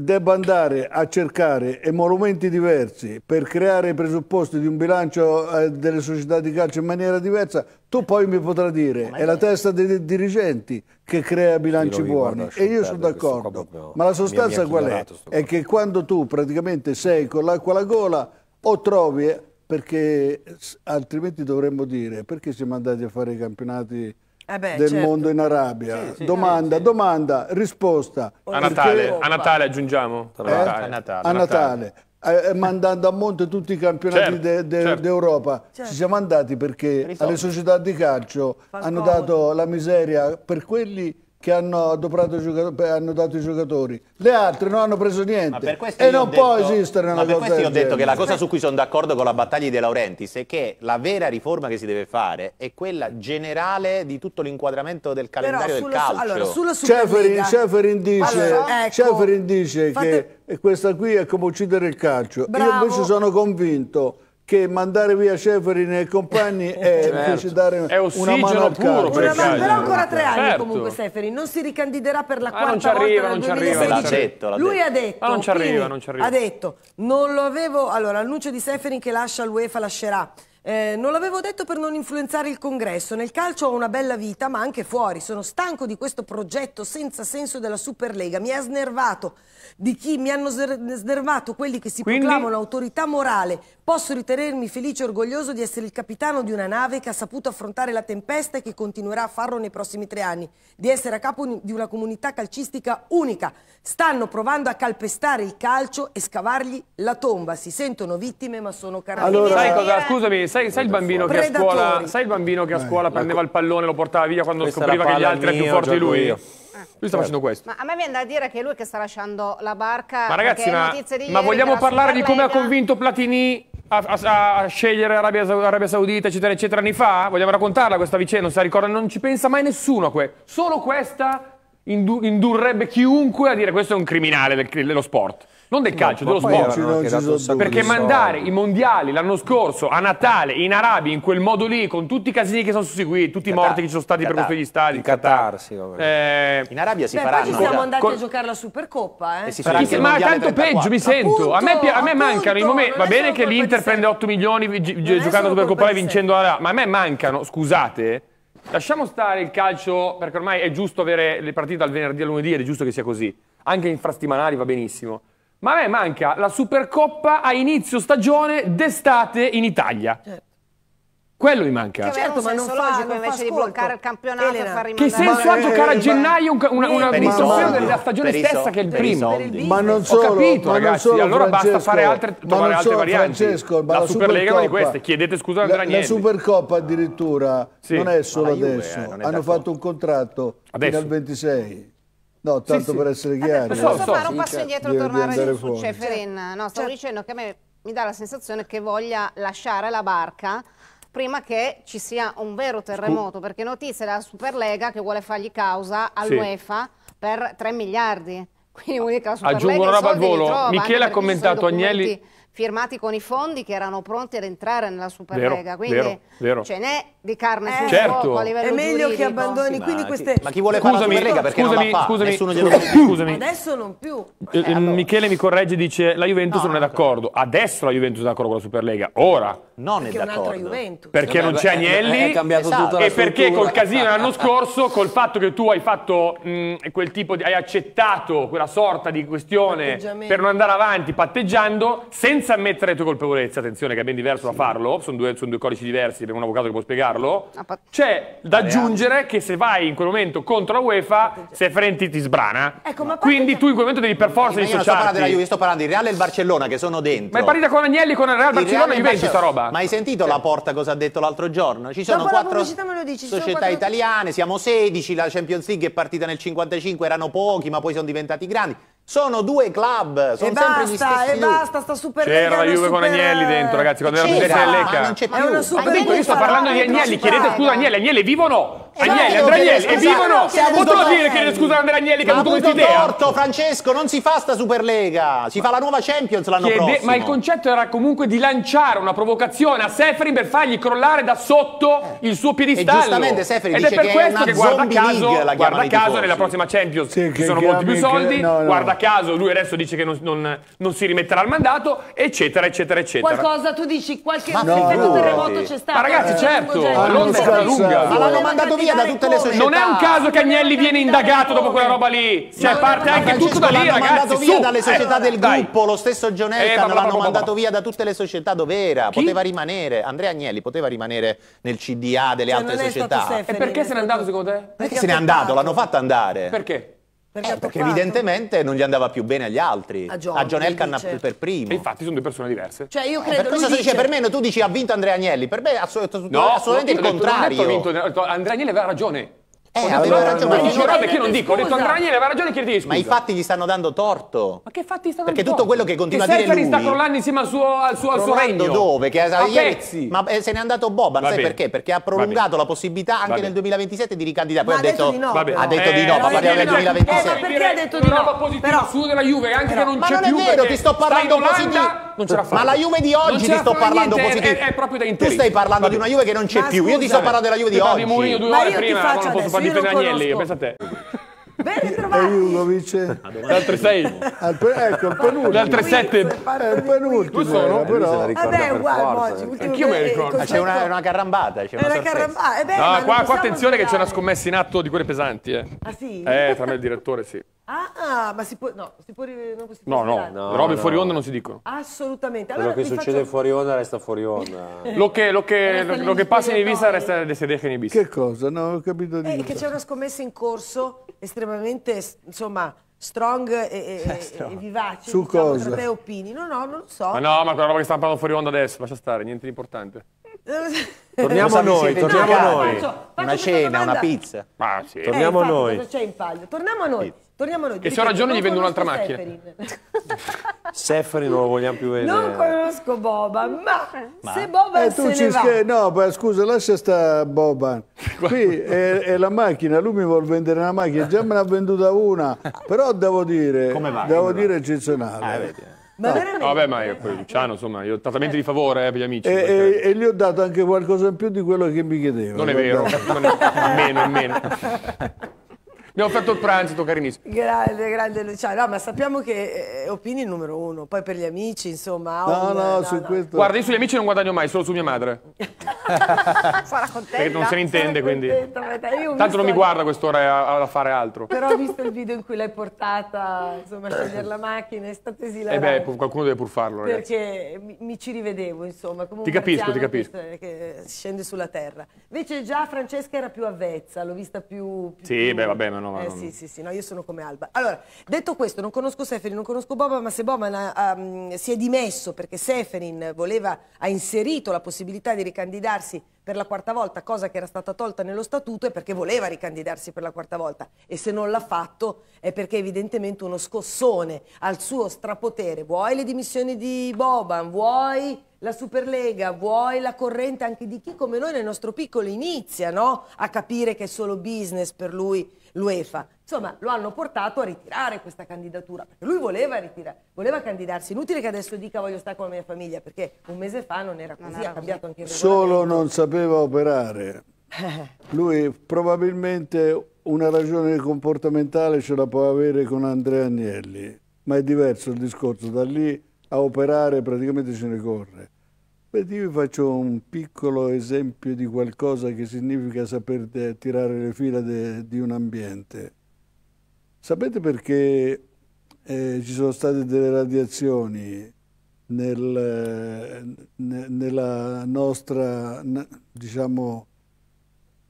debba andare a cercare emolumenti diversi per creare i presupposti di un bilancio eh, delle società di calcio in maniera diversa, tu poi mi potrai dire è la testa dei dirigenti che crea bilanci buoni e io sono d'accordo, ma la sostanza mi qual è? È che quando tu praticamente sei con l'acqua alla gola o trovi, eh, perché altrimenti dovremmo dire perché siamo andati a fare i campionati eh beh, del certo. mondo in Arabia. Sì, sì, domanda, sì. domanda, risposta. A Natale, a Natale aggiungiamo? Eh? A Natale. A Natale. Eh, eh, mandando a monte tutti i campionati certo, d'Europa. De, de, certo. Ci certo. siamo andati perché Risolvi. alle società di calcio Falcone. hanno dato la miseria per quelli che hanno giocatori, hanno dato i giocatori, le altre non hanno preso niente e non detto, può esistere una ma per questo io ho detto che la cosa su cui sono d'accordo con la battaglia di Laurentiis è che la vera riforma che si deve fare è quella generale di tutto l'inquadramento del calendario Però, del calcio allora, sulla Ceferin, Ceferin dice, allora, ecco, Ceferin dice fate... che questa qui è come uccidere il calcio Bravo. io invece sono convinto che mandare via Ceferin e compagni è certo. dare è una mano al puro per una però ancora tre anni certo. comunque Ceferin non si ricandiderà per la ma ah, quarta non ci arriva, non ci arriva, detto, lui ha detto ma non ci arriva, non ci arriva. ha detto non lo avevo allora l'annuncio di Ceferin che lascia l'UEFA lascerà eh, non l'avevo detto per non influenzare il congresso, nel calcio ho una bella vita ma anche fuori, sono stanco di questo progetto senza senso della Superlega, mi ha snervato di chi mi hanno snervato quelli che si Quindi... proclamano autorità morale, posso ritenermi felice e orgoglioso di essere il capitano di una nave che ha saputo affrontare la tempesta e che continuerà a farlo nei prossimi tre anni, di essere a capo di una comunità calcistica unica, stanno provando a calpestare il calcio e scavargli la tomba, si sentono vittime ma sono carabinieri. Allora, sai cosa, eh. scusami, sai, sai, il bambino che a eh, scuola, sai il bambino che a scuola prendeva il pallone e lo portava via quando scopriva che gli altri erano più forti di lui? Lui sta ah. facendo certo. questo. Ma a me viene da dire che è lui che sta lasciando la barca. Ma ragazzi, ma, ieri, ma vogliamo parlare di come ha convinto Platini a, a, a, scegliere Arabia, Arabia, Saudita, eccetera, eccetera, anni fa? Vogliamo raccontarla questa vicenda? Non, si ricorda, non ci pensa mai nessuno a questo. Solo questa indurrebbe chiunque a dire questo è un criminale dello sport non del calcio, no, dello sport. Perché mandare soldi. i mondiali l'anno scorso a Natale in Arabia in quel modo lì, con tutti i casini che sono susseguiti, tutti i morti che ci sono stati Qatar. per questo degli stadi. In Qatar, sì, eh, In Arabia si Beh, faranno. ci siamo andati con... a giocare la Supercoppa, eh? E si farà ma tanto 34. peggio, mi sento. Appunto, a me, a me mancano i momenti. Va bene che l'Inter prende 8 milioni giocando la Supercoppa e vincendo la Arabia, ma a me mancano, scusate. Lasciamo stare il calcio, perché ormai è giusto avere le partite dal venerdì al lunedì ed è giusto che sia così. Anche infrastimanali va benissimo. Ma a me manca la Supercoppa a inizio stagione d'estate in Italia. Certo. Quello mi manca. certo, ma non fa invece ascolto. di bloccare il campionato Elena, e far rimandare. Che senso ha giocare a gennaio un, una, una, una, soldi, della stagione stessa che è il primo? ma non so. Ho capito, ragazzi. Solo, allora Francesco, basta fare altre, trovare altre varianti. Francesco, la, la Superlega è una di queste. Chiedete scusa al Gragnelli. La, la Supercoppa addirittura non è solo adesso. Eh, hanno fatto un contratto fino al 26. No, tanto sì, per essere chiaro. Vabbè, posso so, fare so, un passo certo, indietro e tornare su Ceferin? No, stavo certo. dicendo che a me mi dà la sensazione che voglia lasciare la barca prima che ci sia un vero terremoto, perché notizia della Superlega che vuole fargli causa all'UEFA sì. per 3 miliardi. Quindi vuol dire la Superlega Aggiungo una roba al volo. Trova, Michele ha commentato Agnelli firmati con i fondi che erano pronti ad entrare nella Superlega, vero, quindi vero, vero. ce n'è di carne eh, certo. a livello È meglio giuridico. che abbandoni, quindi queste... Ma chi vuole scusami, parlare Lega perché scusami, non scusami, Nessuno glielo scusami. Adesso non più. Eh, allora. Michele mi corregge, dice la Juventus no, non è ecco. d'accordo. Adesso la Juventus è d'accordo con la Superlega, ora. Non perché è d'accordo. Perché non c'è Agnelli esatto. e perché col casino l'anno scorso, col fatto che tu hai fatto mh, quel tipo di... hai accettato quella sorta di questione per non andare avanti patteggiando senza ammettere le tue colpevolezze, attenzione che è ben diverso da farlo, sono due, sono due codici diversi, abbiamo un avvocato che può spiegarlo farlo. Ah, c'è da aggiungere che se vai in quel momento contro la UEFA, se Frenti ti sbrana. Ecco, Quindi tu in quel momento devi per forza dissociarti. Io sto parlando della sto parlando di Real e il Barcellona che sono dentro. Ma è partita con Agnelli con il Real Barcellona e Juventus sta roba. Ma hai sentito sì. la porta cosa ha detto l'altro giorno? Ci sono Dopo quattro dici, società quattro... italiane, siamo 16, la Champions League è partita nel 55, erano pochi, ma poi sono diventati grandi. Sono due club, sono e sempre basta, gli stessi. E due. basta, sta super C'era la Juve super... con Agnelli dentro, ragazzi, quando era Cesare, Lecca. Non c'è più. super detto, io sto parlando di Agnelli, chiedete scusa Agnelli, Agnelli è vivo o no? Eh, Agnelli, Andrea Agnelli, vivono! vivo Potrò dire che scusa ad Andrea Agnelli che ha avuto questa idea? torto, Francesco, non si fa sta Superlega, si fa la nuova Champions l'anno Chiede, prossimo. Ma il concetto era comunque di lanciare una provocazione a Seferin per fargli crollare da sotto il suo piedistallo. E giustamente Seferin Ed dice è per questo che guarda caso, guarda caso nella prossima Champions ci sono molti più soldi, guarda a caso, lui adesso dice che non, non, non si rimetterà al mandato, eccetera, eccetera, eccetera. Qualcosa, tu dici, qualche ma no, terremoto c'è stato. Eh, certo, ma ragazzi, eh, certo, l'onda è lunga. Ma l'hanno mandato via da tutte le società. Non è un caso che Agnelli viene indagato dopo quella roba lì. Cioè, parte anche tutto da lì, ragazzi. L'hanno mandato via dalle eh, società del gruppo, lo stesso Gionetta eh, l'hanno mandato via da tutte le società dove era, poteva rimanere, Andrea Agnelli poteva rimanere nel CDA delle cioè, altre società. E perché se n'è andato secondo te? Perché se n'è andato, l'hanno fatto andare. Perché? Eh, perché, eh, perché evidentemente non gli andava più bene agli altri. A John, a per primo. E infatti sono due persone diverse. Cioè io eh, credo, eh, per questo dice... dice... per me, tu dici ha vinto Andrea Agnelli, per me è assolutamente, no, assolutamente il contrario. Detto, detto, Andrea Agnelli aveva ragione. Eh, aveva aveva ragione. ragione. No, perché non dico, ho detto Andragni aveva ragione e chiedi scusa. Ma i fatti gli stanno dando torto. Ma che fatti gli stanno dando? Perché tutto quello che continua a dire lui. sta crollando insieme al suo, al suo, al suo regno. dove? Che, a ieri, Ma eh, se n'è andato Boban, sai perché? Perché ha prolungato la possibilità anche nel 2027 di ricandidare. Poi ha detto di no. Ha eh, detto di no, eh, ma parliamo del 2027. Ma perché ha detto di no? Però positivo suo della Juve, anche che non c'è più. Ma non è vero, ti sto parlando positivo non ce l'ha fatta. Ma la Juve di oggi ti sto parlando niente, così. È, è, proprio da interi. Tu stai parlando di una Juve che non c'è più. io ti sto parlando della Juve di oggi. Di Mourinho due ma ore prima, non posso fargli prendere Agnelli, pensa a te. Ben trovati. Jugovic. L'altro 6. Ecco, il penultimo. L'altro 7. Il penultimo. Sono? Però. Vabbè, eh uguale oggi. Anch'io me ricordo. C'è una, una carrambata. C'è una, una carrambata. Eh beh, no, qua, qua attenzione che c'è una scommessa in atto di quelle pesanti. Eh. Ah sì? Eh, tra me e il direttore sì. Ah, ah, ma si può. No, si può, non si può no, no, no, robe no. fuori onda non si dicono. Assolutamente. Allora, Quello che succede faccio... fuori onda resta fuori onda. lo che, lo che, lo, lo che passa in Ibiza resta de Sedeca in Ibiza. Che cosa? No, ho capito di. Eh, che c'è una scommessa in corso estremamente insomma strong e, e, cioè, strong. e vivace su diciamo, cosa? tra te opini no no non so ma no ma quella roba che sta parlando fuori onda adesso lascia stare niente di importante torniamo a noi torniamo a noi una cena domanda. una pizza ma sì. Eh, torniamo a noi cosa c'è in noi torniamo a noi Torniamo a noi. Che se ho ragione gli vendo un'altra macchina. Seferi non lo vogliamo più vedere. Non conosco Boba, ma, ma. se Boba eh, tu ci scher- No, beh, scusa, lascia sta Boba. Qui è, è, la macchina, lui mi vuole vendere una macchina, già me ne ha venduta una, però devo dire, Come va? devo dire va? eccezionale. Ah, eh, eh. ma no. veramente? No, vabbè, ma io, poi, Luciano, insomma, io ho trattamenti eh. di favore eh, per gli amici. E, perché... e, e, gli ho dato anche qualcosa in più di quello che mi chiedeva. Non è vero, non è, meno, meno. Abbiamo fatto il pranzo, tu carinissimo. Grande, grande Luciano. No, ma sappiamo che eh, opini il numero uno, poi per gli amici, insomma. No, un, no, eh, no, su no. questo. Guarda, io sugli amici non guadagno mai, solo su mia madre. Sarà contenta. Perché non se ne intende, quindi. Tanto non mi guarda quest'ora eh, a, a, fare altro. Però ho visto il video in cui l'hai portata, insomma, a scegliere la macchina, è stata esilata. Eh beh, qualcuno deve pur farlo, ragazzi. Perché mi, mi ci rivedevo, insomma. Comunque, ti capisco, ti capisco. Che scende sulla terra. Invece già Francesca era più avvezza, l'ho vista più, più... Sì, beh, vabbè, ma no no, ma eh, non... Sì, sì, sì, no, io sono come Alba. Allora, detto questo, non conosco Seferin, non conosco Boba, ma se Boban um, ehm, si è dimesso perché Seferin voleva, ha inserito la possibilità di ricandidarsi per la quarta volta, cosa che era stata tolta nello statuto, è perché voleva ricandidarsi per la quarta volta. E se non l'ha fatto è perché evidentemente uno scossone al suo strapotere. Vuoi le dimissioni di Boban, vuoi la Superlega, vuoi la corrente anche di chi come noi nel nostro piccolo inizia no? a capire che è solo business per lui l'UEFA. Insomma, lo hanno portato a ritirare questa candidatura, perché lui voleva, ritirare, voleva candidarsi. Inutile che adesso dica voglio stare con la mia famiglia, perché un mese fa non era così, ha cambiato anche il Solo non sapeva operare. Lui probabilmente una ragione comportamentale ce la può avere con Andrea Agnelli, ma è diverso il discorso. Da lì a operare praticamente ce ne corre. Beh, io vi faccio un piccolo esempio di qualcosa che significa saper tirare le fila de, di un ambiente. Sapete perché eh, ci sono state delle radiazioni nel, ne, nella nostra, diciamo,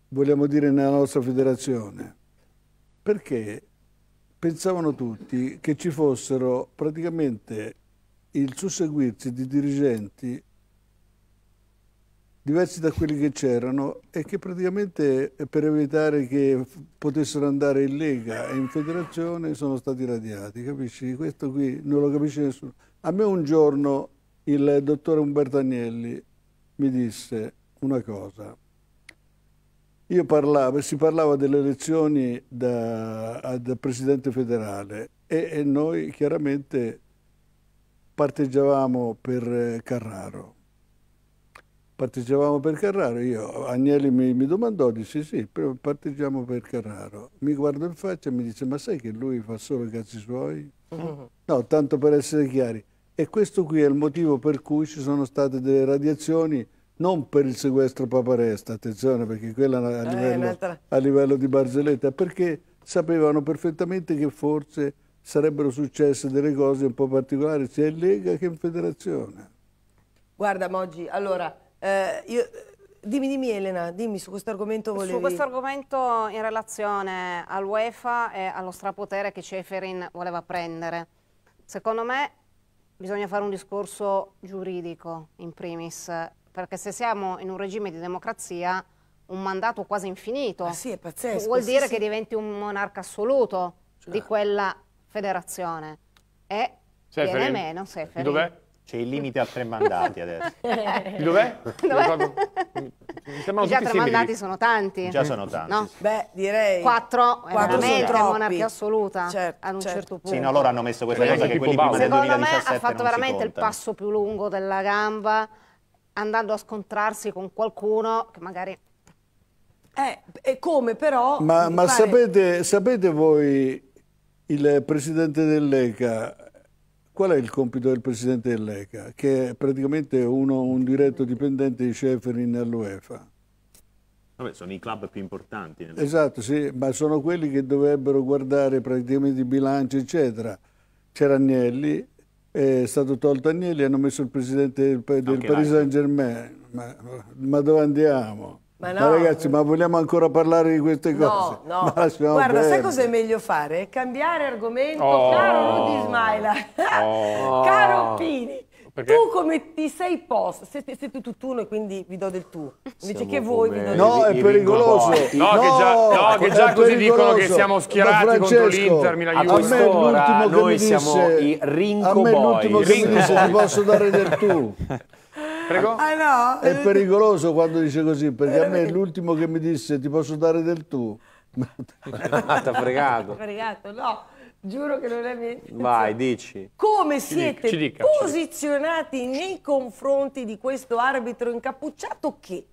vogliamo dire nella nostra federazione? Perché pensavano tutti che ci fossero praticamente il susseguirsi di dirigenti diversi da quelli che c'erano e che praticamente eh, per evitare che potessero andare in Lega e in Federazione sono stati radiati, capisci? Questo qui non lo capisce nessuno. A me un giorno il dottore Umberto Agnelli mi disse una cosa. Io parlavo, si parlava delle elezioni da, da presidente federale e, e noi chiaramente parteggiavamo per eh, Carraro Parteggiavamo per Carraro, io, Agnelli mi, mi domandò, dice sì, però parteggiamo per Carraro. Mi guardo in faccia e mi dice, ma sai che lui fa solo i cazzi suoi? No, tanto per essere chiari. E questo qui è il motivo per cui ci sono state delle radiazioni, non per il sequestro Paparesta, attenzione, perché quella a eh, livello, eh, a livello di Barzelletta, perché sapevano perfettamente che forse sarebbero successe delle cose un po' particolari sia in Lega che in Federazione. Guarda Moggi, allora eh, io, dimmi, dimmi Elena, dimmi su questo argomento volevi... Su questo argomento in relazione all'UEFA e allo strapotere che Ceferin voleva prendere. Secondo me bisogna fare un discorso giuridico in primis, perché se siamo in un regime di democrazia un mandato quasi infinito. Ah, sì, è pazzesco. Vuol dire sì, che sì. diventi un monarca assoluto cioè. di quella federazione. E Seferin. viene meno Seferin. Dov'è? C'è il limite a tre mandati adesso. Dov'è? Dov'è? Mi già tre simili. mandati sono tanti. Già sono tanti. No? Beh, direi... Quattro, Quattro veramente, non più assoluta certo, ad un certo, certo punto. Sì, no, loro hanno messo questa cosa che quelli prima Secondo del 2017 me ha fatto veramente il passo più lungo della gamba andando a scontrarsi con qualcuno che magari... Eh, e come però... Ma, ma pare... sapete, sapete voi, il presidente dell'ECA Qual è il compito del presidente dell'ECA, che è praticamente uno, un diretto dipendente di Sceferin all'UEFA? Vabbè, sono i club più importanti. Esatto, sì, ma sono quelli che dovrebbero guardare praticamente i bilanci, eccetera. C'era Agnelli, è stato tolto Agnelli, hanno messo il presidente del, del Paris Saint Germain. Ma, ma dove andiamo? Ma, no. ma, ragazzi, ma vogliamo ancora parlare di queste cose? No, no. Guarda, perdere. sai cosa è meglio fare? Cambiare argomento, oh. caro Rudy Smaila, oh. caro Pini. Perché? Tu come ti sei posto? Siete, siete tu, tu, quindi vi do del tu. Invece siamo che voi vi do del tu. No, è pericoloso. No, no, che già, no, che già così dicono che siamo schierati contro l'Inter, Milan Juve. A me l'ultimo che noi mi disse, siamo i Rinco A me l'ultimo che mi disse ti posso dare del tu. Prego? Ah, no? È pericoloso quando dice così, perché a me l'ultimo che mi disse ti posso dare del tu. ah, T'ha fregato. fregato, no. Giuro che non è mia Vai, dici. Come ci siete dica, dica, posizionati nei confronti di questo arbitro incappucciato che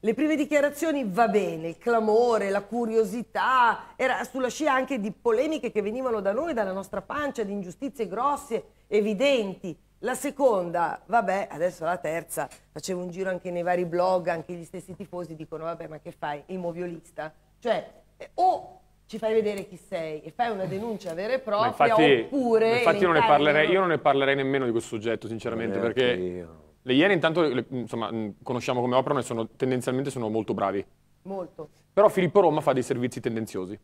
le prime dichiarazioni va bene, il clamore, la curiosità, era sulla scia anche di polemiche che venivano da noi, dalla nostra pancia, di ingiustizie grosse, evidenti. La seconda, vabbè, adesso la terza, facevo un giro anche nei vari blog, anche gli stessi tifosi dicono, vabbè, ma che fai, il moviolista? Cioè, eh, o ci fai vedere chi sei e fai una denuncia vera e propria, infatti, oppure... Infatti non parlerei, io non ne parlerei nemmeno di questo soggetto, sinceramente, Neanche perché io. le Iene intanto, le, insomma, conosciamo come operano e sono, tendenzialmente sono molto bravi. Molto. Però Filippo Roma fa dei servizi tendenziosi.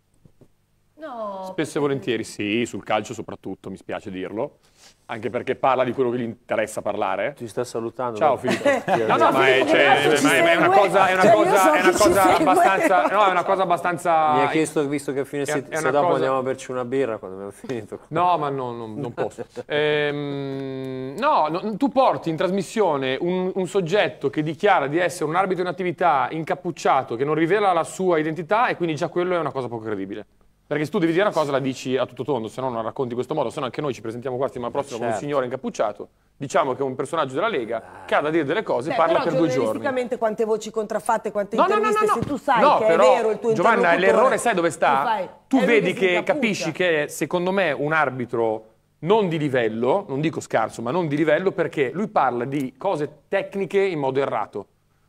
No. Spesso e volentieri sì, sul calcio soprattutto, mi spiace dirlo. Anche perché parla di quello che gli interessa parlare. Ti sta salutando. Ciao Filippo. no, no, ma, è, cioè, ma è, una cosa, è una cioè, cosa, so è una cosa abbastanza. No, è una cosa abbastanza. Mi ha chiesto, visto che a fine settimana dopo cosa... andiamo a berci una birra quando abbiamo finito. No, ma no, no non posso. Ehm, no, no, tu porti in trasmissione un, un soggetto che dichiara di essere un arbitro in attività incappucciato, che non rivela la sua identità, e quindi già quello è una cosa poco credibile. Perché se tu devi dire una cosa la dici a tutto tondo, se no non la racconti in questo modo, se no anche noi ci presentiamo qua settimana prossima certo. con un certo. signore incappucciato, diciamo che è un personaggio della Lega ah. che ha da dire delle cose e parla per due giorni. Ma Giornalisticamente quante voci contraffatte, quante no, interviste, no, no, no, se tu sai no, che però, è vero il tuo Giovanna, l'errore sai dove sta? Tu, tu vedi che, che capisci che secondo me un arbitro non di livello, non dico scarso, ma non di livello perché lui parla di cose tecniche in modo errato.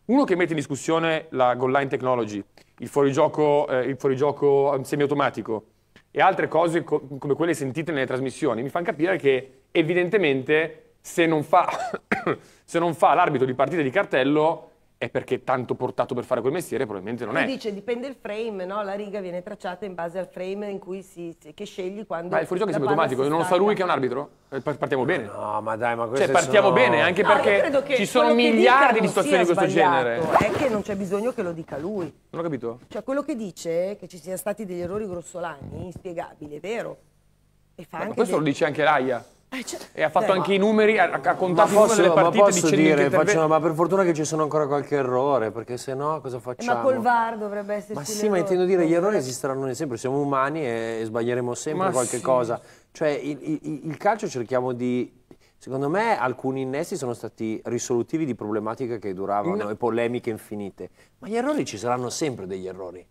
Uno che mette in discussione la goal line technology, il fuorigioco, eh, il fuorigioco semiautomatico e altre cose co- come quelle sentite nelle trasmissioni, mi fanno capire che evidentemente se non fa, se non fa l'arbitro di partita di cartello è perché tanto portato per fare quel mestiere probabilmente non Lui è. dice dipende il frame, no? la riga viene tracciata in base al frame in cui si, che scegli quando... Ma il fuorigioco è sempre automatico, non lo fa lui che è un arbitro? Eh, partiamo bene. No, ma dai, ma questo Cioè partiamo sono... bene, anche no, perché ci sono miliardi di situazioni di questo genere. È che non c'è bisogno che lo dica lui. Non ho capito? Cioè quello che dice che ci siano stati degli errori grossolani, inspiegabili, è vero. E fa ma questo del... lo dice anche Laia. Eh, cioè, e ha fatto eh, anche ma... i numeri, ha, ha contato ma posso, le partite ma posso dire, facciamo, ma per fortuna che ci sono ancora qualche errore, perché se no cosa facciamo? Eh, ma col VAR dovrebbe esserci Ma sì, ma intendo dire, gli errori esisteranno sempre, siamo umani e, sbaglieremo sempre ma qualche sì. cosa. Cioè, il, il, il calcio cerchiamo di Secondo me alcuni innesti sono stati risolutivi di problematiche che duravano no. e polemiche infinite, ma gli errori ci saranno sempre degli errori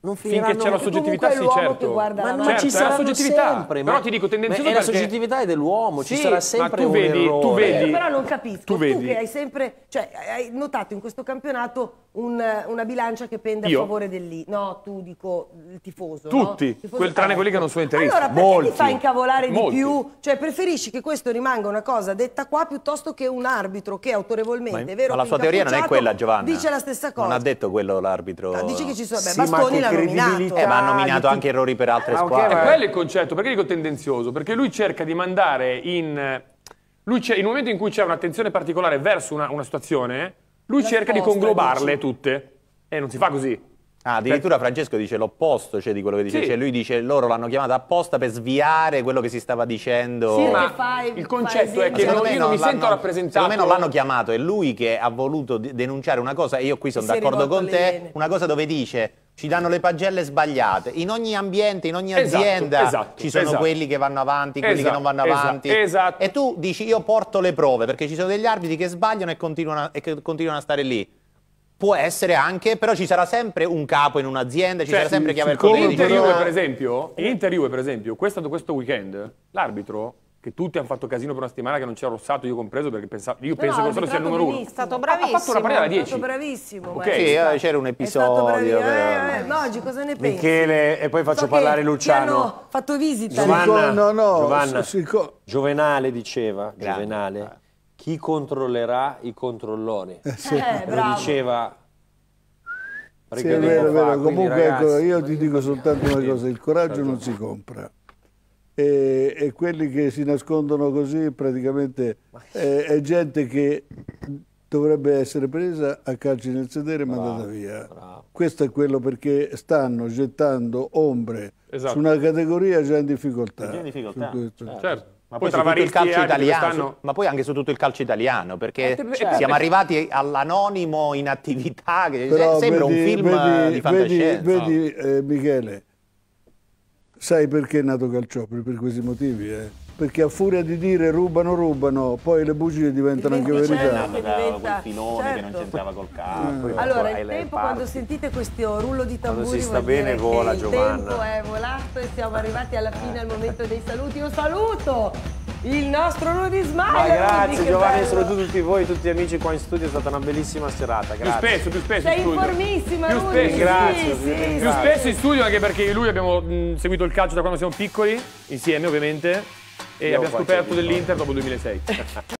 non finiranno finché c'è la soggettività sì certo ma, certo, ma ci sarà la soggettività sempre, ma... però ti dico tendenzialmente perché... la soggettività è dell'uomo sì, ci sarà sempre tu vedi, errore. tu vedi eh, però non capisco tu, vedi. tu che hai sempre cioè hai notato in questo campionato un, una bilancia che pende Io? a favore dell'I no tu dico il tifoso tutti no? tifoso quel, tranne quelli che non sono interessati allora perché Molti. ti fa incavolare Molti. di più cioè preferisci che questo rimanga una cosa detta qua piuttosto che un arbitro che autorevolmente ma, è vero ma la sua teoria non è quella Giovanni dice la stessa cosa non ha detto quello l'arbitro ah, dice che ci sono beh, bastoni credibilità. Eh, ma ha cioè, nominato anche errori per altre ah, squadre. Okay, ma... Quello è il concetto, perché dico tendenzioso? Perché lui cerca di mandare in... Lui in un momento in cui c'è un'attenzione particolare verso una, una situazione, lui La cerca di conglobarle dici. tutte. E non si fa così. Ah, addirittura Francesco dice l'opposto cioè, di quello che dice. Sì. Cioè, lui dice loro l'hanno chiamata apposta per sviare quello che si stava dicendo. Sì, ma fai, il concetto fai è che non, io non mi sento rappresentato. Secondo me non l'hanno chiamato, è lui che ha voluto denunciare una cosa, e io qui sono d'accordo con te, una cosa dove dice ci danno le pagelle sbagliate. In ogni ambiente, in ogni esatto, azienda esatto, esatto, ci sono esatto. quelli che vanno avanti, quelli che non vanno esatto, avanti. Esatto, e tu dici io porto le prove perché ci sono degli arbitri che sbagliano e continuano, e che continuano a stare lì. Può essere anche, però ci sarà sempre un capo in un'azienda, ci cioè, sarà sempre chi avrà il controllo. Inter Juve, per esempio, Inter Juve, per esempio, questo, questo weekend, l'arbitro che tutti hanno fatto casino per una settimana che non c'era Rossato, io compreso, perché pensavo, io penso che Rossato sia il numero uno. È stato bravissimo. Ha fatto una parata da 10. È stato bravissimo. Ok, eh, c'era un episodio. Eh, eh, no, oggi cosa ne pensi? Michele, e poi faccio so parlare Luciano. Hanno fatto visita. Giovanna, no, no, Giovanna Giovenale diceva, Giovenale, ah. chi controllerà i controlloni? Eh, sì. Eh, Lo diceva... Sì, è vero, vero. Comunque, ragazzi, ecco, io ti dico soltanto una cosa, il coraggio non si compra e, e quelli che si nascondono così praticamente eh, è gente che dovrebbe essere presa a calci nel sedere e mandata via. Bravo. Questo è quello perché stanno gettando ombre esatto. su una categoria già in difficoltà. in difficoltà. Eh, certo. certo. Ma poi, poi il calcio italiano, su, ma poi anche su tutto il calcio italiano, perché eh, certo. siamo certo. arrivati all'anonimo in attività, che Però sembra vedi, un film vedi, di fantascienza. Vedi, vedi eh, Michele, Sai perché è nato Calciopoli? Per questi motivi, eh? Perché a furia di dire rubano, rubano, poi le bugie diventano anche verità. È nato da filone certo. che non certo. c'entrava col campo. Eh. Ah. Allora, il tempo, quando sentite questo rullo di tamburi, quando si sta bene vola, Giovanna. il tempo è volato e siamo arrivati alla fine, al momento dei saluti. Io saluto il nostro Rudy Smile. Ma grazie Giovanni, saluto tutti voi, tutti gli amici qua in studio, è stata una bellissima serata. Grazie. Più spesso, più spesso. Sei in informissima, più Rudy. Spesso. Grazie, sì, sì, più grazie. spesso in studio anche perché lui abbiamo mh, seguito il calcio da quando siamo piccoli, insieme ovviamente, e Io abbiamo scoperto dell'Inter dopo il 2006.